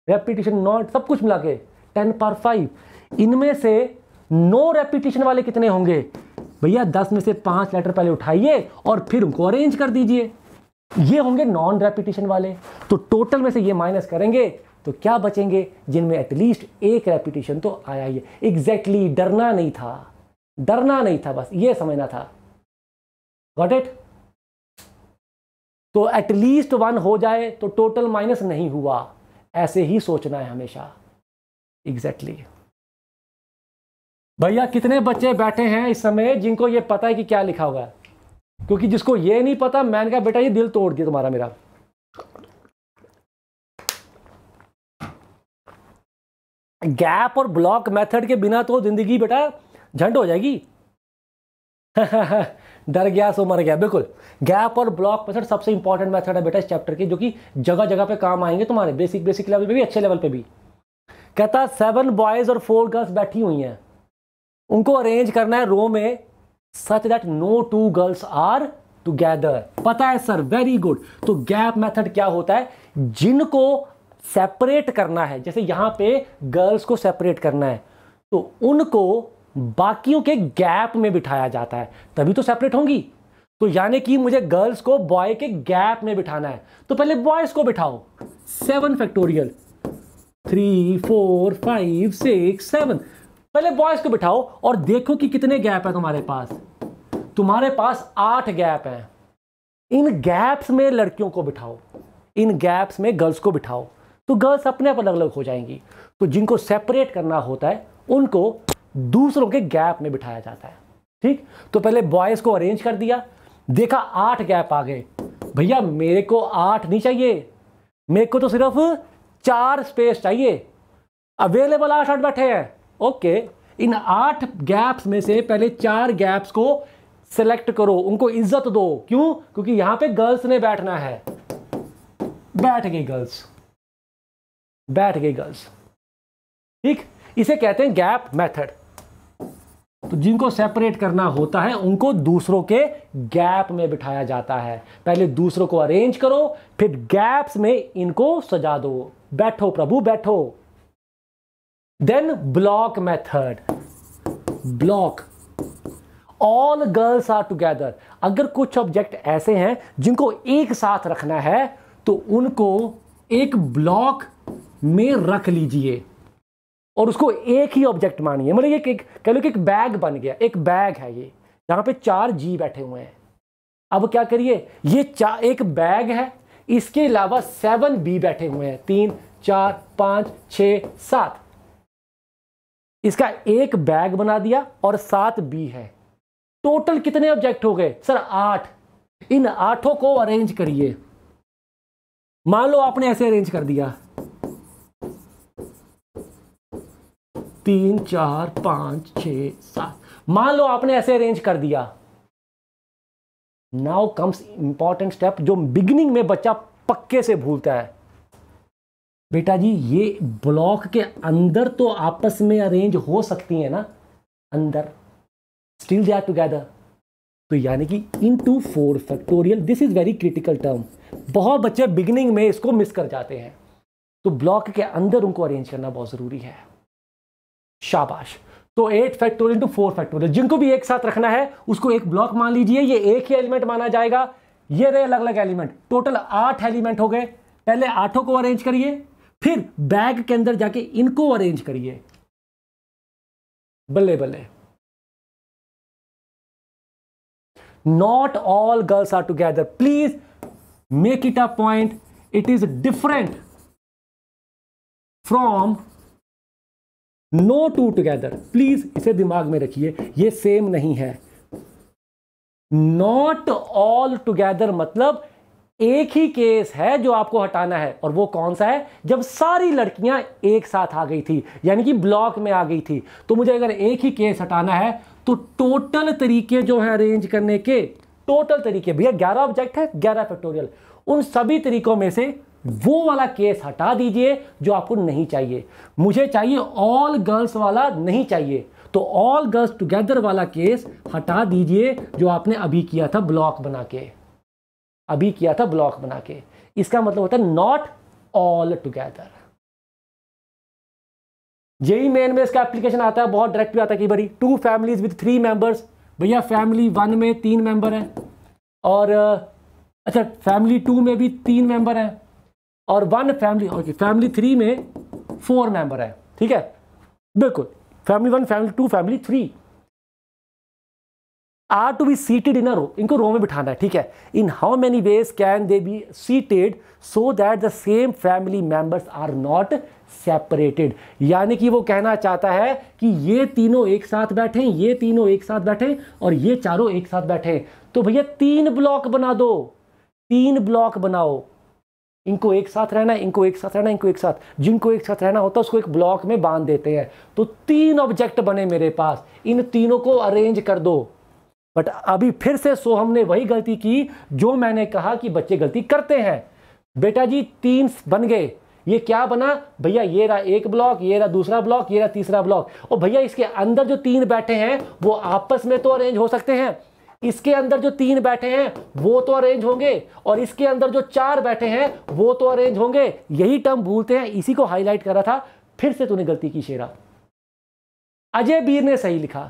repetition not सब कुछ मिला के टेन पार फाइव इनमें से नो रेपिटेशन वाले कितने होंगे भैया दस में से पांच लेटर पहले उठाइए और फिर उनको अरेंज कर दीजिए ये होंगे नॉन रेपिटेशन वाले तो टोटल में से ये माइनस करेंगे तो क्या बचेंगे जिनमें एटलीस्ट एक रेपिटेशन तो आया ही है एग्जैक्टली exactly, डरना नहीं था डरना नहीं था बस ये समझना था गॉट इट तो एटलीस्ट वन हो जाए तो टोटल माइनस नहीं हुआ ऐसे ही सोचना है हमेशा एग्जैक्टली exactly. भैया कितने बच्चे बैठे हैं इस समय जिनको ये पता है कि क्या लिखा हुआ है क्योंकि जिसको ये नहीं पता मैंने कहा बेटा ये दिल तोड़ दिया तुम्हारा मेरा गैप और ब्लॉक मेथड के बिना तो जिंदगी बेटा झंड हो जाएगी डर गया सो मर गया बिल्कुल गैप और ब्लॉक मेथड सबसे इंपॉर्टेंट मेथड है बेटा इस चैप्टर के जो कि जगह जगह पे काम आएंगे तुम्हारे बेसिक बेसिक लेवल पे भी अच्छे लेवल पे भी कहता सेवन बॉयज और फोर गर्ल्स बैठी हुई हैं उनको अरेंज करना है रो में such that no two girls are together पता है सर वेरी गुड तो गैप मेथड क्या होता है जिनको सेपरेट करना है जैसे यहां पे गर्ल्स को सेपरेट करना है तो उनको बाकियों के गैप में बिठाया जाता है तभी तो सेपरेट होंगी तो यानी कि मुझे गर्ल्स को बॉय के गैप में बिठाना है तो पहले बॉयज को बिठाओ seven factorial three four five six seven पहले बॉयज को बिठाओ और देखो कि कितने गैप है तुम्हारे पास तुम्हारे पास आठ गैप हैं इन गैप्स में लड़कियों को बिठाओ इन गैप्स में गर्ल्स को बिठाओ तो गर्ल्स अपने आप अलग अलग हो जाएंगी तो जिनको सेपरेट करना होता है उनको दूसरों के गैप में बिठाया जाता है ठीक तो पहले बॉयज़ को अरेंज कर दिया देखा आठ गैप आ गए भैया मेरे को आठ नहीं चाहिए मेरे को तो सिर्फ चार स्पेस चाहिए अवेलेबल आठ आठ बैठे हैं ओके इन आठ गैप्स में से पहले चार गैप्स को सेलेक्ट करो उनको इज्जत दो क्यों क्योंकि यहां पे गर्ल्स ने बैठना है बैठ गई गर्ल्स बैठ गई गर्ल्स ठीक इसे कहते हैं गैप मेथड तो जिनको सेपरेट करना होता है उनको दूसरों के गैप में बिठाया जाता है पहले दूसरों को अरेंज करो फिर गैप्स में इनको सजा दो बैठो प्रभु बैठो then block method block all girls are together अगर कुछ ऑब्जेक्ट ऐसे हैं जिनको एक साथ रखना है तो उनको एक ब्लॉक में रख लीजिए और उसको एक ही ऑब्जेक्ट मानिए मतलब ये एक कह लो कि एक बैग बन गया एक बैग है ये जहां पे चार जी बैठे हुए हैं अब क्या करिए ये चार एक बैग है इसके अलावा सेवन बी बैठे हुए हैं तीन चार पांच छ सात इसका एक बैग बना दिया और सात बी है टोटल कितने ऑब्जेक्ट हो गए सर आठ इन आठों को अरेंज करिए मान लो आपने ऐसे अरेंज कर दिया तीन चार पांच छ सात मान लो आपने ऐसे अरेंज कर दिया नाउ कम्स इंपॉर्टेंट स्टेप जो बिगिनिंग में बच्चा पक्के से भूलता है बेटा जी ये ब्लॉक के अंदर तो आपस में अरेंज हो सकती है ना अंदर स्टिल दे आर टूगेदर तो यानी कि into four factorial this is very critical term बहुत बच्चे बिगिनिंग में इसको मिस कर जाते हैं तो ब्लॉक के अंदर उनको अरेंज करना बहुत ज़रूरी है शाबाश तो eight factorial to four factorial जिनको भी एक साथ रखना है उसको एक ब्लॉक मान लीजिए ये एक ही एलिमेंट माना जाएगा ये रहे अलग अलग एलिमेंट टोटल आठ एलिमेंट हो गए पहले आठों को अरेंज करिए फिर बैग के अंदर जाके इनको अरेंज करिए बल्ले बल्ले not all girls are together please make it a point it is different from no two together please इसे दिमाग में रखिए ये सेम नहीं है नॉट ऑल टूगेदर मतलब एक ही केस है जो आपको हटाना है और वो कौन सा है जब सारी लड़कियां एक साथ आ गई थी यानी कि ब्लॉक में आ गई थी तो मुझे अगर एक ही केस हटाना है तो टोटल तरीके जो है अरेंज करने के टोटल तरीके भैया ग्यारह ऑब्जेक्ट है ग्यारह फैक्टोरियल उन सभी तरीकों में से वो वाला केस हटा दीजिए जो आपको नहीं चाहिए मुझे चाहिए ऑल गर्ल्स वाला नहीं चाहिए तो ऑल गर्ल्स टुगेदर वाला केस हटा दीजिए जो आपने अभी किया था ब्लॉक बना के अभी किया था ब्लॉक बना के इसका मतलब होता है नॉट ऑल टुगेदर यही मेन में इसका एप्लीकेशन आता है बहुत डायरेक्ट भी आता है कि भाई two families with three members भैया फैमिली वन में तीन मेंबर हैं और अच्छा फैमिली टू में भी तीन मेंबर हैं और one family okay family three में फोर मेंबर हैं ठीक है बिल्कुल family one family two family three are to be seated in a row इनको रो में बिठाना है ठीक है in how many ways can they be seated so that the same family members are not separated यानी कि वो कहना चाहता है कि ये तीनों एक साथ बैठे ये तीनों एक साथ बैठे और ये चारों एक साथ बैठे तो भैया तीन ब्लॉक बना दो तीन ब्लॉक बनाओ इनको एक साथ रहना इनको एक साथ रहना इनको एक साथ जिनको एक साथ रहना होता है उसको एक ब्लॉक में बांध देते हैं तो तीन ऑब्जेक्ट बने मेरे पास इन तीनों को अरेंज कर दो बट अभी फिर से सो हमने वही गलती की जो मैंने कहा कि बच्चे गलती करते हैं बेटा जी तीन बन गए ये क्या बना भैया ये रहा एक ब्लॉक ये रहा दूसरा ब्लॉक ये रहा तीसरा ब्लॉक और भैया इसके अंदर जो तीन बैठे हैं वो आपस में तो अरेंज हो सकते हैं इसके अंदर जो तीन बैठे हैं वो तो अरेंज होंगे और इसके अंदर जो चार बैठे हैं वो तो अरेंज होंगे यही टर्म भूलते हैं इसी को हाईलाइट कर रहा था फिर से तूने गलती की शेरा अजय बीर ने सही लिखा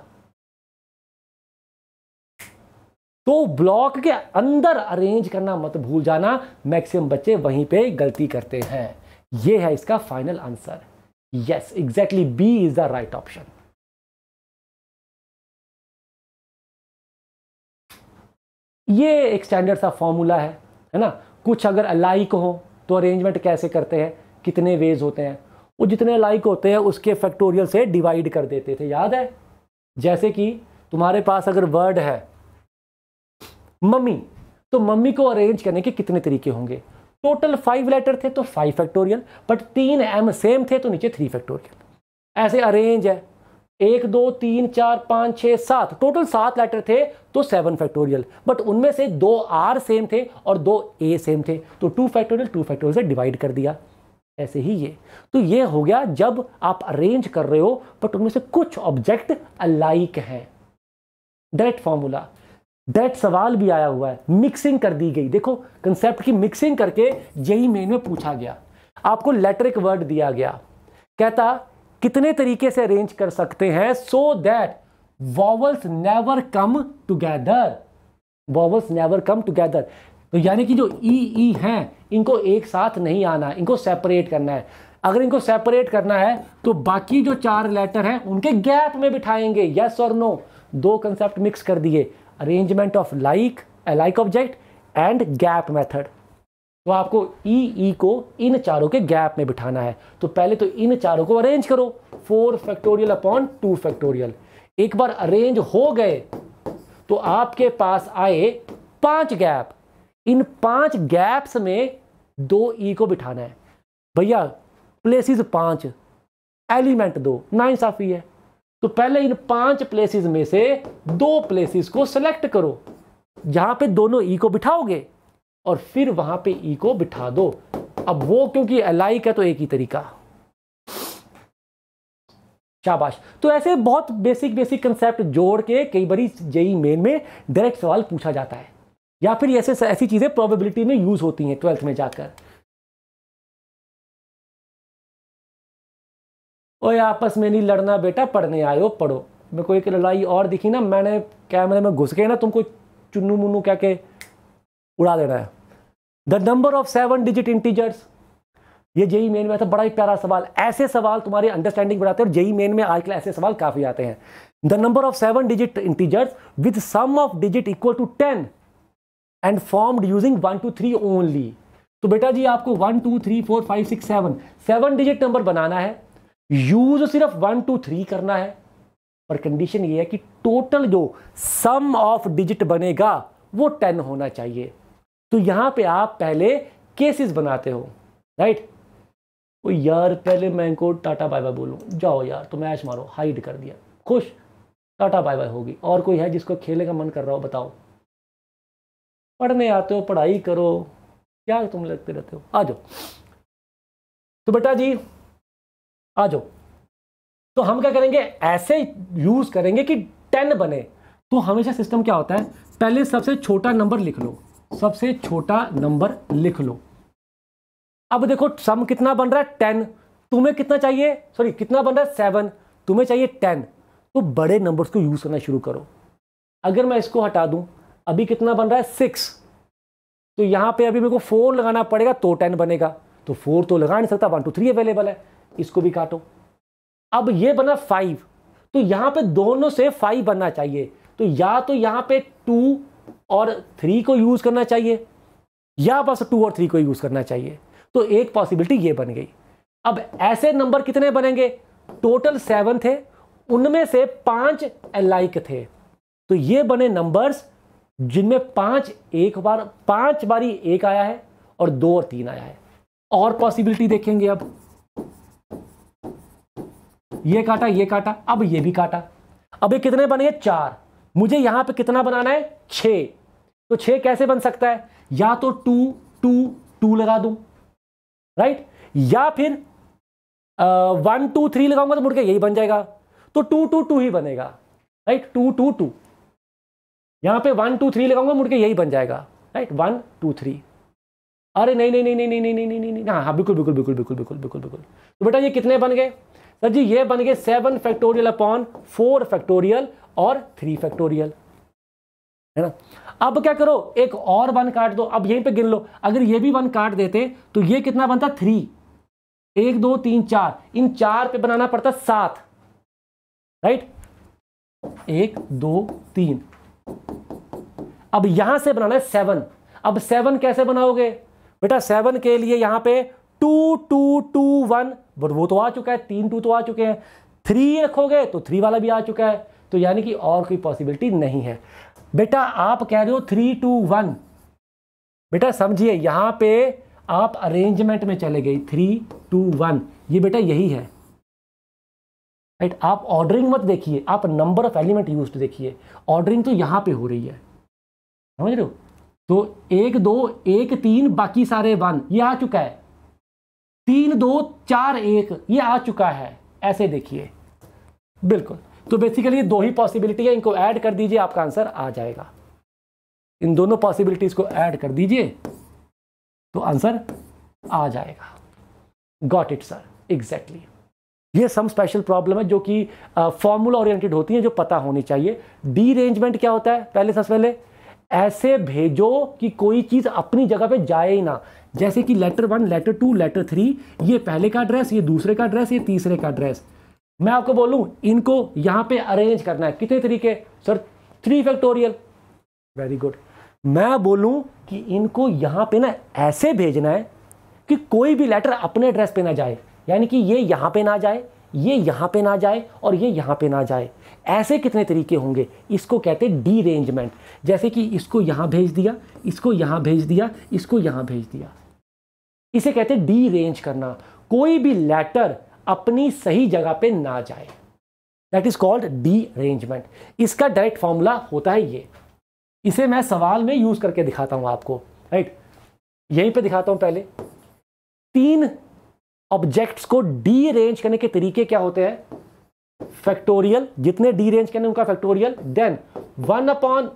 तो ब्लॉक के अंदर अरेंज करना मत भूल जाना मैक्सिमम बच्चे वहीं पे गलती करते हैं ये है इसका final answer yes exactly B is the right option ये एक स्टैंडर्ड सा फॉर्मूला है है ना कुछ अगर अलाइक हो तो अरेंजमेंट कैसे करते हैं कितने वेज होते हैं वो जितने लाइक होते हैं उसके फैक्टोरियल से डिवाइड कर देते थे याद है जैसे कि तुम्हारे पास अगर वर्ड है मम्मी तो मम्मी को अरेंज करने के कितने तरीके होंगे टोटल फाइव लेटर थे तो फाइव फैक्टोरियल बट तीन एम सेम थे तो नीचे थ्री फैक्टोरियल ऐसे अरेंज है एक दो तीन चार पाँच छः सात टोटल सात लेटर थे तो सेवन फैक्टोरियल बट उनमें से दो आर सेम थे और दो ए सेम थे तो टू फैक्टोरियल टू फैक्टोरियल से डिवाइड कर दिया ऐसे ही ये तो ये हो गया जब आप अरेंज कर रहे हो बट उनमें से कुछ ऑब्जेक्ट अलाइक हैं डायरेक्ट फॉर्मूला डेट सवाल भी आया हुआ है मिक्सिंग कर दी गई देखो कंसेप्ट की मिक्सिंग करके यही मेन में पूछा गया आपको लेटरिक वर्ड दिया गया कहता कितने तरीके से अरेंज कर सकते हैं so that vowels never come together vowels never come together तो यानी कि जो ई e, ई e हैं इनको एक साथ नहीं आना इनको सेपरेट करना है अगर इनको सेपरेट करना है तो बाकी जो चार लेटर हैं उनके गैप में बिठाएंगे यस और नो दो कंसेप्ट मिक्स कर दिए arrangement of like like object and gap method तो आपको ई e, ई e को इन चारों के गैप में बिठाना है तो पहले तो इन चारों को अरेंज करो four factorial upon two factorial एक बार अरेंज हो गए तो आपके पास आए पांच गैप इन पांच गैप्स में दो ई e को बिठाना है भैया प्लेसिस पांच एलिमेंट दो ना इंसाफी है तो पहले इन पांच प्लेसेस में से दो प्लेसेस को सिलेक्ट करो जहां पे दोनों ई e को बिठाओगे और फिर वहां पे ई e को बिठा दो अब वो क्योंकि अलाइक है तो एक ही तरीका शाबाश तो ऐसे बहुत बेसिक बेसिक कंसेप्ट जोड़ के कई बारी जेई मेन में डायरेक्ट सवाल पूछा जाता है या फिर ऐसे ऐसी चीज़ें प्रोबेबिलिटी में यूज़ होती हैं ट्वेल्थ में जाकर ओए आपस में नहीं लड़ना बेटा पढ़ने आए हो पढ़ो मेरे को एक लड़ाई और दिखी ना मैंने कैमरे में घुस के ना तुमको चुन्नू मुन्नू कह के उड़ा देना है the number of seven digit integers ये जेई मेन में था बड़ा ही प्यारा सवाल ऐसे सवाल तुम्हारी अंडरस्टैंडिंग बढ़ाते हैं और जेई मेन में आजकल ऐसे सवाल काफ़ी आते हैं the number of seven digit integers with sum of digit equal to ten and formed using one two three only तो बेटा जी आपको one two three four five six seven seven digit number बनाना है यूज सिर्फ one two three करना है पर कंडीशन ये है कि टोटल जो सम ऑफ डिजिट बनेगा वो टेन होना चाहिए तो यहां पे आप पहले केसेस बनाते हो राइट ओ यार पहले मैं इनको टाटा बाय बाय बोलूं जाओ यार तो मैच मारो हाइड कर दिया खुश टाटा बाय बाय होगी और कोई है जिसको खेलने का मन कर रहा हो बताओ पढ़ने आते हो पढ़ाई करो क्या तुम लगते रहते हो आ जाओ तो बेटा जी आ जाओ तो हम क्या करेंगे ऐसे यूज करेंगे कि टेन बने तो हमेशा सिस्टम क्या होता है पहले सबसे छोटा नंबर लिख लो सबसे छोटा नंबर लिख लो अब देखो सम कितना बन रहा है टेन तुम्हें कितना चाहिए सॉरी कितना बन रहा है सेवन तुम्हें चाहिए टेन तो बड़े नंबर्स को यूज़ करना शुरू करो अगर मैं इसको हटा दूं अभी कितना बन रहा है सिक्स तो यहां पे अभी मेरे को फोर लगाना पड़ेगा तो टेन बनेगा तो फोर तो लगा नहीं सकता वन टू थ्री अवेलेबल है इसको भी काटो अब ये बना फाइव तो यहां पे दोनों से फाइव बनना चाहिए तो या तो यहां पे टू और थ्री को यूज़ करना चाहिए या बस टू और थ्री को यूज़ करना चाहिए तो एक पॉसिबिलिटी ये बन गई अब ऐसे नंबर कितने बनेंगे टोटल सेवन थे उनमें से पांच अलाइक थे तो ये बने नंबर्स जिनमें पांच एक बार पांच बारी एक आया है और दो और तीन आया है और पॉसिबिलिटी देखेंगे अब ये काटा ये काटा अब ये भी काटा अब ये कितने बने चार मुझे यहां पे कितना बनाना है छ तो छ कैसे बन सकता है या तो टू टू टू लगा दू राइट या फिर वन टू थ्री लगाऊंगा तो मुड़के यही बन जाएगा तो टू टू टू ही बनेगा राइट टू टू टू यहां पे वन टू थ्री लगाऊंगा मुड़के यही बन जाएगा राइट वन टू थ्री अरे नहीं नहीं नहीं नहीं नहीं नहीं नहीं नहीं नहीं नहीं हाँ बिल्कुल बिल्कुल बिल्कुल बिल्कुल बिल्कुल बिल्कुल बिल्कुल तो बेटा ये कितने बन गए सर जी ये बन गए seven factorial upon four factorial और थ्री फैक्टोरियल है ना अब क्या करो एक और वन काट दो अब यहीं पे गिन लो अगर ये भी वन काट देते तो ये कितना बनता थ्री एक दो तीन चार इन चार पे बनाना पड़ता सात राइट एक दो तीन अब यहां से बनाना है सेवन अब सेवन कैसे बनाओगे बेटा सेवन के लिए यहां पे two two two one but वो तो आ चुका है तीन टू तो आ चुके हैं थ्री रखोगे तो थ्री वाला भी आ चुका है तो यानी कि और कोई पॉसिबिलिटी नहीं है बेटा आप कह रहे हो थ्री टू वन बेटा समझिए यहां पे आप अरेंजमेंट में चले गए थ्री टू वन ये बेटा यही है राइट आप ऑर्डरिंग मत देखिए आप नंबर ऑफ एलिमेंट यूज देखिए ऑर्डरिंग तो यहां पे हो रही है समझ रहे हो तो एक दो एक तीन बाकी सारे वन ये आ चुका है तीन दो चार एक ये आ चुका है ऐसे देखिए बिल्कुल तो बेसिकली दो ही पॉसिबिलिटी है इनको ऐड कर दीजिए आपका आंसर आ जाएगा इन दोनों पॉसिबिलिटीज को ऐड कर दीजिए तो आंसर आ जाएगा गॉट इट सर एग्जैक्टली ये सम स्पेशल प्रॉब्लम है जो कि फॉर्मूला ओरिएंटेड होती है जो पता होनी चाहिए डी रेंजमेंट क्या होता है पहले सबसे पहले ऐसे भेजो कि कोई चीज़ अपनी जगह पे जाए ही ना जैसे कि letter one letter two letter three ये पहले का एड्रेस ये दूसरे का एड्रेस ये तीसरे का एड्रेस मैं आपको बोलूं इनको यहां पे अरेंज करना है कितने तरीके sir three factorial very good मैं बोलूं कि इनको यहां पे ना ऐसे भेजना है कि कोई भी लेटर अपने एड्रेस पे ना जाए यानी कि ये यहां पे ना जाए ये यहां पे ना जाए और ये यहां पे ना जाए ऐसे कितने तरीके होंगे इसको कहते हैं डीरेंजमेंट जैसे कि इसको यहाँ भेज दिया इसको यहाँ भेज दिया इसको यहाँ भेज दिया इसे कहते हैं डीरेंज करना कोई भी लेटर अपनी सही जगह पे ना जाए दैट इज कॉल्ड डीरेंजमेंट इसका डायरेक्ट फॉर्मूला होता है ये इसे मैं सवाल में यूज करके दिखाता हूं आपको राइट यहीं पे दिखाता हूं पहले तीन ऑब्जेक्ट्स को डीरेंज करने के तरीके क्या होते हैं फैक्टोरियल जितने डी रेंज के उनका factorial then one upon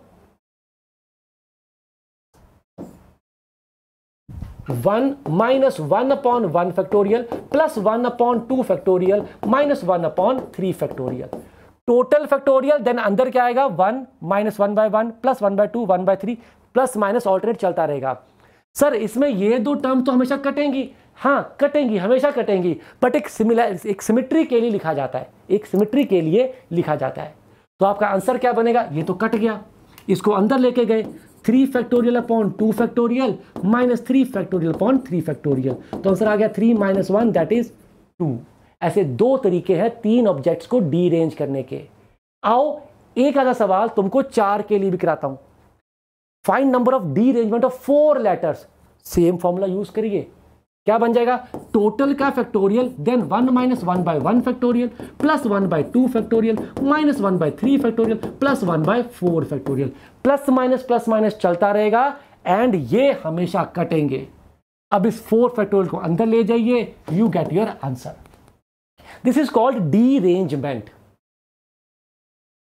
one minus one upon one factorial plus one upon two factorial minus one upon three factorial total factorial then अंदर क्या आएगा one minus one by one plus one by two one by three plus minus alternate चलता रहेगा sir इसमें ये दो term तो हमेशा कटेंगी हाँ कटेंगी हमेशा कटेंगी बट एक सिमिलर एक सिमिट्री के लिए लिखा जाता है एक सिमिट्री के लिए लिखा जाता है तो आपका आंसर क्या बनेगा ये तो कट गया इसको अंदर लेके गए three factorial upon two factorial minus three factorial upon three factorial तो आंसर आ गया three minus one that is two ऐसे दो तरीके हैं तीन ऑब्जेक्ट्स को डीरेंज करने के आओ एक आधा सवाल तुमको चार के लिए भी कराता हूं fine number of derangement of four letters same formula use करिए क्या बन जाएगा टोटल का factorial then one minus one by one factorial plus one by two factorial minus one by three factorial plus one by four factorial plus minus plus minus चलता रहेगा and ये हमेशा कटेंगे अब इस फोर फैक्टोरियल को अंदर ले जाइए you get your answer this is called derangement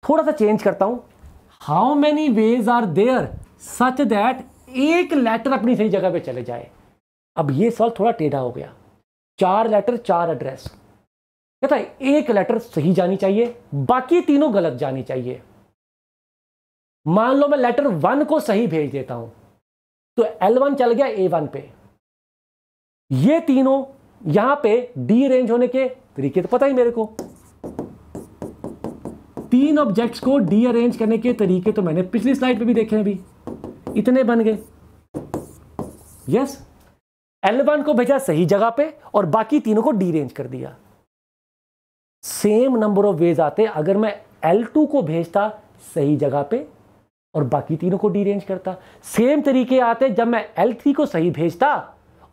थोड़ा सा चेंज करता हूं how many ways are there such that एक लेटर अपनी सही जगह पे चले जाए अब ये सवाल थोड़ा टेढ़ा हो गया चार लेटर चार एड्रेस कहता एक लेटर सही जानी चाहिए बाकी तीनों गलत जानी चाहिए मान लो मैं लेटर वन को सही भेज देता हूं तो एल वन चल गया ए वन पे ये तीनों यहां पे डी रेंज होने के तरीके तो पता ही मेरे को तीन ऑब्जेक्ट्स को डी अरेंज करने के तरीके तो मैंने पिछली स्लाइड पे भी देखे हैं अभी इतने बन गए यस वन को भेजा सही जगह पे और बाकी तीनों को डीरेंज कर दिया सेम नंबर ऑफ वेज आते अगर मैं एल टू को भेजता सही जगह पे और बाकी तीनों को डीरेंज करता सेम तरीके आते जब मैं एल थ्री को सही भेजता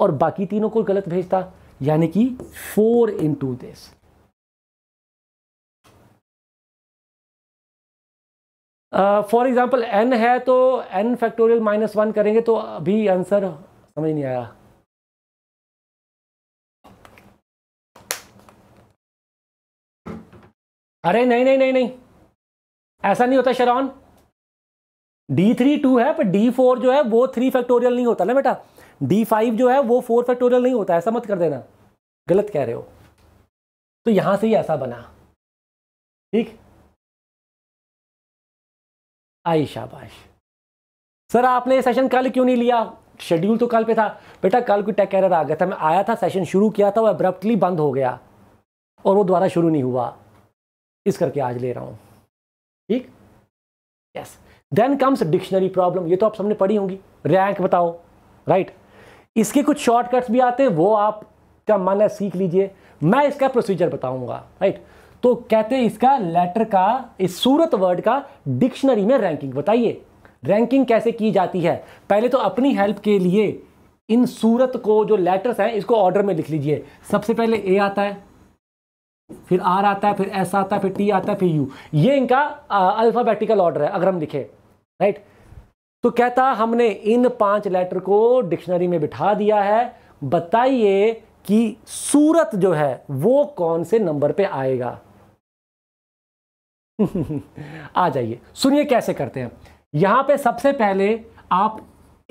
और बाकी तीनों को गलत भेजता यानी कि four into this for example n है तो एन फैक्टोरियल माइनस वन करेंगे तो अभी आंसर समझ नहीं आया अरे नहीं नहीं नहीं नहीं ऐसा नहीं होता शरौन डी थ्री टू है पर डी फोर जो है वो थ्री फैक्टोरियल नहीं होता ना बेटा डी फाइव जो है वो फोर फैक्टोरियल नहीं होता ऐसा मत कर देना गलत कह रहे हो तो यहां से ही ऐसा बना ठीक आई शाबाश सर आपने सेशन कल क्यों नहीं लिया शेड्यूल तो कल पे था बेटा कल कोई टेक एरर आ गया था मैं आया था सेशन शुरू किया था वो अब्रप्टली बंद हो गया और वो दोबारा शुरू नहीं हुआ इस करके आज ले रहा हूँ ठीक yes then comes dictionary problem ये तो आप सबने पढ़ी होंगी रैंक बताओ राइट इसके कुछ शॉर्टकट्स भी आते हैं वो आपका मन है सीख लीजिए मैं इसका प्रोसीजर बताऊंगा राइट तो कहते इसका लेटर का इस सूरत वर्ड का डिक्शनरी में रैंकिंग बताइए रैंकिंग कैसे की जाती है पहले तो अपनी हेल्प के लिए इन सूरत को जो लेटर्स हैं इसको ऑर्डर में लिख लीजिए सबसे पहले ए आता है फिर आर आता है फिर एस आता है फिर टी आता है फिर यू ये इनका अल्फ़ाबेटिकल ऑर्डर है अगर हम लिखे राइट तो कहता हमने इन पांच लेटर को डिक्शनरी में बिठा दिया है बताइए कि सूरत जो है वो कौन से नंबर पे आएगा आ जाइए सुनिए कैसे करते हैं यहां पे सबसे पहले आप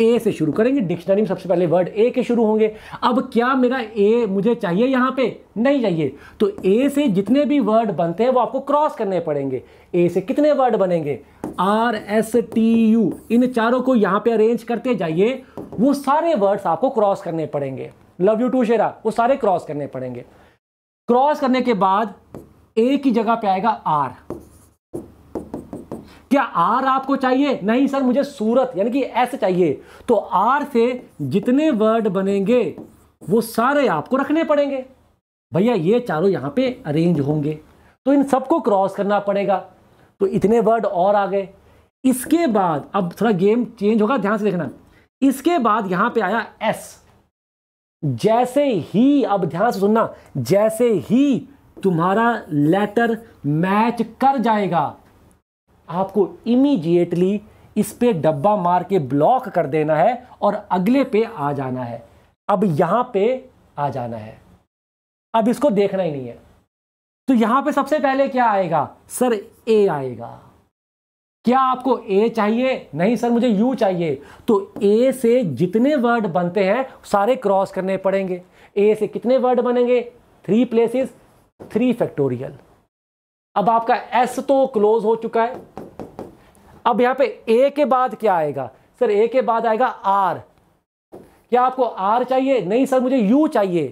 ए से शुरू करेंगे डिक्शनरी में सबसे पहले वर्ड ए के शुरू होंगे अब क्या मेरा ए मुझे चाहिए यहां पे नहीं चाहिए तो ए से जितने भी वर्ड बनते हैं वो आपको क्रॉस करने पड़ेंगे ए से कितने वर्ड बनेंगे आर एस टी यू इन चारों को यहां पे अरेंज करते जाइए वो सारे वर्ड्स आपको क्रॉस करने पड़ेंगे लव यू टू शेरा वो सारे क्रॉस करने पड़ेंगे क्रॉस करने के बाद ए की जगह पे आएगा आर क्या आर आपको चाहिए नहीं सर मुझे सूरत यानी कि एस चाहिए तो आर से जितने वर्ड बनेंगे वो सारे आपको रखने पड़ेंगे भैया ये चारों यहाँ पे अरेंज होंगे तो इन सबको क्रॉस करना पड़ेगा तो इतने वर्ड और आ गए इसके बाद अब थोड़ा गेम चेंज होगा ध्यान से देखना इसके बाद यहाँ पे आया एस जैसे ही अब ध्यान से सुनना जैसे ही तुम्हारा लेटर मैच कर जाएगा आपको इमीजिएटली इस पर डब्बा मार के ब्लॉक कर देना है और अगले पे आ जाना है अब यहां पे आ जाना है अब इसको देखना ही नहीं है तो यहां पे सबसे पहले क्या आएगा सर ए आएगा क्या आपको ए चाहिए नहीं सर मुझे यू चाहिए तो ए से जितने वर्ड बनते हैं सारे क्रॉस करने पड़ेंगे ए से कितने वर्ड बनेंगे थ्री प्लेसेस थ्री फैक्टोरियल अब आपका एस तो क्लोज हो चुका है अब यहां पे ए के बाद क्या आएगा सर ए के बाद आएगा आर क्या आपको आर चाहिए नहीं सर मुझे यू चाहिए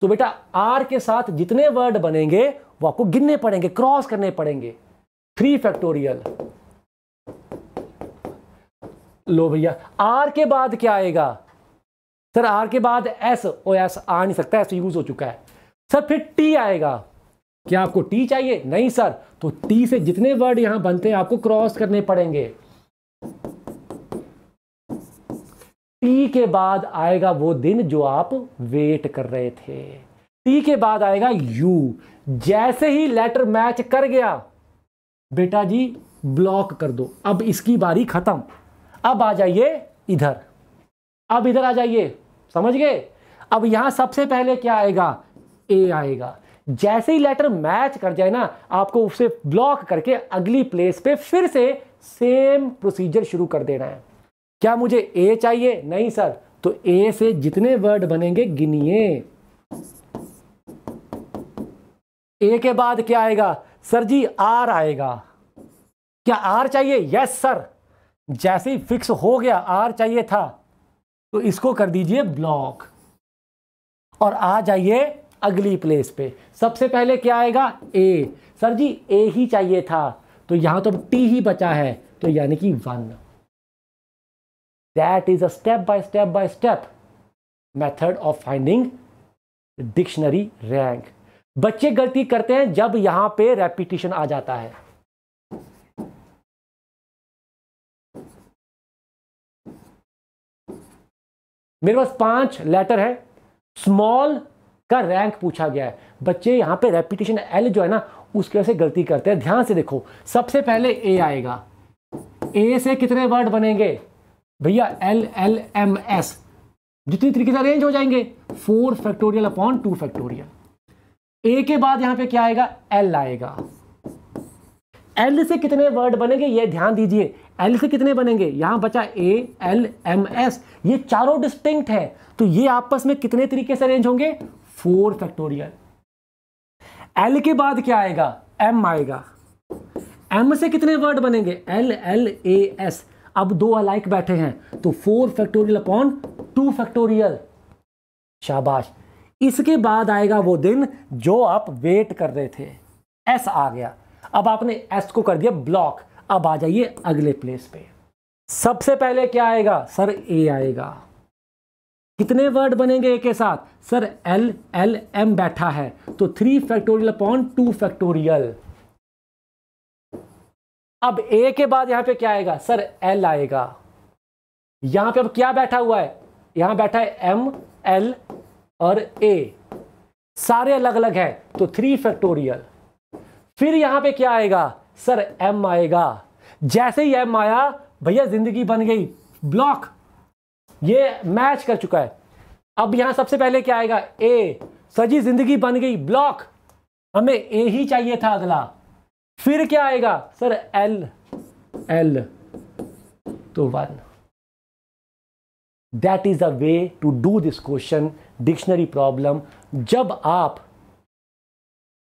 तो बेटा आर के साथ जितने वर्ड बनेंगे वो आपको गिनने पड़ेंगे क्रॉस करने पड़ेंगे थ्री फैक्टोरियल लो भैया आर के बाद क्या आएगा सर आर के बाद एस ओ एस आ नहीं सकता एस यूज हो चुका है सर फिर टी आएगा क्या आपको टी चाहिए नहीं सर तो टी से जितने वर्ड यहां बनते हैं आपको क्रॉस करने पड़ेंगे टी के बाद आएगा वो दिन जो आप वेट कर रहे थे टी के बाद आएगा यू जैसे ही लेटर मैच कर गया बेटा जी ब्लॉक कर दो अब इसकी बारी खत्म अब आ जाइए इधर अब इधर आ जाइए समझ गए अब यहां सबसे पहले क्या आएगा ए आएगा जैसे ही लेटर मैच कर जाए ना आपको उसे ब्लॉक करके अगली प्लेस पे फिर से सेम प्रोसीजर शुरू कर देना है क्या मुझे ए चाहिए नहीं सर तो ए से जितने वर्ड बनेंगे गिनिए ए के बाद क्या आएगा सर जी आर आएगा क्या आर चाहिए यस सर जैसे ही फिक्स हो गया आर चाहिए था तो इसको कर दीजिए ब्लॉक और आ जाइए अगली प्लेस पे सबसे पहले क्या आएगा ए सर जी ए ही चाहिए था तो यहां तो टी ही बचा है तो यानी कि one that is a step by step by step method of finding dictionary rank बच्चे गलती करते हैं जब यहां पे रेपिटेशन आ जाता है मेरे पास पांच लेटर है स्मॉल का रैंक पूछा गया है बच्चे यहाँ पे रेपिटेशन एल जो है ना उसकी वजह से गलती करते हैं ध्यान से देखो सबसे पहले ए आएगा ए से कितने वर्ड बनेंगे भैया एल एल एम एस जितनी तरीके से अरेंज हो जाएंगे four factorial upon two factorial A के बाद यहां पे क्या आएगा एल आएगा एल से कितने वर्ड बनेंगे ये ध्यान दीजिए एल से कितने बनेंगे यहां बचा ए एल एम एस ये चारों डिस्टिंक्ट है तो ये आपस में कितने तरीके से अरेंज होंगे फोर फैक्टोरियल एल के बाद क्या आएगा एम आएगा एम से कितने वर्ड बनेंगे एल एल ए एस अब दो अलाइक बैठे हैं तो four factorial upon two factorial शाबाश इसके बाद आएगा वो दिन जो आप वेट कर रहे थे एस आ गया अब आपने एस को कर दिया ब्लॉक अब आ जाइए अगले प्लेस पे सबसे पहले क्या आएगा सर ए आएगा कितने वर्ड बनेंगे एक के साथ सर एल एल एम बैठा है तो three factorial upon two factorial अब ए के बाद यहां पे क्या आएगा सर एल आएगा यहां पे अब क्या बैठा हुआ है यहां बैठा है एम एल और ए सारे अलग अलग है तो थ्री फैक्टोरियल फिर यहां पे क्या आएगा सर एम आएगा जैसे ही एम आया भैया जिंदगी बन गई ब्लॉक ये मैच कर चुका है अब यहां सबसे पहले क्या आएगा ए सजी जिंदगी बन गई ब्लॉक हमें ए ही चाहिए था अगला फिर क्या आएगा सर एल एल तो one that is a way to do this question dictionary problem जब आप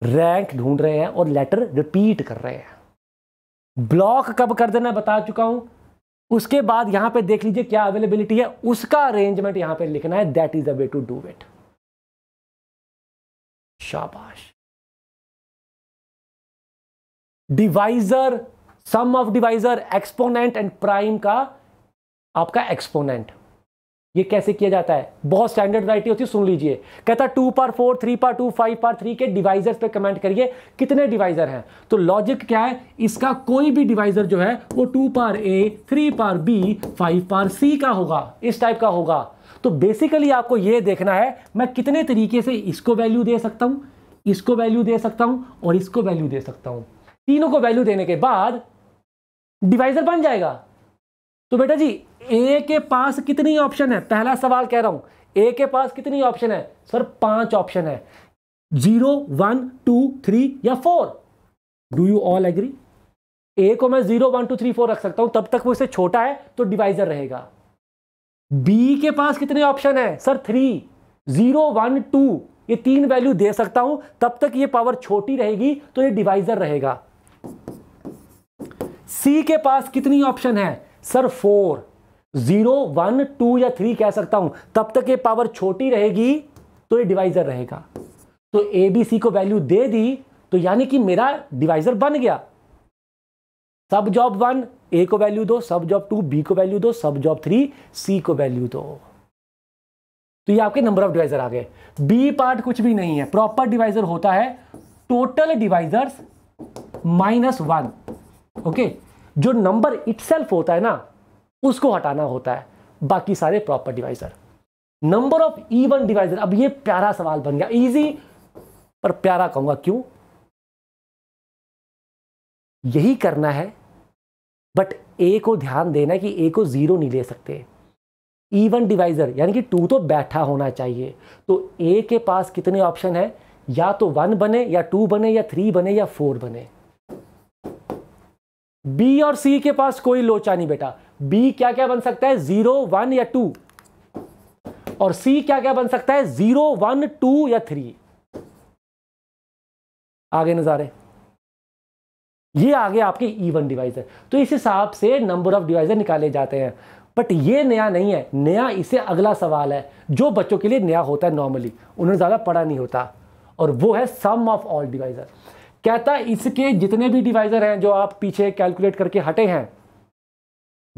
रैंक ढूंढ रहे हैं और लेटर रिपीट कर रहे हैं ब्लॉक कब कर देना बता चुका हूं उसके बाद यहां पे देख लीजिए क्या अवेलेबिलिटी है उसका अरेंजमेंट यहां पे लिखना है that is a way to do it शाबाश divisor sum of divisor exponent and prime का आपका एक्सपोनेंट ये कैसे किया जाता है बहुत स्टैंडर्ड वराइटी होती है सुन लीजिए कहता two power four three power two five power three के डिवाइजर्स पे कमेंट करिए कितने डिवाइजर हैं तो लॉजिक क्या है इसका कोई भी डिवाइजर जो है वो two power A three power B five power C का होगा इस टाइप का होगा तो बेसिकली आपको ये देखना है मैं कितने तरीके से इसको वैल्यू दे सकता हूं इसको वैल्यू दे सकता हूं और इसको वैल्यू दे सकता हूं तीनों को वैल्यू देने के बाद डिवाइजर बन जाएगा तो बेटा जी ए के पास कितनी ऑप्शन है पहला सवाल कह रहा हूं ए के पास कितनी ऑप्शन है सर पांच ऑप्शन है जीरो वन टू थ्री या four do you all agree A को मैं zero one two three four रख सकता हूं तब तक वो इसे छोटा है तो डिवाइजर रहेगा बी के पास कितने ऑप्शन है sir three zero one two ये तीन वैल्यू दे सकता हूं तब तक ये पावर छोटी रहेगी तो ये डिवाइजर रहेगा सी के पास कितनी ऑप्शन है sir four zero one two या थ्री कह सकता हूं तब तक ये पावर छोटी रहेगी तो ये डिवाइजर रहेगा तो ए बी सी को वैल्यू दे दी तो यानी कि मेरा डिवाइजर बन गया सब जॉब वन ए को वैल्यू दो सब जॉब टू बी को वैल्यू दो सब जॉब थ्री सी को वैल्यू दो तो ये आपके नंबर ऑफ डिवाइजर आ गए बी पार्ट कुछ भी नहीं है प्रॉपर डिवाइजर होता है total divisors minus one okay जो नंबर इट होता है ना उसको हटाना होता है बाकी सारे proper divisor number of even divisor अब ये प्यारा सवाल बन गया इजी पर प्यारा कहूंगा क्यों यही करना है बट ए को ध्यान देना कि ए को जीरो नहीं ले सकते इवन डिवाइजर यानी कि टू तो बैठा होना चाहिए तो ए के पास कितने ऑप्शन है या तो वन बने या टू बने या थ्री बने या फोर बने बी और सी के पास कोई लोचा नहीं बेटा बी क्या क्या बन सकता है जीरो वन या टू और सी क्या क्या बन सकता है जीरो वन टू या थ्री आगे नजारे ये आगे आपके e इवन है तो इस हिसाब से नंबर ऑफ डिवाइजर निकाले जाते हैं बट ये नया नहीं है नया इसे अगला सवाल है जो बच्चों के लिए नया होता है नॉर्मली उन्हें ज़्यादा पढ़ा नहीं होता और वो है सम ऑफ ऑल डिवाइजर कहता इसके जितने भी डिवाइजर हैं जो आप पीछे कैलकुलेट करके हटे हैं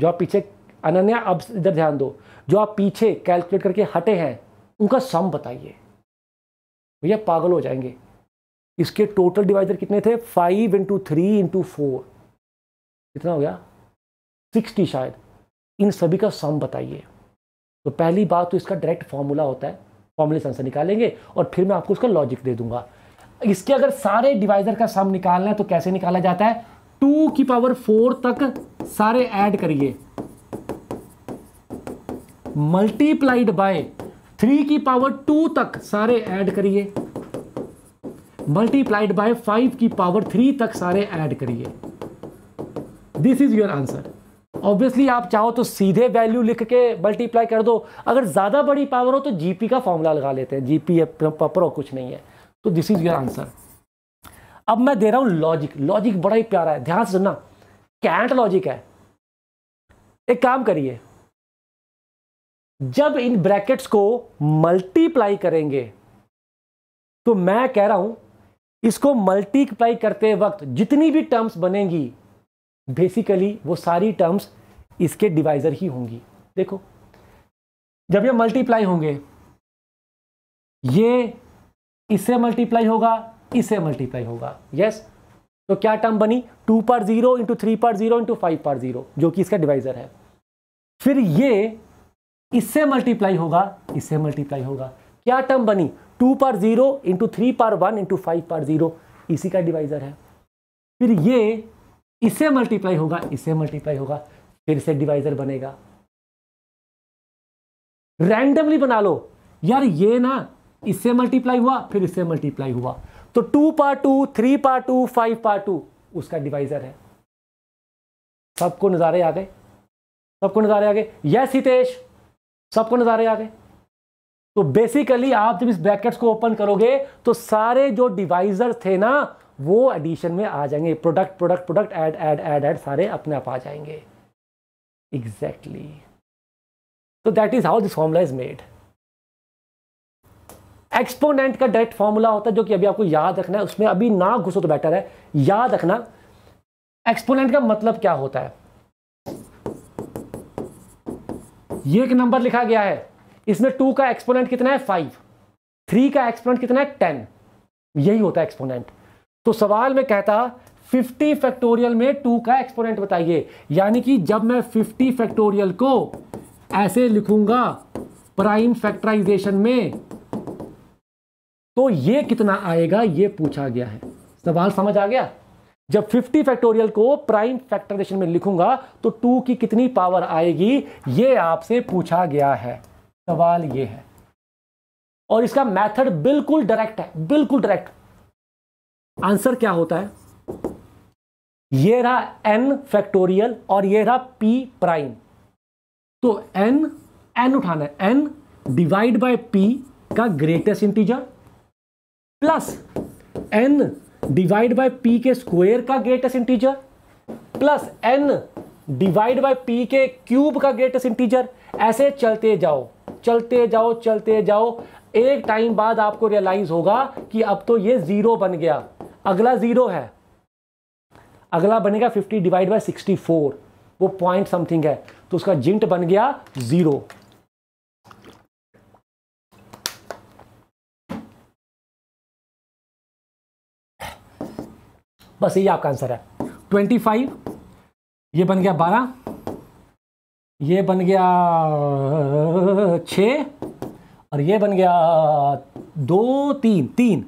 जो आप पीछे अनन्या अब इधर ध्यान दो जो आप पीछे कैलकुलेट करके हटे हैं उनका सम बताइए भैया पागल हो जाएंगे इसके टोटल डिवाइजर कितने थे five into three into four कितना हो गया सिक्सटी शायद इन सभी का सम बताइए तो पहली बात तो इसका डायरेक्ट फॉर्मूला होता है फॉर्मूले से आंसर निकालेंगे और फिर मैं आपको उसका लॉजिक दे दूंगा इसके अगर सारे डिवाइजर का सम निकालना है तो कैसे निकाला जाता है टू की पावर फोर तक सारे ऐड करिए मल्टीप्लाइड बाय थ्री की पावर टू तक सारे ऐड करिए मल्टीप्लाइड बाय फाइव की पावर थ्री तक सारे ऐड करिए this is your answer obviously आप चाहो तो सीधे वैल्यू लिख के मल्टीप्लाई कर दो अगर ज़्यादा बड़ी पावर हो तो जीपी का फॉर्मूला लगा लेते हैं जीपी और कुछ नहीं है तो दिस इज योर आंसर अब मैं दे रहा हूं लॉजिक लॉजिक बड़ा ही प्यारा है ध्यान से सुनना कैंट लॉजिक है एक काम करिए जब इन ब्रैकेट्स को मल्टीप्लाई करेंगे तो मैं कह रहा हूं इसको मल्टीप्लाई करते वक्त जितनी भी टर्म्स बनेंगी बेसिकली वो सारी टर्म्स इसके डिवाइजर ही होंगी देखो जब ये मल्टीप्लाई होंगे ये इससे मल्टीप्लाई होगा इसे मल्टीप्लाई होगा यस yes? तो क्या टर्म बनी two power zero into three power zero into five power zero जो कि इसका डिवाइजर है फिर ये इससे मल्टीप्लाई होगा इससे मल्टीप्लाई होगा क्या टर्म बनी two power zero into three power one into five power zero इसी का डिवाइजर है फिर ये इससे मल्टीप्लाई होगा इससे मल्टीप्लाई होगा फिर से डिवाइजर बनेगा रैंडमली बना लो यार ये ना इससे मल्टीप्लाई हुआ फिर इससे मल्टीप्लाई हुआ तो two power two three power two five power two उसका डिवाइजर है सबको नज़ारे आ गए सबको नज़ारे आ गए यस हितेश सबको नज़ारे आ गए तो बेसिकली आप जब इस ब्रैकेट्स को ओपन करोगे तो सारे जो डिवाइजर थे ना वो एडिशन में आ जाएंगे product product product add add add add सारे अपने आप आ जाएंगे एग्जैक्टली तो that is how this formula is made exponent का डायरेक्ट फॉर्मूला होता है जो कि अभी आपको याद रखना है उसमें अभी ना घुसो तो बेटर है याद रखना एक्सपोनेंट का मतलब क्या होता है ये एक नंबर लिखा गया है इसमें टू का एक्सपोनेंट कितना है फाइव थ्री का एक्सपोनेंट कितना है टेन यही होता है एक्सपोनेंट तो सवाल में कहता 50 फैक्टोरियल में टू का एक्सपोनेंट बताइए यानी कि जब मैं 50 फैक्टोरियल को ऐसे लिखूंगा प्राइम फैक्टराइजेशन में तो ये कितना आएगा ये पूछा गया है सवाल समझ आ गया जब 50 फैक्टोरियल को प्राइम फैक्टराइजेशन में लिखूंगा तो 2 की कितनी पावर आएगी ये आपसे पूछा गया है सवाल ये है और इसका मेथड बिल्कुल डायरेक्ट है बिल्कुल डायरेक्ट आंसर क्या होता है ये रहा एन फैक्टोरियल और ये रहा पी प्राइम तो एन एन उठाना है एन डिवाइड बाय पी का greatest integer plus n divide by P के स्क्वायर का greatest integer plus n divide by P के क्यूब का ग्रेटेस्ट इंटीजर ऐसे चलते जाओ चलते जाओ चलते जाओ एक टाइम बाद आपको रियलाइज होगा कि अब तो ये जीरो बन गया अगला जीरो है अगला बनेगा 50 डिवाइड बाय 64 वो पॉइंट समथिंग है तो उसका जिंट बन गया जीरो बस यही आपका आंसर है ट्वेंटी फाइव ये बन गया बारह ये बन गया छ और ये बन गया दो तीन तीन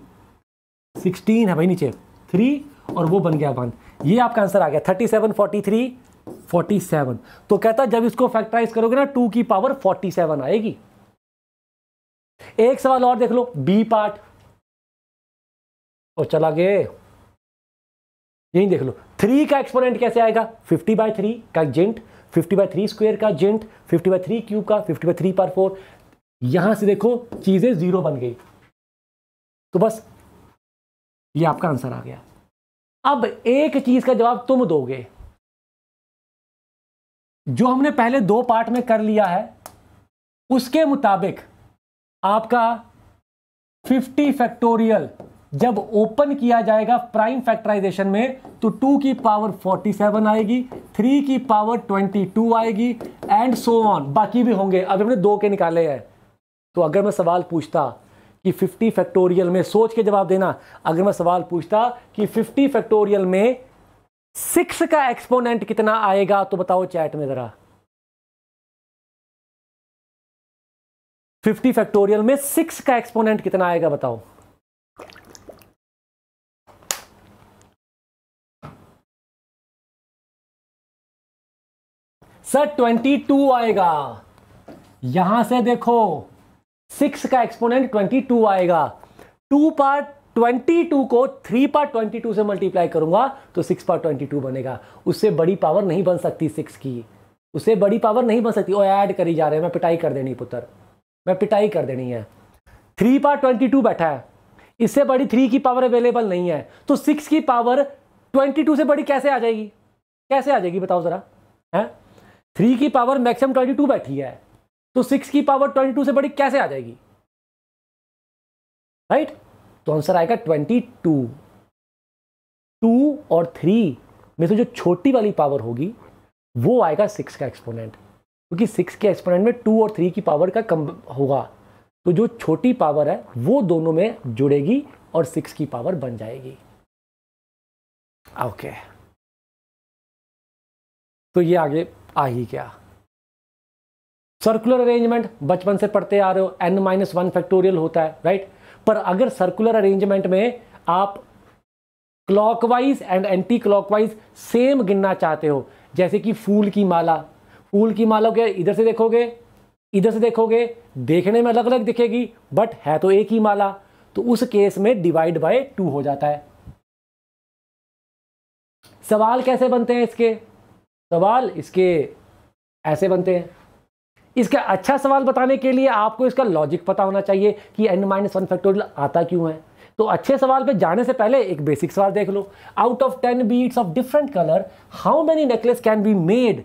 सिक्सटीन है भाई नीचे थ्री और वो बन गया वन ये आपका आंसर आ गया thirty seven forty three forty seven तो कहता जब इसको फैक्टराइज करोगे ना टू की पावर फोर्टी सेवन आएगी एक सवाल और देख लो बी पार्ट और चला गए यही देख लो थ्री का एक्सपोनेंट कैसे आएगा फिफ्टी बाय थ्री का जेंट फिफ्टी बाय थ्री स्क्वेयर का जेंट फिफ्टी बाय थ्री क्यूब का fifty by three power four यहां से देखो चीजें जीरो बन गई तो बस ये आपका आंसर आ गया अब एक चीज का जवाब तुम दोगे जो हमने पहले दो पार्ट में कर लिया है उसके मुताबिक आपका 50 फैक्टोरियल जब ओपन किया जाएगा प्राइम फैक्टराइजेशन में तो टू की पावर फोर्टी सेवन आएगी थ्री की पावर ट्वेंटी टू आएगी एंड सो ऑन बाकी भी होंगे अभी हमने दो के निकाले हैं तो अगर मैं सवाल पूछता कि 50 फैक्टोरियल में सोच के जवाब देना अगर मैं सवाल पूछता कि 50 फैक्टोरियल में सिक्स का एक्सपोनेंट कितना आएगा तो बताओ चैट में ज़रा 50 फैक्टोरियल में सिक्स का एक्सपोनेंट कितना आएगा बताओ सर ट्वेंटी टू आएगा यहां से देखो सिक्स का एक्सपोनेंट ट्वेंटी टू आएगा टू पार ट्वेंटी टू को थ्री पार ट्वेंटी टू से मल्टीप्लाई करूंगा तो सिक्स पार ट्वेंटी टू बनेगा उससे बड़ी पावर नहीं बन सकती सिक्स की उससे बड़ी पावर नहीं बन सकती वो ऐड करी जा रहे हैं मैं पिटाई कर देनी पुत्र मैं पिटाई कर देनी है थ्री पार ट्वेंटी टू बैठा है इससे बड़ी थ्री की पावर अवेलेबल नहीं है तो सिक्स की पावर ट्वेंटी टू से बड़ी कैसे आ जाएगी कैसे आ जाएगी बताओ ज़रा है थ्री की पावर मैक्सिमम ट्वेंटी टू बैठी है तो सिक्स की पावर ट्वेंटी टू से बड़ी कैसे आ जाएगी राइट right? तो आंसर आएगा ट्वेंटी टू टू और थ्री में से जो छोटी वाली पावर होगी वो आएगा सिक्स का एक्सपोनेंट क्योंकि सिक्स के एक्सपोनेंट में टू और थ्री की पावर का कम होगा तो जो छोटी पावर है वो दोनों में जुड़ेगी और सिक्स की पावर बन जाएगी ओके okay. तो ये आगे आ ही गया सर्कुलर अरेंजमेंट बचपन से पढ़ते आ रहे हो एन माइनस वन फैक्टोरियल होता है राइट पर अगर सर्कुलर अरेंजमेंट में आप clockwise and anti clockwise same गिनना चाहते हो जैसे कि फूल की माला फूल की माला क्या इधर से देखोगे इधर से देखोगे देखने में अलग अलग दिखेगी बट है तो एक ही माला तो उस केस में डिवाइड बाय टू हो जाता है सवाल कैसे बनते हैं इसके सवाल इसके ऐसे बनते हैं इसका अच्छा सवाल बताने के लिए आपको इसका लॉजिक पता होना चाहिए कि एन माइनस वन फैक्टोरियल आता क्यों है तो अच्छे सवाल पे जाने से पहले एक बेसिक सवाल देख लो out of ten beads of different colour how many necklace can be made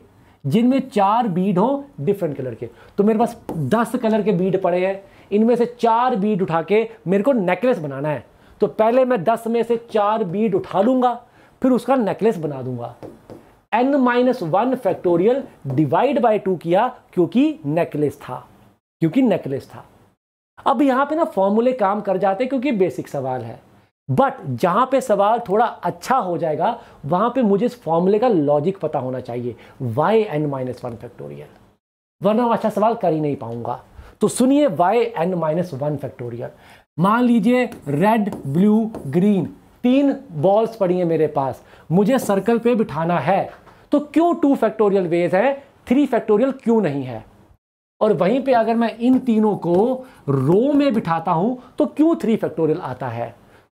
जिनमें चार बीड हो डिफरेंट कलर के तो मेरे पास दस कलर के बीड पड़े हैं इनमें से चार बीड उठा के मेरे को नेकलेस बनाना है तो पहले मैं दस में से चार बीड उठा लूंगा फिर उसका नेकलेस बना दूंगा n minus one factorial divide by two किया क्योंकि नेकलेस था क्योंकि नेकलेस था अब यहां पे ना फॉर्मूले काम कर जाते क्योंकि बेसिक सवाल है बट जहां पे सवाल थोड़ा अच्छा हो जाएगा वहां पे मुझे इस फॉर्मूले का लॉजिक पता होना चाहिए why n minus one factorial वरना अच्छा सवाल कर ही नहीं पाऊंगा तो सुनिए why n minus one factorial मान लीजिए रेड ब्लू ग्रीन तीन बॉल्स पड़ी है मेरे पास मुझे सर्कल पे बिठाना है तो क्यों टू फैक्टोरियल वेज है थ्री फैक्टोरियल क्यों नहीं है और वहीं पे अगर मैं इन तीनों को रो में बिठाता हूं तो क्यों थ्री फैक्टोरियल आता है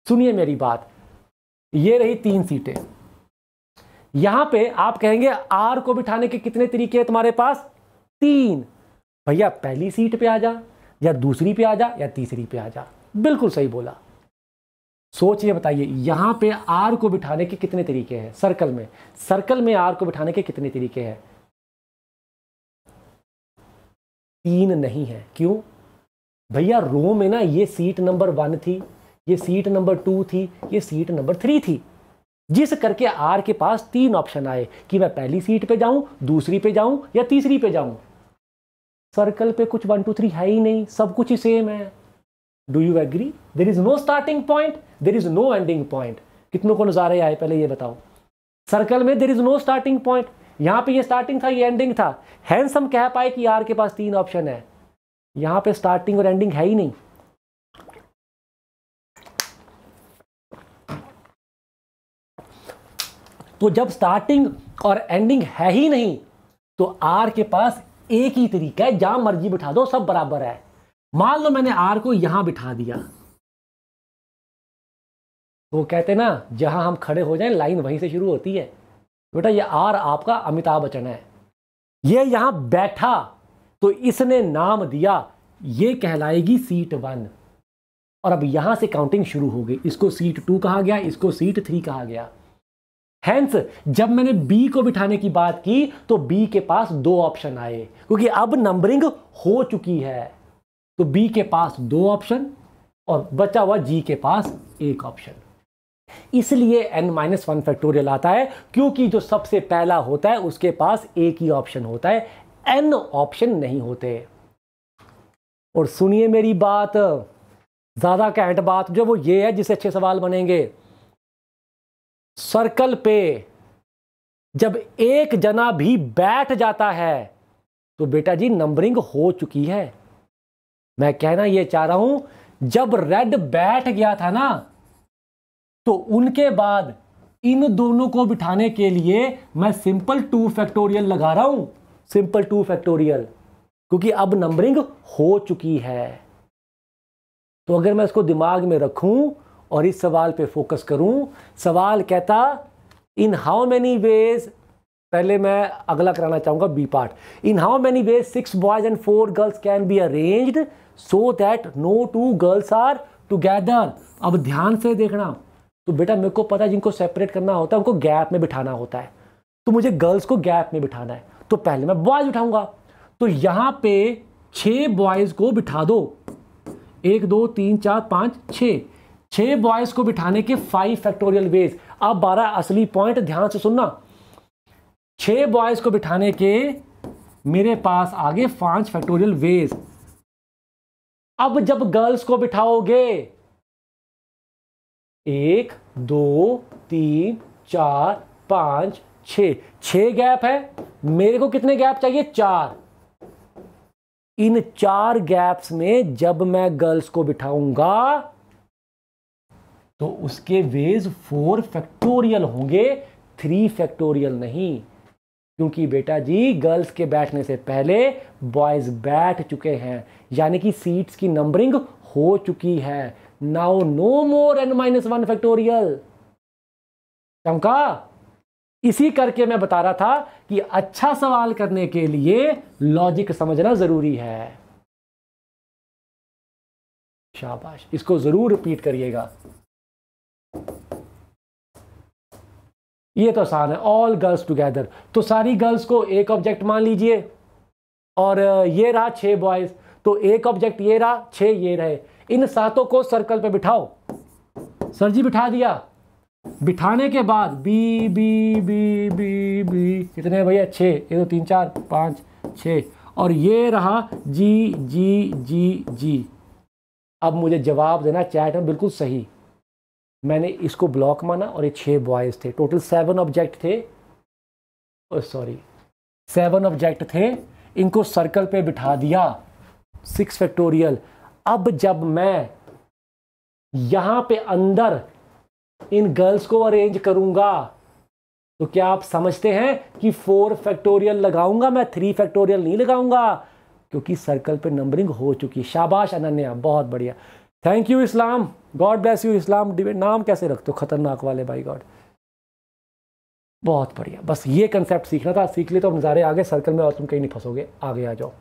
सुनिए मेरी बात ये रही तीन सीटें यहां पे आप कहेंगे आर को बिठाने के कितने तरीके हैं तुम्हारे पास तीन भैया पहली सीट पे आ जा या दूसरी पे आ जा या तीसरी पे आ जा बिल्कुल सही बोला सोचिए बताइए यहाँ पे आर को बिठाने के कितने तरीके हैं सर्कल में सर्कल में आर को बिठाने के कितने तरीके हैं तीन नहीं है क्यों भैया रो में ना ये सीट नंबर वन थी ये सीट नंबर टू थी ये सीट नंबर थ्री थी जिस करके आर के पास तीन ऑप्शन आए कि मैं पहली सीट पे जाऊं दूसरी पे जाऊं या तीसरी पे जाऊं सर्कल पे कुछ वन टू थ्री है ही नहीं सब कुछ ही सेम है do you agree there is no starting point there is no ending point कितनों को नज़ारे आए पहले ये बताओ सर्कल में there is no starting point यहां पे ये स्टार्टिंग था ये एंडिंग था हैंस हम कह पाए कि यार के पास तीन ऑप्शन है यहां पे स्टार्टिंग और एंडिंग है ही नहीं तो जब स्टार्टिंग और एंडिंग है ही नहीं तो आर के पास एक ही तरीका है जहां मर्जी बिठा दो सब बराबर है मान लो मैंने आर को यहां बिठा दिया वो तो कहते ना जहां हम खड़े हो जाएं लाइन वहीं से शुरू होती है बेटा ये आर आपका अमिताभ बच्चन है ये यहां बैठा तो इसने नाम दिया ये कहलाएगी सीट वन और अब यहां से काउंटिंग शुरू हो गई इसको सीट टू कहा गया इसको सीट थ्री कहा गया हैंस जब मैंने बी को बिठाने की बात की तो बी के पास दो ऑप्शन आए क्योंकि अब नंबरिंग हो चुकी है तो बी के पास दो ऑप्शन और बचा हुआ जी के पास एक ऑप्शन इसलिए n माइनस वन फैक्टोरियल आता है क्योंकि जो सबसे पहला होता है उसके पास एक ही ऑप्शन होता है n ऑप्शन नहीं होते और सुनिए मेरी बात ज़्यादा कैंट बात जो वो ये है जिसे अच्छे सवाल बनेंगे सर्कल पे जब एक जना भी बैठ जाता है तो बेटा जी नंबरिंग हो चुकी है मैं कहना यह चाह रहा हूं जब रेड बैठ गया था ना तो उनके बाद इन दोनों को बिठाने के लिए मैं सिंपल टू फैक्टोरियल लगा रहा हूं सिंपल टू फैक्टोरियल क्योंकि अब नंबरिंग हो चुकी है तो अगर मैं इसको दिमाग में रखूं और इस सवाल पे फोकस करूं सवाल कहता इन हाउ मेनी वेज पहले मैं अगला कराना चाहूंगा B part in how many way six boys and four girls can be arranged so that no two girls are together अब ध्यान से देखना तो बेटा मेरे को पता है जिनको सेपरेट करना होता है उनको गैप में बिठाना होता है तो मुझे गर्ल्स को गैप में बिठाना है तो पहले मैं बॉयज उठाऊंगा तो यहां पे छह बॉयज़ को बिठा दो एक दो तीन चार पांच छे छह बॉयज़ को बिठाने के फाइव फैक्टोरियल वेज अब बारह असली पॉइंट ध्यान से सुनना छः बॉयज़ को बिठाने के मेरे पास आगे पांच फैक्टोरियल वेज अब जब गर्ल्स को बिठाओगे एक दो तीन चार पांच छ छ गैप है मेरे को कितने गैप चाहिए चार इन चार गैप्स में जब मैं गर्ल्स को बिठाऊंगा तो उसके वेज फोर फैक्टोरियल होंगे थ्री फैक्टोरियल नहीं क्योंकि बेटा जी गर्ल्स के बैठने से पहले बॉयज़ बैठ चुके हैं यानी कि सीट्स की नंबरिंग हो चुकी है now no more n minus one factorial चमका इसी करके मैं बता रहा था कि अच्छा सवाल करने के लिए लॉजिक समझना ज़रूरी है शाबाश इसको ज़रूर रिपीट करिएगा ये तो आसान है ऑल गर्ल्स टुगेदर तो सारी गर्ल्स को एक ऑब्जेक्ट मान लीजिए और ये रहा छह बॉयज़ तो एक ऑब्जेक्ट ये रहा छह ये रहे इन सातों को सर्कल पे बिठाओ सर जी बिठा दिया बिठाने के बाद B B B B B कितने भैया छः ये तो तीन चार पाँच छ और ये रहा जी जी जी जी अब मुझे जवाब देना चैट में बिल्कुल सही मैंने इसको ब्लॉक माना और ये छः बॉयज़ थे टोटल सेवन ऑब्जेक्ट थे सॉरी सेवन ऑब्जेक्ट थे इनको सर्कल पे बिठा दिया सिक्स फैक्टोरियल अब जब मैं यहाँ पे अंदर इन गर्ल्स को अरेंज करूँगा तो क्या आप समझते हैं कि फोर फैक्टोरियल लगाऊंगा मैं थ्री फैक्टोरियल नहीं लगाऊंगा क्योंकि सर्कल पे नंबरिंग हो चुकी शाबाश अनन्या बहुत बढ़िया thank you Islam god bless you Islam debate नाम कैसे रखते हो खतरनाक वाले बाई गॉड बहुत बढ़िया बस ये कंसेप्ट सीखना था सीख लिए तो नज़ारे आगे सर्कल में और तुम कहीं नहीं फंसोगे आगे आ जाओ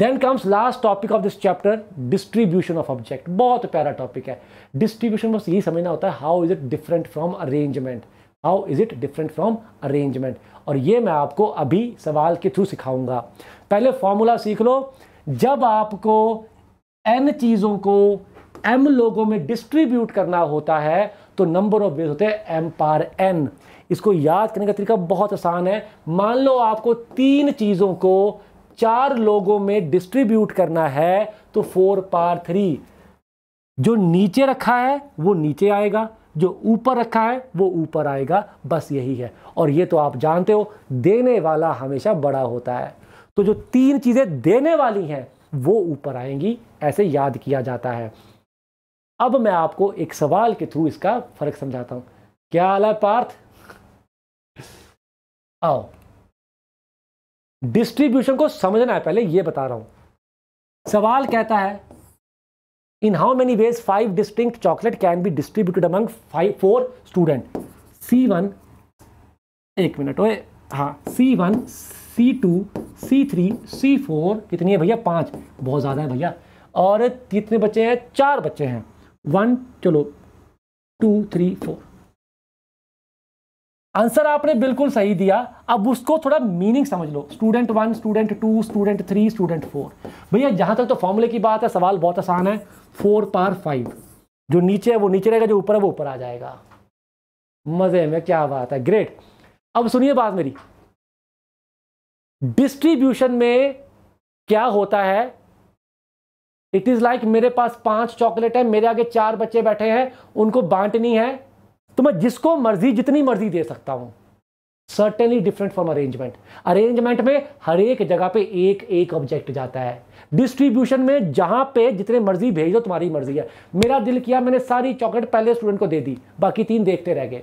then comes last topic of this chapter distribution of object बहुत प्यारा टॉपिक है डिस्ट्रीब्यूशन बस यही समझना होता है how is it different from arrangement how is it different from arrangement और ये मैं आपको अभी सवाल के थ्रू सिखाऊंगा पहले फॉर्मूला सीख लो जब आपको एन चीज़ों को एम लोगों में डिस्ट्रीब्यूट करना होता है तो नंबर ऑफ बेस होते हैं एम पार एन इसको याद करने का तरीका बहुत आसान है मान लो आपको तीन चीज़ों को चार लोगों में डिस्ट्रीब्यूट करना है तो फोर पार थ्री जो नीचे रखा है वो नीचे आएगा जो ऊपर रखा है वो ऊपर आएगा बस यही है और ये तो आप जानते हो देने वाला हमेशा बड़ा होता है तो जो तीन चीज़ें देने वाली हैं वो ऊपर आएंगी ऐसे याद किया जाता है अब मैं आपको एक सवाल के थ्रू इसका फर्क समझाता हूं क्या हाल है पार्थ आओ डिस्ट्रीब्यूशन को समझना है पहले यह बता रहा हूं सवाल कहता है in how many ways five distinct chocolate can be distributed among five four student C one एक मिनट ओए हाँ C one C two C three C four कितनी है भैया पांच बहुत ज़्यादा है भैया और कितने बच्चे हैं चार बच्चे हैं वन चलो टू थ्री फोर आंसर आपने बिल्कुल सही दिया अब उसको थोड़ा मीनिंग समझ लो student one student two student three student four भैया जहां तक तो फॉर्मूले की बात है सवाल बहुत आसान है फोर पार फाइव जो नीचे है वो नीचे रहेगा जो ऊपर है वो ऊपर आ जाएगा मजे में क्या बात है ग्रेट अब सुनिए बात मेरी डिस्ट्रीब्यूशन में क्या होता है इट इज़ लाइक मेरे पास पांच चॉकलेट है मेरे आगे चार बच्चे बैठे हैं उनको बांटनी है तो मैं जिसको मर्जी जितनी मर्जी दे सकता हूं certainly different from arrangement arrangement में हर एक जगह पे एक एक ऑब्जेक्ट जाता है डिस्ट्रीब्यूशन में जहां पे जितने मर्जी भेज दो तुम्हारी मर्जी है मेरा दिल किया मैंने सारी चॉकलेट पहले स्टूडेंट को दे दी बाकी तीन देखते रह गए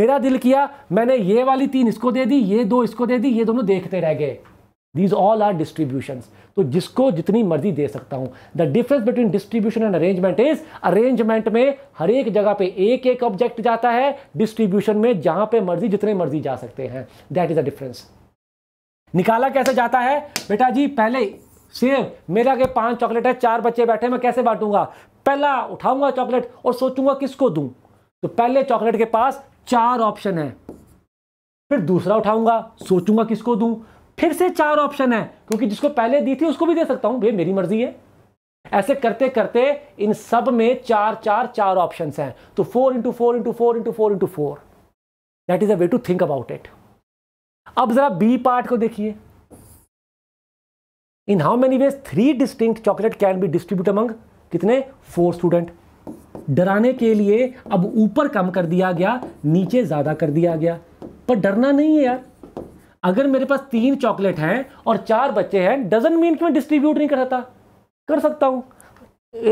मेरा दिल किया मैंने ये वाली तीन इसको दे दी ये दो इसको दे दी ये दोनों देखते रह गए दीज ऑल आर डिस्ट्रीब्यूशन तो जिसको जितनी मर्जी दे सकता हूं the difference between distribution and arrangement is arrangement में हर एक जगह पे एक एक ऑब्जेक्ट जाता है डिस्ट्रीब्यूशन में जहां पे मर्जी जितने मर्जी जा सकते हैं दैट इज द डिफरेंस निकाला कैसे जाता है बेटा जी पहले सेम मेरा के पांच चॉकलेट है चार बच्चे बैठे मैं कैसे बांटूंगा पहला उठाऊंगा चॉकलेट और सोचूंगा किसको दू तो पहले चॉकलेट के पास चार ऑप्शन है फिर दूसरा उठाऊंगा सोचूंगा किसको दूं फिर से चार ऑप्शन है क्योंकि जिसको पहले दी थी उसको भी दे सकता हूं भैया मेरी मर्जी है ऐसे करते करते इन सब में चार चार चार ऑप्शन हैं तो four into four into four into four into four that is a way to think about it अब जरा बी पार्ट को देखिए in how many ways three distinct chocolate can be distribute among कितने four student डराने के लिए अब ऊपर कम कर दिया गया नीचे ज़्यादा कर दिया गया पर डरना नहीं है यार अगर मेरे पास तीन चॉकलेट हैं और चार बच्चे हैं डजन मीन कि मैं डिस्ट्रीब्यूट नहीं कर सकता कर सकता हूँ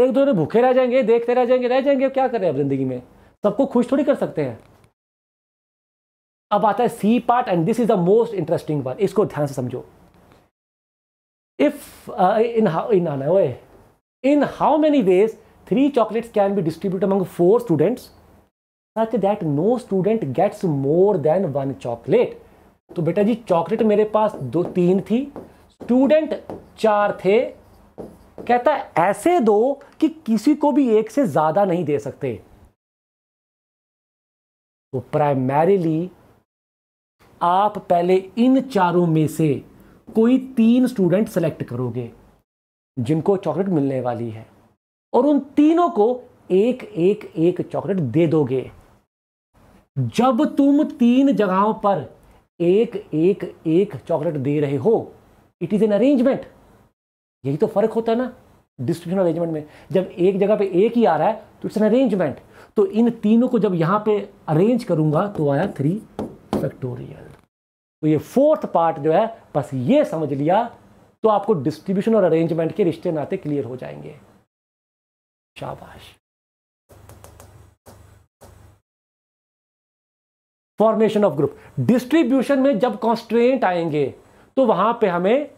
एक दो भूखे रह जाएंगे देखते रह जाएंगे रह जाएंगे क्या कर रहे हैं जिंदगी में सबको खुश थोड़ी कर सकते हैं अब आता है C part and this is the most interesting part इसको ध्यान से समझो इफ इन इन आना ओए in how many ways three chocolates can be distribute among four students such that no student gets more than one chocolate तो बेटा जी chocolate मेरे पास दो तीन थी स्टूडेंट चार थे कहता है ऐसे दो कि किसी को भी एक से ज्यादा नहीं दे सकते तो प्राइमरीली आप पहले इन चारों में से कोई तीन स्टूडेंट सेलेक्ट करोगे जिनको चॉकलेट मिलने वाली है और उन तीनों को एक एक एक चॉकलेट दे दोगे जब तुम तीन जगहों पर एक एक एक चॉकलेट दे रहे हो इट इज़ एन अरेंजमेंट यही तो फ़र्क होता है ना डिस्ट्रीब्यूशन अरेंजमेंट में जब एक जगह पे एक ही आ रहा है तो इट्स एन अरेंजमेंट तो इन तीनों को जब यहां पे अरेंज करूंगा तो आया थ्री फैक्टोरियल तो ये फोर्थ पार्ट जो है बस ये समझ लिया तो आपको डिस्ट्रीब्यूशन और अरेंजमेंट के रिश्ते नाते क्लियर हो जाएंगे शाबाश फॉर्मेशन ऑफ ग्रुप डिस्ट्रीब्यूशन में जब कॉन्स्ट्रेंट आएंगे तो वहां पे हमें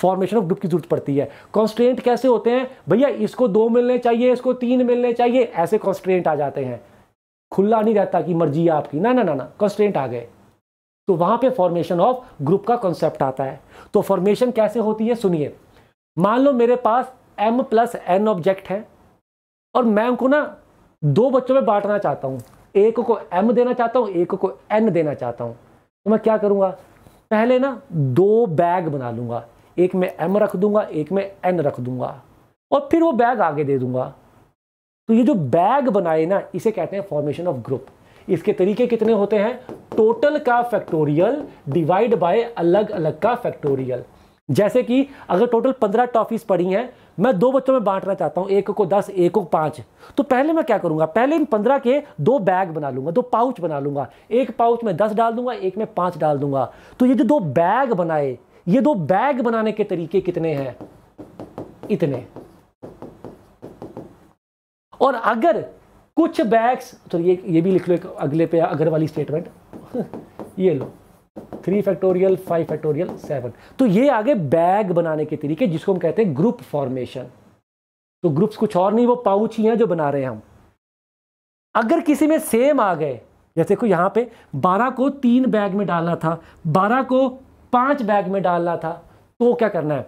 फॉर्मेशन ऑफ ग्रुप की जरूरत पड़ती है कॉन्स्ट्रेंट कैसे होते हैं भैया इसको दो मिलने चाहिए इसको तीन मिलने चाहिए ऐसे कॉन्स्ट्रेंट आ जाते हैं खुला नहीं रहता कि मर्जी आपकी ना ना ना ना कॉन्स्ट्रेंट आ गए तो वहां पे फॉर्मेशन ऑफ ग्रुप का कॉन्सेप्ट आता है तो फॉर्मेशन कैसे होती है सुनिए मान लो मेरे पास एम प्लस एन ऑब्जेक्ट है और मैं उनको ना दो बच्चों में बांटना चाहता हूँ एक को एम देना चाहता हूँ एक को एन देना चाहता हूँ तो मैं क्या करूँगा पहले ना दो बैग बना लूँगा एक में एम रख दूंगा एक में एन रख दूंगा और फिर वो बैग आगे दे दूंगा तो ये जो बैग बनाए ना इसे कहते हैं फॉर्मेशन ऑफ ग्रुप इसके तरीके कितने होते हैं टोटल का फैक्टोरियल डिवाइड बाय अलग अलग का फैक्टोरियल जैसे कि अगर टोटल पंद्रह टॉफीज पड़ी हैं मैं दो बच्चों में बांटना चाहता हूं एक को दस एक को पांच तो पहले मैं क्या करूंगा पहले इन पंद्रह के दो बैग बना लूंगा दो पाउच बना लूंगा एक पाउच में दस डाल दूंगा एक में पांच डाल दूंगा तो ये जो दो बैग बनाए ये दो बैग बनाने के तरीके कितने हैं इतने और अगर कुछ बैग्स तो ये ये भी लिख लो एक अगले पे अगर वाली स्टेटमेंट ये लो three factorial five factorial seven तो ये आगे बैग बनाने के तरीके जिसको हम कहते हैं ग्रुप फॉर्मेशन तो ग्रुप्स कुछ और नहीं वो पाउच ही हैं जो बना रहे हैं हम अगर किसी में सेम आ गए जैसे को यहाँ पे बारह को तीन बैग में डालना था बारह को पांच बैग में डालना था तो क्या करना है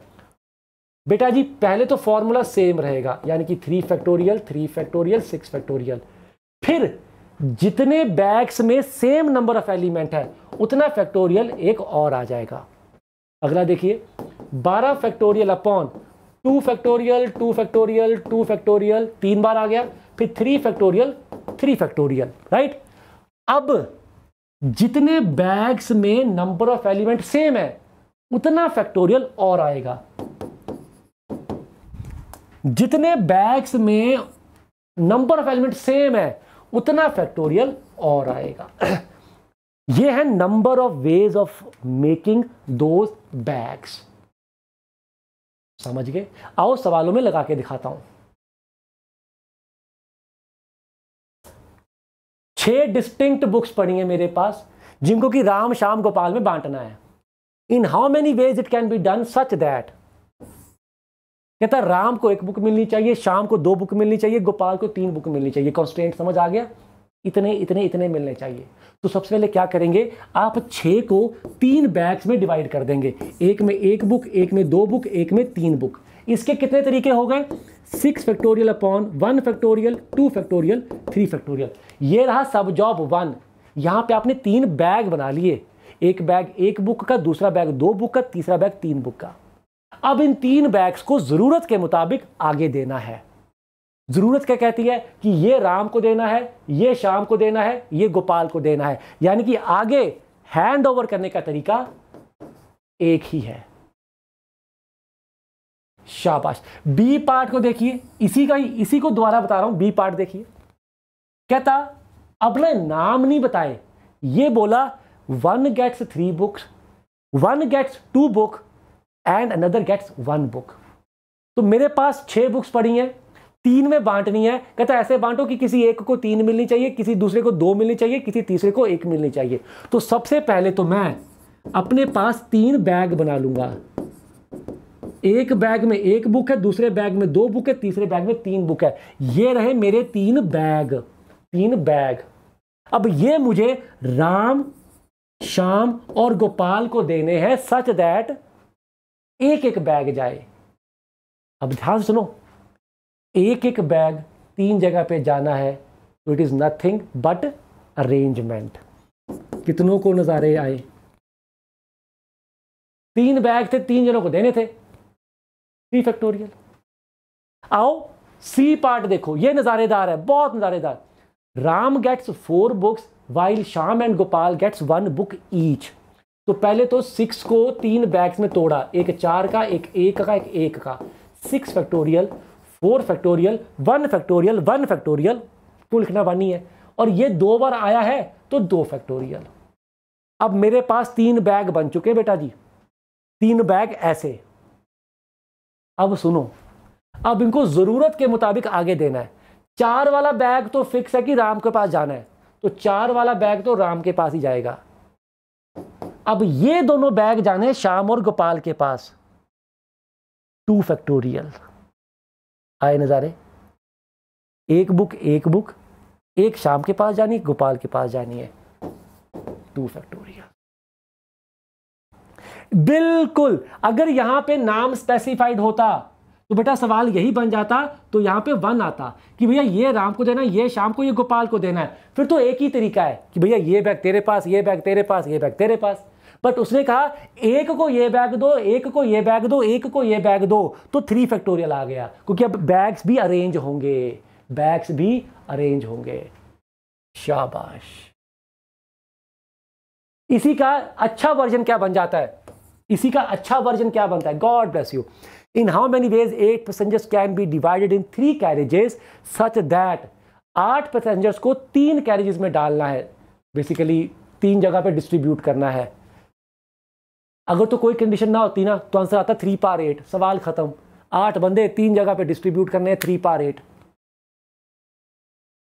बेटा जी पहले तो फॉर्मूला सेम रहेगा यानी कि three factorial three factorial six factorial फिर जितने बैग्स में सेम नंबर ऑफ एलिमेंट है उतना फैक्टोरियल एक और आ जाएगा अगला देखिए 12 factorial upon two factorial two factorial two factorial तीन बार आ गया फिर three factorial three factorial right अब जितने बैग्स में नंबर ऑफ एलिमेंट सेम है उतना फैक्टोरियल और आएगा जितने बैग्स में नंबर ऑफ एलिमेंट सेम है उतना फैक्टोरियल और आएगा ये है number of ways of making those bags समझ गए आओ सवालों में लगा के दिखाता हूं छह डिस्टिंक्ट बुक्स पढ़ी है मेरे पास जिनको कि राम शाम गोपाल में बांटना है in how many ways it can be done such that कहता राम को एक बुक मिलनी चाहिए शाम को दो बुक मिलनी चाहिए गोपाल को तीन बुक मिलनी चाहिए कॉन्स्टेंट समझ आ गया इतने इतने इतने मिलने चाहिए तो सबसे पहले क्या करेंगे आप छः को तीन बैग्स में डिवाइड कर देंगे एक में एक बुक एक में दो बुक एक में तीन बुक इसके कितने तरीके हो गए six factorial upon one factorial two factorial three factorial ये रहा सब जॉब वन यहाँ पे आपने तीन बैग बना लिए एक बैग एक बुक का दूसरा बैग दो बुक का तीसरा बैग तीन बुक का अब इन तीन बैग्स को ज़रूरत के मुताबिक आगे देना है ज़रूरत क्या कहती है कि ये राम को देना है ये शाम को देना है ये गोपाल को देना है यानी कि आगे हैंड ओवर करने का तरीका एक ही है शाबाश बी पार्ट को देखिए इसी का ही इसी को दोबारा बता रहा हूं बी पार्ट देखिए कहता अपने नाम नहीं बताए ये बोला one gets three books one gets two book and another gets one book तो मेरे पास छह बुक्स पड़ी हैं तीन में बांटनी है कहता ऐसे बांटो कि किसी एक को तीन मिलनी चाहिए किसी दूसरे को दो मिलनी चाहिए किसी तीसरे को एक मिलनी चाहिए तो सबसे पहले तो मैं अपने पास तीन बैग बना लूंगा एक बैग में एक बुक है दूसरे बैग में दो बुक है तीसरे बैग में तीन बुक है ये रहे मेरे तीन बैग तीन बैग अब ये मुझे राम श्याम और गोपाल को देने हैं सच दैट एक एक बैग जाए अब ध्यान सुनो एक एक बैग तीन जगह पे जाना है तो it is nothing but arrangement कितनों को नज़ारे आए तीन बैग थे तीन जनों को देने थे थ्री फैक्टोरियल आओ सी पार्ट देखो ये नज़ारेदार है बहुत नज़ारेदार Ram gets four books while Shyam and Gopal gets one book each तो पहले तो सिक्स को तीन बैग्स में तोड़ा एक चार का एक एक का एक एक का six factorial four factorial one factorial one factorial को लिखना वन ही है और ये दो बार आया है तो दो फैक्टोरियल अब मेरे पास तीन बैग बन चुके बेटा जी तीन बैग ऐसे अब सुनो अब इनको ज़रूरत के मुताबिक आगे देना है चार वाला बैग तो फिक्स है कि राम के पास जाना है तो चार वाला बैग तो राम के पास ही जाएगा अब ये दोनों बैग जाने श्याम और गोपाल के पास टू फैक्टोरियल आए नज़ारे एक बुक एक बुक एक शाम के पास जानी गोपाल के पास जानी है टू फैक्टोरिया बिल्कुल अगर यहां पे नाम स्पेसिफाइड होता तो बेटा सवाल यही बन जाता तो यहां पे वन आता कि भैया ये राम को देना ये शाम को ये गोपाल को देना है फिर तो एक ही तरीका है कि भैया ये बैग तेरे पास ये बैग तेरे पास ये बैग तेरे पास बट उसने कहा एक को ये बैग दो एक को ये बैग दो एक को ये बैग दो तो थ्री फैक्टोरियल आ गया क्योंकि अब बैग्स भी अरेंज होंगे बैग्स भी अरेंज होंगे शाबाश इसी का अच्छा वर्जन क्या बन जाता है इसी का अच्छा वर्जन क्या बनता है God bless you in how many ways eight passengers can be divided in three carriages such that आठ पैसेंजर्स को तीन कैरेजेस में डालना है बेसिकली तीन जगह पे डिस्ट्रीब्यूट करना है अगर तो कोई कंडीशन ना होती ना तो आंसर आता थ्री पार एट सवाल ख़त्म आठ बंदे तीन जगह पे डिस्ट्रीब्यूट करने हैं थ्री पार एट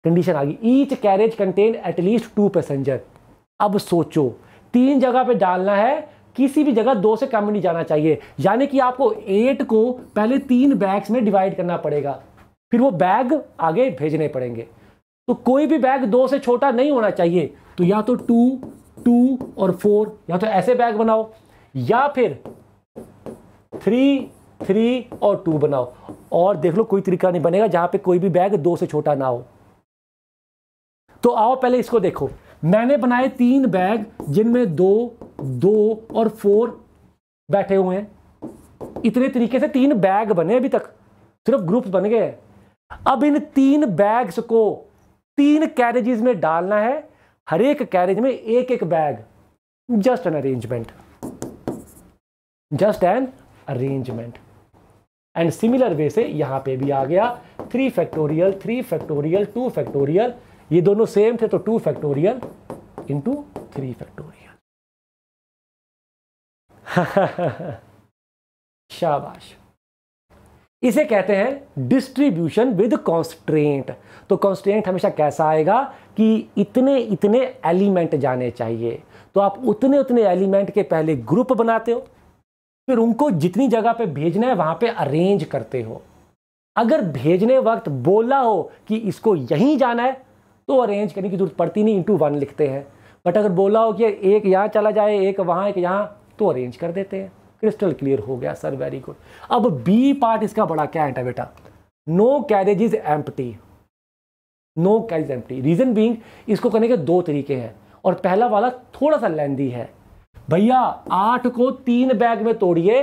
कंडीशन आ गई each carriage contain at least two passenger अब सोचो तीन जगह पे डालना है किसी भी जगह दो से कम नहीं जाना चाहिए यानी कि आपको एट को पहले तीन बैग्स में डिवाइड करना पड़ेगा फिर वो बैग आगे भेजने पड़ेंगे तो कोई भी बैग दो से छोटा नहीं होना चाहिए तो या तो टू टू और फोर या तो ऐसे बैग बनाओ या फिर थ्री थ्री और टू बनाओ और देख लो कोई तरीका नहीं बनेगा जहां पे कोई भी बैग दो से छोटा ना हो तो आओ पहले इसको देखो मैंने बनाए तीन बैग जिनमें दो दो और फोर बैठे हुए हैं इतने तरीके से तीन बैग बने अभी तक सिर्फ ग्रुप बन गए अब इन तीन बैग्स को तीन कैरेजेस में डालना है हर एक कैरेज में एक एक bag just an arrangement just an arrangement and similar way से यहां पे भी आ गया three factorial three factorial two factorial ये दोनों सेम थे तो two factorial into three factorial शाबाश इसे कहते हैं डिस्ट्रीब्यूशन विद कॉन्स्ट्रेंट तो कॉन्स्ट्रेंट हमेशा कैसा आएगा कि इतने इतने एलिमेंट जाने चाहिए तो आप उतने उतने एलिमेंट के पहले ग्रुप बनाते हो फिर उनको जितनी जगह पे भेजना है वहां पे अरेंज करते हो अगर भेजने वक्त बोला हो कि इसको यहीं जाना है तो अरेंज करने की जरूरत पड़ती नहीं इंटू वन लिखते हैं बट अगर बोला हो कि एक यहाँ चला जाए एक वहाँ एक यहाँ तो अरेंज कर देते हैं क्रिस्टल क्लियर हो गया सर वेरी गुड अब बी पार्ट इसका बड़ा क्या है बेटा no carriage is empty no carriage empty reason being इसको करने के दो तरीके हैं और पहला वाला थोड़ा सा लेंदी है भैया आठ को तीन बैग में तोड़िए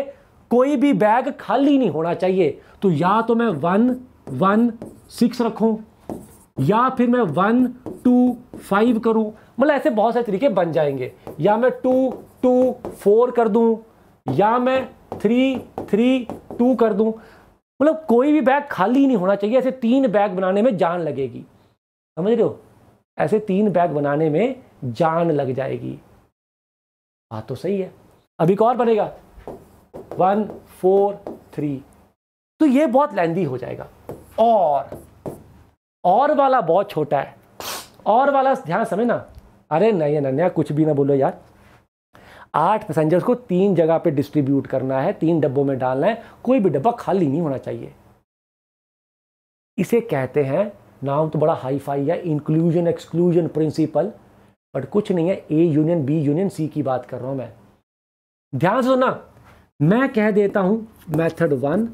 कोई भी बैग खाली नहीं होना चाहिए तो या तो मैं वन वन सिक्स रखूं या फिर मैं वन टू फाइव करूं मतलब ऐसे बहुत सारे तरीके बन जाएंगे या मैं टू टू फोर कर दूं या मैं थ्री थ्री टू कर दूं मतलब कोई भी बैग खाली नहीं होना चाहिए ऐसे तीन बैग बनाने में जान लगेगी समझ रहे हो ऐसे तीन बैग बनाने में जान लग जाएगी बात हाँ, तो सही है अभी और बनेगा वन फोर थ्री तो ये बहुत लेंदी हो जाएगा और और वाला बहुत छोटा है और वाला ध्यान समझना अरे नहीं अनन्या कुछ भी ना बोलो यार आठ पैसेंजर्स को तीन जगह पे डिस्ट्रीब्यूट करना है तीन डब्बों में डालना है कोई भी डब्बा खाली नहीं होना चाहिए इसे कहते हैं नाम तो बड़ा हाई फाई है इंक्लूजन एक्सक्लूजन प्रिंसिपल बट कुछ नहीं है A union B union C की बात कर रहा हूं मैं ध्यान सुनना मैं कह देता हूं मेथड वन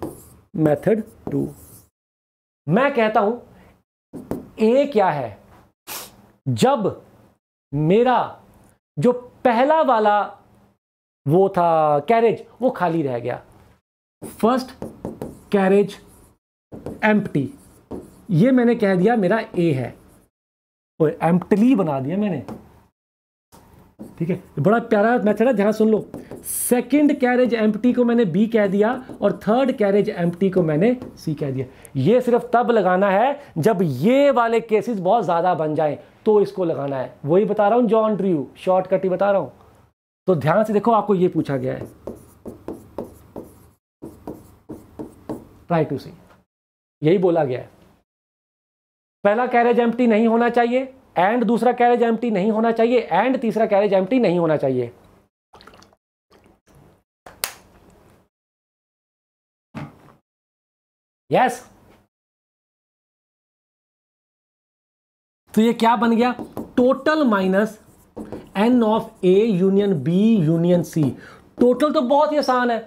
मेथड टू मैं कहता हूं ए क्या है जब मेरा जो पहला वाला वो था कैरेज वो खाली रह गया फर्स्ट कैरेज एम्प्टी ये मैंने कह दिया मेरा ए है और एम्प्टली बना दिया मैंने ठीक है बड़ा प्यारा मैथड है ध्यान सुन लो सेकंड कैरेज एम को मैंने बी कह दिया और थर्ड कैरेज एम को मैंने सी कह दिया ये सिर्फ तब लगाना है जब ये वाले केसेस बहुत ज़्यादा बन जाए तो इसको लगाना है वही बता रहा हूं जॉन ड्रू शॉर्टकट ही बता रहा हूं तो ध्यान से देखो आपको ये पूछा गया है ट्राई टू सी यही बोला गया है पहला कैरेज एम नहीं होना चाहिए एंड दूसरा कैरेज एम्प्टी नहीं होना चाहिए एंड तीसरा कैरेज एम्प्टी नहीं होना चाहिए यस yes. तो ये क्या बन गया total minus N of A union B union C total तो बहुत ही आसान है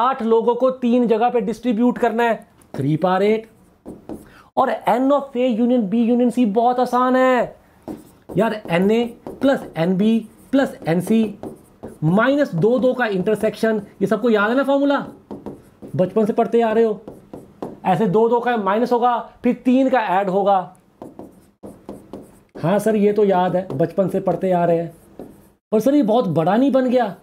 आठ लोगों को तीन जगह पे डिस्ट्रीब्यूट करना है थ्री पार एट और N of A union B union C बहुत आसान है यार N A plus N B plus N C minus दो दो का इंटरसेक्शन ये सबको याद है ना फॉर्मूला बचपन से पढ़ते आ रहे हो ऐसे दो दो का माइनस होगा फिर तीन का ऐड होगा हाँ सर ये तो याद है बचपन से पढ़ते आ रहे हैं पर सर ये बहुत बड़ा नहीं बन गया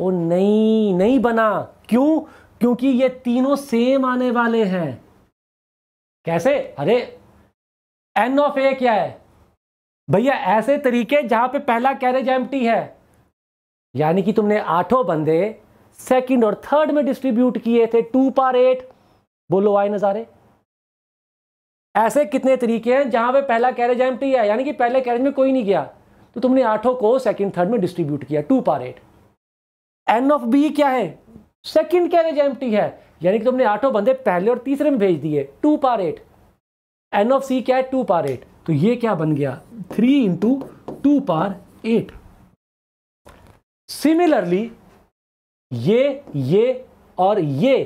ओ नहीं नहीं बना क्यों क्योंकि ये तीनों सेम आने वाले हैं कैसे अरे एन ऑफ ए क्या है भैया ऐसे तरीके जहां पे पहला कैरेज एम्प्टी है यानी कि तुमने आठों बंदे सेकंड और थर्ड में डिस्ट्रीब्यूट किए थे टू पार एट बोलो आए नज़ारे ऐसे कितने तरीके हैं जहां पे पहला कैरेज एम्प्टी है यानी कि पहले कैरेज में कोई नहीं गया तो तुमने आठों को सेकंड थर्ड में डिस्ट्रीब्यूट किया two power eight N of B क्या है सेकंड कैरेज एम्प्टी है यानी कि तुमने आठों बंदे पहले और तीसरे में भेज दिए two power eight N of C क्या है टू पार एट तो ये क्या बन गया three into two power eight similarly ये ये और ये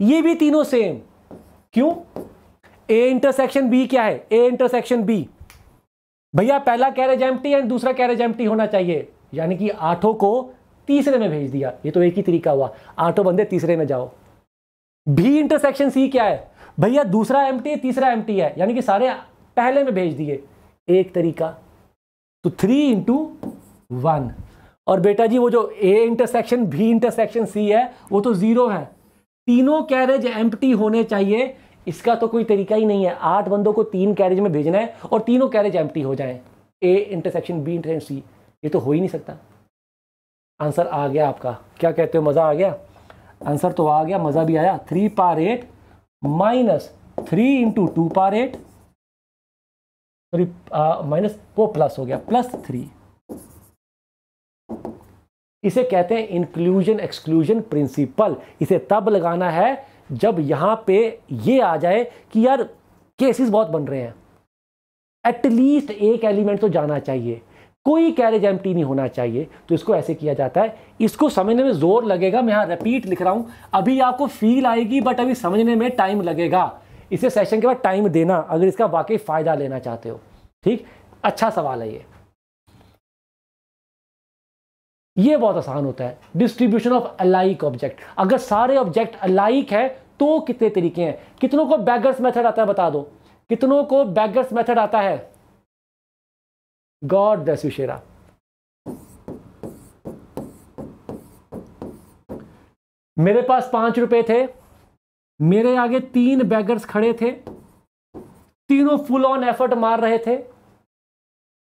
ये भी तीनों सेम क्यों ए इंटरसेक्शन बी क्या है ए इंटरसेक्शन बी भैया पहला कैरेज एम्प्टी एंड दूसरा कैरेज एम्प्टी होना चाहिए यानी कि आठों को तीसरे में भेज दिया ये तो एक ही तरीका हुआ आठों बंदे तीसरे में जाओ भी इंटरसेक्शन सी क्या है भैया दूसरा एम्प्टी तीसरा एम्प्टी है यानी कि सारे पहले में भेज दिए एक तरीका तो थ्री इंटू वन और बेटा जी वो जो A intersection B intersection C है वो तो ज़ीरो है तीनों कैरेज एम होने चाहिए इसका तो कोई तरीका ही नहीं है आठ बंदों को तीन कैरेज में भेजना है और तीनों कैरेज एम हो जाए A intersection B intersection C ये तो हो ही नहीं सकता आंसर आ गया आपका क्या कहते हो मज़ा आ गया आंसर तो आ गया मज़ा भी आया three power eight minus three into two power eight sorry minus वो प्लस हो गया प्लस थ्री इसे कहते हैं इंक्लूजन एक्सक्लूजन प्रिंसिपल इसे तब लगाना है जब यहां पे ये आ जाए कि यार केसेस बहुत बन रहे हैं एटलीस्ट एक एलिमेंट तो जाना चाहिए कोई कैरेज एम नहीं होना चाहिए तो इसको ऐसे किया जाता है इसको समझने में जोर लगेगा मैं यहां रिपीट लिख रहा हूं अभी आपको फील आएगी बट अभी समझने में टाइम लगेगा इसे सेशन के बाद टाइम देना अगर इसका वाकई फ़ायदा लेना चाहते हो ठीक अच्छा सवाल है ये ये बहुत आसान होता है डिस्ट्रीब्यूशन ऑफ अलाइक ऑब्जेक्ट अगर सारे ऑब्जेक्ट अलाइक है तो कितने तरीके हैं कितनों को बैगर्स मेथड आता है बता दो कितनों को बैगर्स मेथड आता है गॉड ब्लेस यू मेरे पास पांच रुपए थे मेरे आगे तीन बैगर्स खड़े थे तीनों फुल ऑन एफर्ट मार रहे थे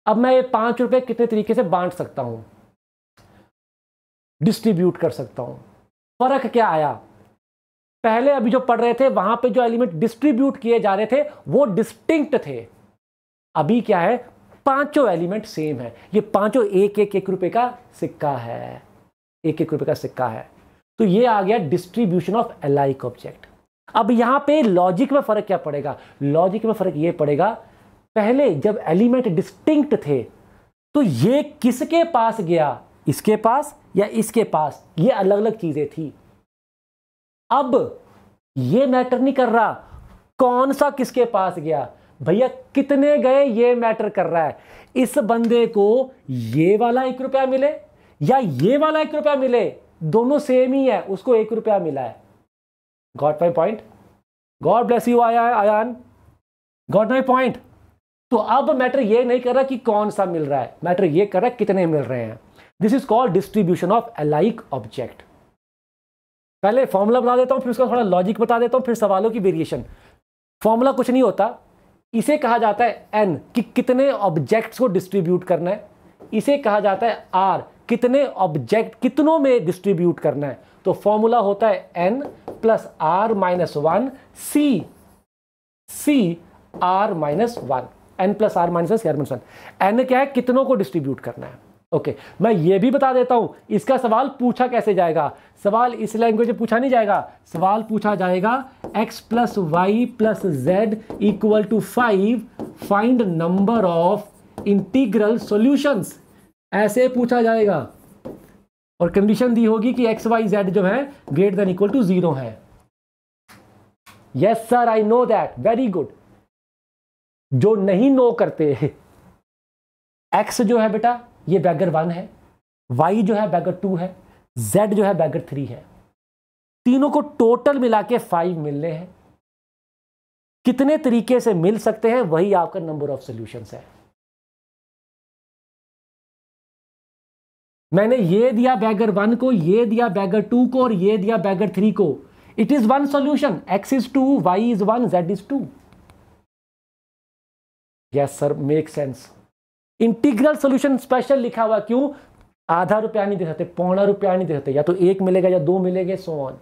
अब मैं ये पांच रुपए कितने तरीके से बांट सकता हूं डिस्ट्रीब्यूट कर सकता हूं फर्क क्या आया पहले अभी जो पढ़ रहे थे वहां पे जो एलिमेंट डिस्ट्रीब्यूट किए जा रहे थे वो डिस्टिंक्ट थे अभी क्या है पांचों एलिमेंट सेम है ये पांचों एक एक एक रुपए का सिक्का है एक एक रुपए का सिक्का है तो ये आ गया डिस्ट्रीब्यूशन ऑफ एलाइक ऑब्जेक्ट अब यहां पे लॉजिक में फर्क क्या पड़ेगा लॉजिक में फर्क ये पड़ेगा पहले जब एलिमेंट डिस्टिंक्ट थे तो ये किसके पास गया इसके पास या इसके पास ये अलग अलग चीजें थी अब ये मैटर नहीं कर रहा कौन सा किसके पास गया भैया कितने गए ये मैटर कर रहा है इस बंदे को ये वाला एक रुपया मिले या ये वाला एक रुपया मिले दोनों सेम ही है उसको एक रुपया मिला है God my point God bless you आया आयान गॉड माई पॉइंट तो अब मैटर ये नहीं कर रहा कि कौन सा मिल रहा है मैटर ये कर रहा है कितने मिल रहे हैं this is called distribution of alike object पहले फॉर्मूला बना देता हूँ फिर उसका थोड़ा लॉजिक बता देता हूँ फिर सवालों की वेरिएशन फॉर्मूला कुछ नहीं होता इसे कहा जाता है एन कि कितने ऑब्जेक्ट्स को डिस्ट्रीब्यूट करना है इसे कहा जाता है आर कितने ऑब्जेक्ट कितनों में डिस्ट्रीब्यूट करना है तो फॉर्मूला होता है N plus R minus one C C R minus one N plus R minus C R minus one N क्या है कितनों को डिस्ट्रीब्यूट करना है ओके okay. मैं ये भी बता देता हूं इसका सवाल पूछा कैसे जाएगा सवाल इस लैंग्वेज में पूछा नहीं जाएगा सवाल पूछा जाएगा x plus Y plus Z equal to five find number of integral solutions ऐसे पूछा जाएगा और कंडीशन दी होगी कि एक्स वाई जेड जो है greater than equal to zero है yes sir I know that very good जो नहीं नो करते एक्स जो है बेटा ये बैगर वन है वाई जो है बैगर टू है जेड जो है बैगर थ्री है तीनों को टोटल मिला के फाइव मिलने हैं कितने तरीके से मिल सकते हैं वही आपका नंबर ऑफ सोल्यूशन है मैंने ये दिया बैगर वन को ये दिया बैगर टू को और ये दिया बैगर थ्री को it is one solution X is two Y is one Z is two yes sir make sense integral solution special लिखा हुआ क्यों आधा रुपया नहीं दे सकते पौना रुपया नहीं दे सकते या तो एक मिलेगा या दो मिलेंगे so on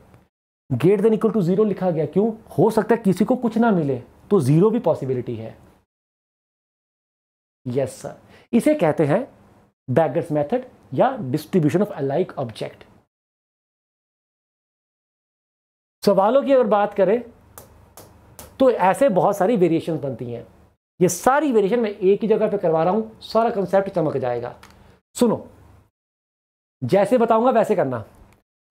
get than equal to zero लिखा गया क्यों हो सकता है किसी को कुछ ना मिले तो जीरो भी पॉसिबिलिटी है यस yes, सर इसे कहते हैं बैगर्स मेथड या डिस्ट्रीब्यूशन ऑफ अलाइक ऑब्जेक्ट सवालों की अगर बात करें तो ऐसे बहुत सारी वेरिएशन बनती हैं ये सारी वेरिएशन मैं एक ही जगह पे करवा रहा हूं सारा कंसेप्ट चमक जाएगा सुनो जैसे बताऊंगा वैसे करना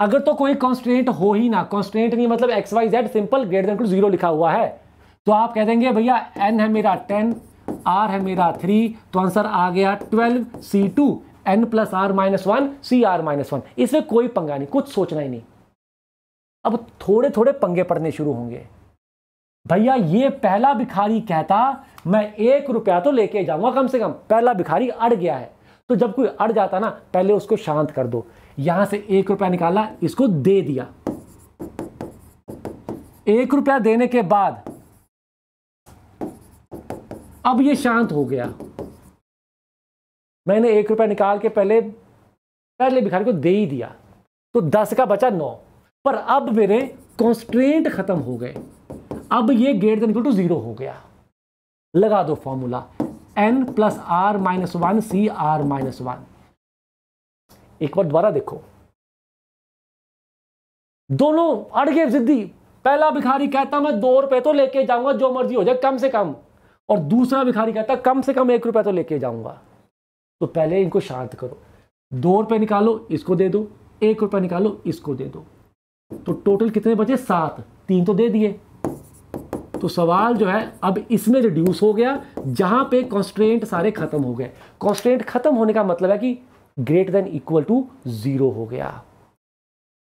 अगर तो कोई कॉन्स्टेंट हो ही ना कॉन्स्टेंट नहीं मतलब X Y Z simple greater to zero लिखा हुआ है तो आप कह देंगे भैया एन है मेरा टेन आर है मेरा थ्री तो आंसर आ गया twelve C two N plus R minus one C R minus one इसमें कोई पंगा नहीं कुछ सोचना ही नहीं अब थोड़े थोड़े पंगे पड़ने शुरू होंगे भैया ये पहला भिखारी कहता मैं एक रुपया तो लेके जाऊंगा कम से कम पहला भिखारी अड़ गया है तो जब कोई अड़ जाता ना पहले उसको शांत कर दो यहां से एक रुपया निकाला इसको दे दिया एक रुपया देने के बाद अब ये शांत हो गया मैंने एक रुपया निकाल के पहले पहले भिखारी को दे ही दिया तो दस का बचा नौ पर अब मेरे कॉन्स्ट्रेंट खत्म हो गए अब ये greater than equal to zero हो गया लगा दो formula N plus R minus one C R minus one एक बार दोबारा देखो दोनों अड़गे जिद्दी पहला भिखारी कहता मैं दो रुपए तो लेके जाऊंगा जो मर्जी हो जाए कम से कम और दूसरा भिखारी कहता कम से कम एक रुपए तो लेके जाऊंगा तो पहले इनको शांत करो दो रुपये निकालो इसको दे दो एक रुपये निकालो इसको दे दो तो टोटल कितने बचे सात तीन तो दे दिए तो सवाल जो है अब इसमें रिड्यूस हो गया जहां पे कॉन्स्टेंट सारे खत्म हो गए कॉन्स्टेंट खत्म होने का मतलब है कि greater than equal to zero हो गया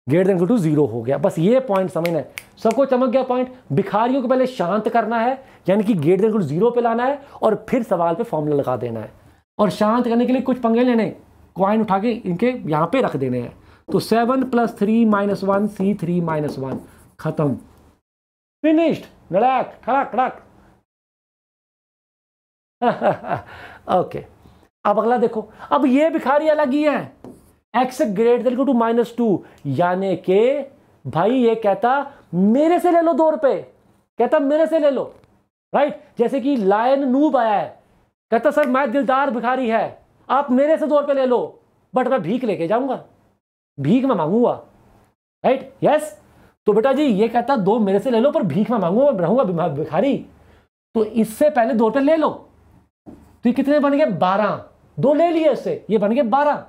greater than equal to zero हो गया बस ये पॉइंट समझना है सबको चमक गया पॉइंट भिखारियों को पहले शांत करना है यानी कि greater than equal to zero पे लाना है और फिर सवाल पे फॉर्मूला लगा देना है और शांत करने के लिए कुछ पंगे लेने क्वाइन उठा के इनके यहाँ पे रख देने हैं तो seven plus three minus one C three minus one खत्म फिनिश्ड लड़क ठड़क ठड़क ओके अब अगला देखो अब ये भिखारी अलग ही है एक्स दिल टू माइनस टू यानी के भाई ये कहता मेरे से ले लो दो रुपए कहता मेरे से ले लो राइट जैसे कि लायन नूब आया है कहता सर मैं दिलदार भिखारी है आप मेरे से दो रुपये ले लो बट मैं भीख लेके जाऊंगा भीख मैं मांगूंगा राइट यस तो बेटा जी ये कहता दो मेरे से ले लो पर भीख मैं मांगूंगा मैं रहूंगा भिखारी तो इससे पहले दो रुपये ले लो तो ये कितने बन गए बारह दो ले लिए इससे ये बन गए बारह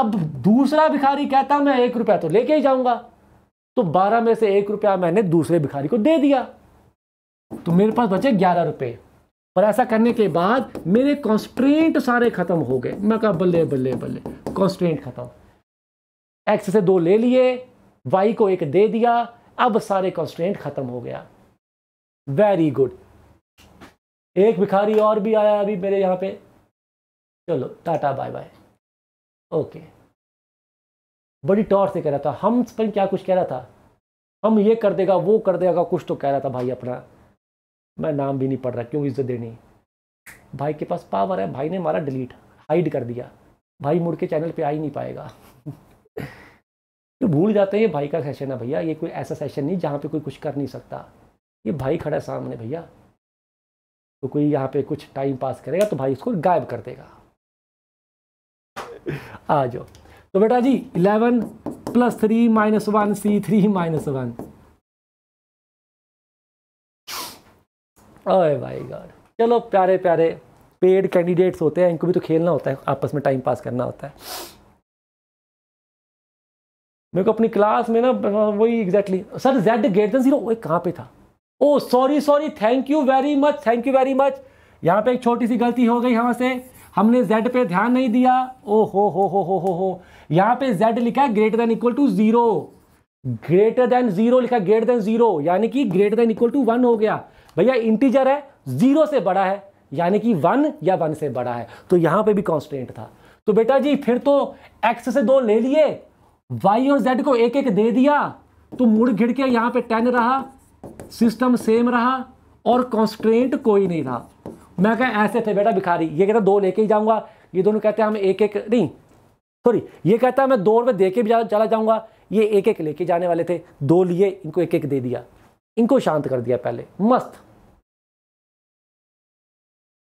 अब दूसरा भिखारी कहता मैं एक रुपया तो लेके ही जाऊंगा तो बारह में से एक रुपया मैंने दूसरे भिखारी को दे दिया तो मेरे पास बचे ग्यारह रुपये पर ऐसा करने के बाद मेरे कॉन्स्ट्रेंट सारे ख़त्म हो गए मैं कहा बल्ले बल्ले बल्ले कॉन्स्ट्रेंट ख़त्म एक्स से दो ले लिए वाई को एक दे दिया अब सारे कॉन्स्ट्रेंट ख़त्म हो गया वेरी गुड एक भिखारी और भी आया अभी मेरे यहां पे चलो टाटा बाय बाय ओके बड़ी टॉर से कह रहा था हम पर क्या कुछ कह रहा था हम ये कर देगा वो कर देगा कुछ तो कह रहा था भाई अपना मैं नाम भी नहीं पढ़ रहा क्यों इज्जत देनी भाई के पास पावर है भाई ने मारा डिलीट हाइड कर दिया भाई मुड़ के चैनल पे आ ही नहीं पाएगा तो भूल जाते हैं ये भाई का सेशन है भैया ये कोई ऐसा सेशन नहीं जहाँ पे कोई कुछ कर नहीं सकता ये भाई खड़ा सामने भैया तो कोई यहाँ पे कुछ टाइम पास करेगा तो भाई उसको गायब कर देगा आ जाओ तो बेटा जी eleven plus three minus one C three minus one अरे भाई गॉड चलो प्यारे प्यारे पेड कैंडिडेट्स होते हैं इनको भी तो खेलना होता है आपस में टाइम पास करना होता है मेरे को अपनी क्लास में ना वही exactly sir Z greater zero कहाँ पे था oh sorry sorry thank you very much thank you very much यहाँ पे एक छोटी सी गलती हो गई यहाँ से हमने जेड पे ध्यान नहीं दिया ओ हो हो हो हो हो हो यहाँ पे जेड लिखा है greater than equal to zero greater than zero लिखा ग्रेटर देन जीरो यानी कि greater than equal to one हो गया भैया इंटीजर है जीरो से बड़ा है यानी कि वन या वन से बड़ा है तो यहां पे भी कॉन्स्टेंट था तो बेटा जी फिर तो एक्स से दो ले लिए वाई और जेड को एक एक दे दिया तो मुड़ घिड़ के यहां पे टेन रहा सिस्टम सेम रहा और कॉन्स्टेंट कोई नहीं रहा मैं कह ऐसे थे बेटा भिखारी ये कहता दो लेके ही जाऊंगा ये दोनों कहते हैं हम एक एक नहीं सॉरी ये कहता मैं दो रुपये दे के भी चला जाऊंगा ये एक एक लेके जाने वाले थे दो लिए इनको एक एक दे दिया इनको शांत कर दिया पहले मस्त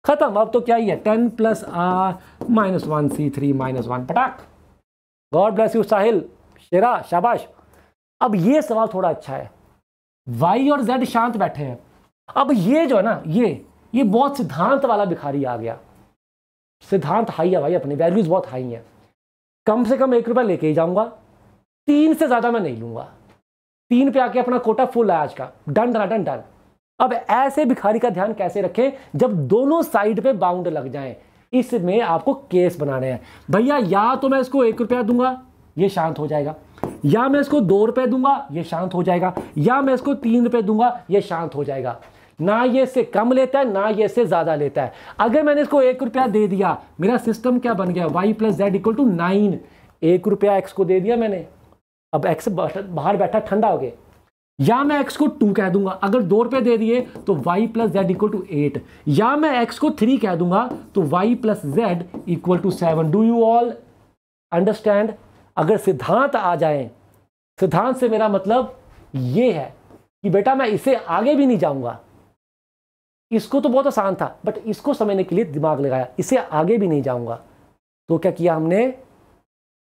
खत्म अब तो क्या ही है ten plus R minus one C three minus one पटाख God bless you Sahil Shera शाबाश अब ये सवाल थोड़ा अच्छा है वाई और जेड शांत बैठे हैं अब ये जो है ना ये ये बहुत सिद्धांत वाला भिखारी आ गया सिद्धांत हाई है भाई अपने वैल्यूज बहुत हाई हैं कम से कम एक रुपया लेके ही जाऊंगा तीन से ज़्यादा मैं नहीं लूंगा तीन पे आके अपना कोटा फुल है आज का डन डन डन डन अब ऐसे भिखारी का ध्यान कैसे रखें जब दोनों साइड पे बाउंड लग जाए इसमें आपको केस बनाने हैं भैया या तो मैं इसको एक रुपया दूंगा ये शांत हो जाएगा या मैं इसको दो रुपए दूंगा ये शांत हो जाएगा या मैं इसको तीन रुपए दूंगा ये शांत हो जाएगा ना ये इससे कम लेता है ना ये इससे ज़्यादा लेता है अगर मैंने इसको एक रुपया दे दिया मेरा सिस्टम क्या बन गया Y plus Z equal to nine एक रुपया एक्स को दे दिया मैंने अब एक्स बाहर बैठा ठंडा हो गया या मैं x को टू कह दूंगा अगर दो रुपए दे दिए तो y plus Z equal to eight या मैं x को थ्री कह दूंगा तो y plus Z equal to seven do you all understand अगर सिद्धांत आ जाए सिद्धांत से मेरा मतलब ये है कि बेटा मैं इसे आगे भी नहीं जाऊंगा इसको तो बहुत आसान था बट इसको समझने के लिए दिमाग लगाया इसे आगे भी नहीं जाऊंगा तो क्या किया हमने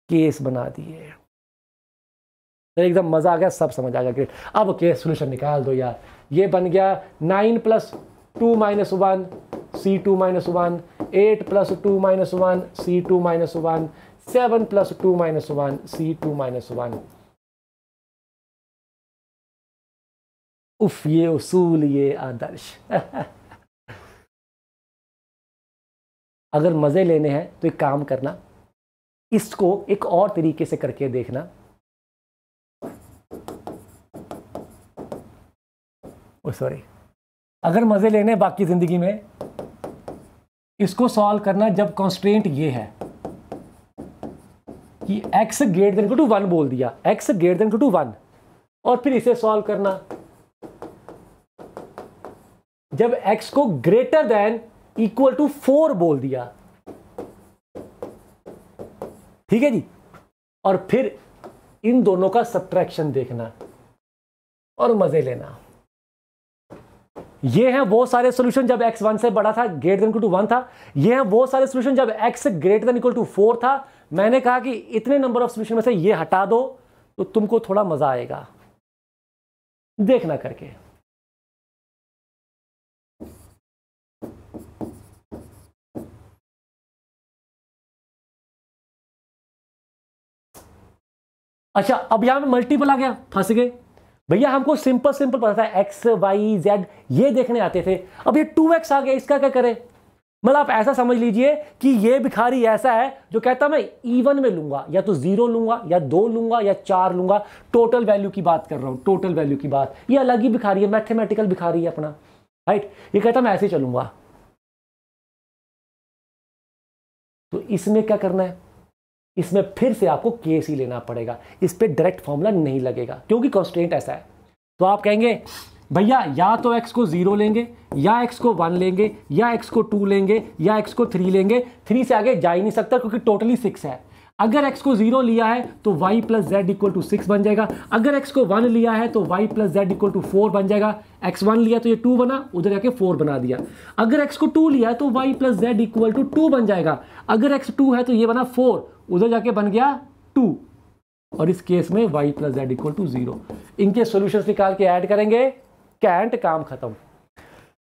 केस बना दिए एकदम मज़ा आ गया सब समझ आ गया ग्रेट अब के सोल्यूशन निकाल दो यार ये बन गया nine plus two minus one C two minus one eight plus two minus one C two minus one seven plus two minus one C two minus one उफ ये उसूल ये आदर्श अगर मज़े लेने हैं तो एक काम करना इसको एक और तरीके से करके देखना ओ oh, सॉरी अगर मज़े लेने बाकी ज़िंदगी में इसको सॉल्व करना जब कॉन्स्टेंट ये है कि x ग्रेटर देन को टू वन बोल दिया x ग्रेटर देन को टू वन और फिर इसे सॉल्व करना जब x को greater than equal to four बोल दिया ठीक है जी और फिर इन दोनों का सब्ट्रैक्शन देखना और मज़े लेना ये हैं वो सारे सोल्यूशन जब एक्स वन से बड़ा था greater than equal to one था ये हैं वो सारे सोल्यूशन जब X greater than equal to four था मैंने कहा कि इतने नंबर ऑफ सोल्यूशन में से ये हटा दो तो तुमको थोड़ा मजा आएगा देखना करके अच्छा अब यहां पर मल्टीपल आ गया फंस गए भैया हमको सिंपल सिंपल पता था एक्स वाई जेड ये देखने आते थे अब ये टू एक्स आ गया इसका क्या करें मतलब आप ऐसा समझ लीजिए कि ये भिखारी ऐसा है जो कहता मैं इवन में लूंगा या तो जीरो लूंगा या दो लूंगा या चार लूंगा टोटल वैल्यू की बात कर रहा हूं टोटल वैल्यू की बात ये अलग ही भिखारी है मैथमेटिकल भिखारी है अपना राइट ये कहता मैं ऐसे चलूंगा तो इसमें क्या करना है इसमें फिर से आपको के सी लेना पड़ेगा इस पर डायरेक्ट फॉर्मूला नहीं लगेगा क्योंकि कॉन्स्टेंट ऐसा है तो आप कहेंगे भैया या तो एक्स को जीरो लेंगे या एक्स को वन लेंगे या एक्स को टू लेंगे या एक्स को थ्री लेंगे थ्री से आगे जा ही नहीं सकता क्योंकि टोटली सिक्स है अगर x को जीरो लिया है तो y plus Z equal to six बन जाएगा अगर x को वन लिया है तो y plus Z equal to four बन जाएगा x वन लिया तो ये टू बना उधर जाके फोर बना दिया अगर x को टू लिया है तो y plus Z equal to two बन जाएगा अगर x टू है तो ये बना फोर उधर जाके बन गया टू और इस केस में y plus Z equal to zero इनके सोल्यूशन निकाल के ऐड करेंगे कैंट काम खत्म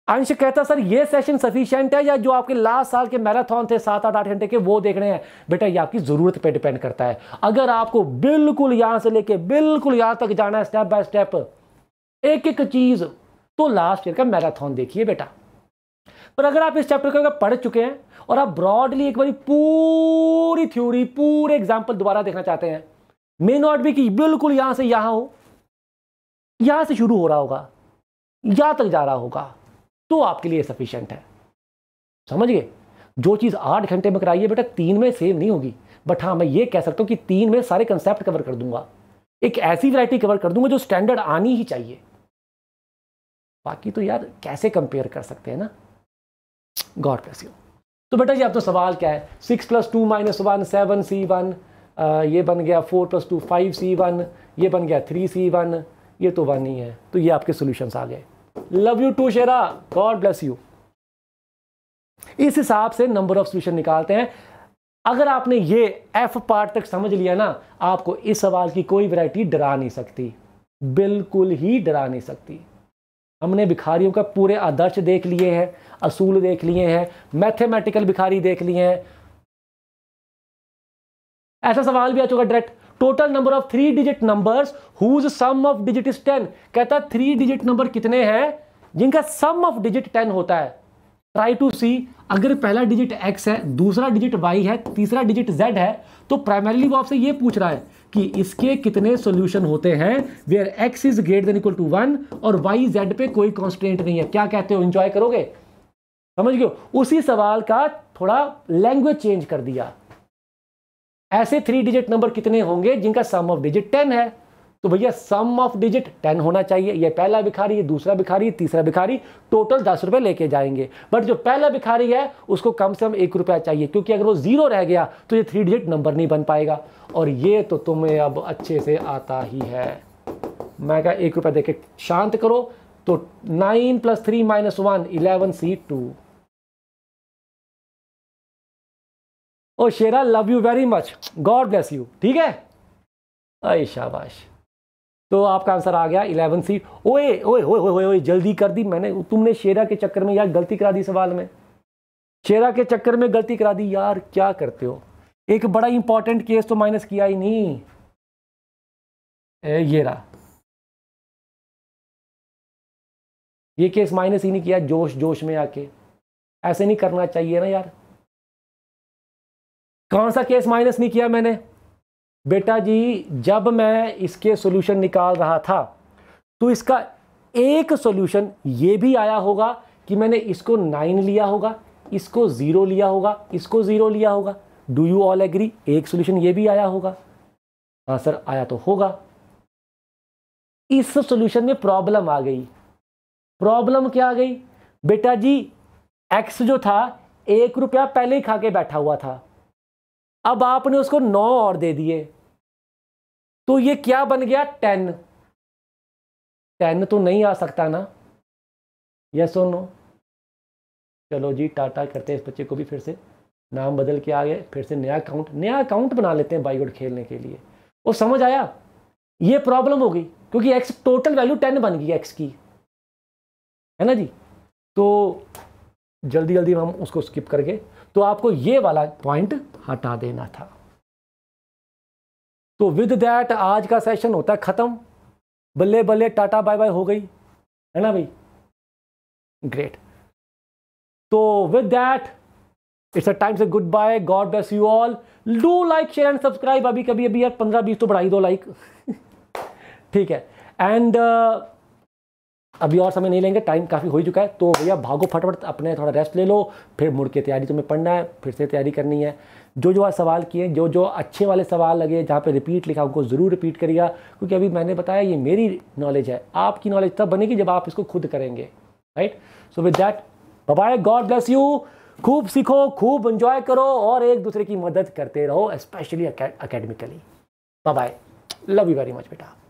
अंश कहता सर ये सेशन सफिशियंट है या जो आपके लास्ट साल के मैराथन थे सात आठ आठ घंटे के वो देखने हैं बेटा ये आपकी ज़रूरत पे डिपेंड करता है अगर आपको बिल्कुल यहां से लेके बिल्कुल यहां तक जाना है स्टेप बाय स्टेप एक एक चीज़ तो लास्ट ईयर का मैराथन देखिए बेटा पर अगर आप इस चैप्टर को पढ़ चुके हैं और आप ब्रॉडली एक बार पूरी थ्योरी पूरे एग्जाम्पल दोबारा देखना चाहते हैं मे नॉट भी कि बिल्कुल यहां से यहां हो यहां से शुरू हो रहा होगा यहां तक जा रहा होगा तो आपके लिए सफिशियंट है समझ गए जो चीज़ आठ घंटे में कराइए बेटा तीन में सेव नहीं होगी बट हाँ मैं ये कह सकता हूं कि तीन में सारे कंसेप्ट कवर कर दूंगा एक ऐसी वैरायटी कवर कर दूंगा जो स्टैंडर्ड आनी ही चाहिए बाकी तो यार कैसे कंपेयर कर सकते हैं ना गॉड ब्लेस यू तो बेटा जी अब तो सवाल क्या है six plus two minus one seven C one ये बन गया four plus two five C one ये बन गया थ्री सी वन ये तो वन ही है तो ये आपके सोल्यूशन आ गए love you too Shera God bless you इस हिसाब से नंबर ऑफ सोल्यूशन निकालते हैं अगर आपने ये एफ पार्ट तक समझ लिया ना आपको इस सवाल की कोई वैरायटी डरा नहीं सकती बिल्कुल ही डरा नहीं सकती हमने भिखारियों का पूरे आदर्श देख लिए हैं असूल देख लिए हैं मैथमेटिकल भिखारी देख लिए हैं ऐसा सवाल भी आ चुका direct total number of three digit numbers whose sum of digits is ten कहता थ्री डिजिट नंबर कितने हैं जिनका सम ऑफ डिजिट टेन होता है ट्राई टू सी अगर पहला डिजिट एक्स है दूसरा डिजिट वाई है तीसरा डिजिट जेड है तो प्राइमरली वो आपसे ये पूछ रहा है कि इसके कितने सॉल्यूशन होते हैं where X is greater than equal to one और वाई जेड पे कोई कॉन्स्टेंट नहीं है क्या कहते हो इंजॉय करोगे समझ गए उसी सवाल का थोड़ा लैंग्वेज चेंज कर दिया ऐसे थ्री डिजिट नंबर कितने होंगे जिनका सम ऑफ डिजिट टेन है तो भैया सम ऑफ डिजिट टेन होना चाहिए ये पहला भिखारी है दूसरा भिखारी तीसरा भिखारी टोटल दस रुपये लेके जाएंगे बट जो पहला भिखारी है उसको कम से कम एक रुपया चाहिए क्योंकि अगर वो जीरो रह गया तो ये थ्री डिजिट नंबर नहीं बन पाएगा और ये तो तुम्हें अब अच्छे से आता ही है मैं क्या एक रुपया देखे शांत करो तो nine plus three minus one eleven C two O शेरा love you very much God bless you ठीक है आई शाबाश तो आपका आंसर आ गया इलेवन सी ओए ओए ओए ओए ओए जल्दी कर दी मैंने तुमने शेरा के चक्कर में यार गलती करा दी सवाल में शेरा के चक्कर में गलती करा दी यार क्या करते हो एक बड़ा इंपॉर्टेंट केस तो माइनस किया ही नहीं ए, ये रहा ये केस माइनस ही नहीं किया जोश जोश में आके ऐसे नहीं करना चाहिए ना यार कौन सा केस माइनस नहीं किया मैंने बेटा जी जब मैं इसके सॉल्यूशन निकाल रहा था तो इसका एक सॉल्यूशन ये भी आया होगा कि मैंने इसको नाइन लिया होगा इसको ज़ीरो लिया होगा इसको ज़ीरो लिया होगा डू यू ऑल एग्री एक सॉल्यूशन ये भी आया होगा हाँ सर आया तो होगा इस सॉल्यूशन में प्रॉब्लम आ गई प्रॉब्लम क्या आ गई बेटा जी एक्स जो था एक रुपया पहले ही खा के बैठा हुआ था अब आपने उसको नौ और दे दिए तो ये क्या बन गया टेन टेन तो नहीं आ सकता ना यस और नो चलो जी टाटा करते हैं इस बच्चे को भी फिर से नाम बदल के आ गए फिर से नया अकाउंट नया अकाउंट बना लेते हैं बाईगोड खेलने के लिए और समझ आया ये प्रॉब्लम हो गई क्योंकि एक्स टोटल वैल्यू टेन बन गई एक्स की है ना जी तो जल्दी जल्दी हम उसको स्किप करके तो आपको ये वाला पॉइंट हटा देना था तो विद दैट आज का सेशन होता है ख़त्म बल्ले बल्ले टाटा बाय बाय हो गई है ना भाई ग्रेट तो with that it's a time say good bye God bless you all do like share and subscribe अभी कभी अभी यार पंद्रह बीस तो बढ़ाई दो लाइक ठीक है एंड uh, अभी और समय नहीं लेंगे टाइम काफ़ी हो ही चुका है तो भैया भागो फटाफट अपने थोड़ा रेस्ट ले लो फिर मुड़ के तैयारी तुम्हें पढ़ना है फिर से तैयारी करनी है जो जो सवाल किए जो जो अच्छे वाले सवाल लगे जहाँ पे रिपीट लिखा उनको ज़रूर रिपीट करिएगा क्योंकि अभी मैंने बताया ये मेरी नॉलेज है आपकी नॉलेज तब बनेगी जब आप इसको खुद करेंगे right so with that bye God bless you खूब सीखो खूब इंजॉय करो और एक दूसरे की मदद करते रहो specially academically bye love you very much बेटा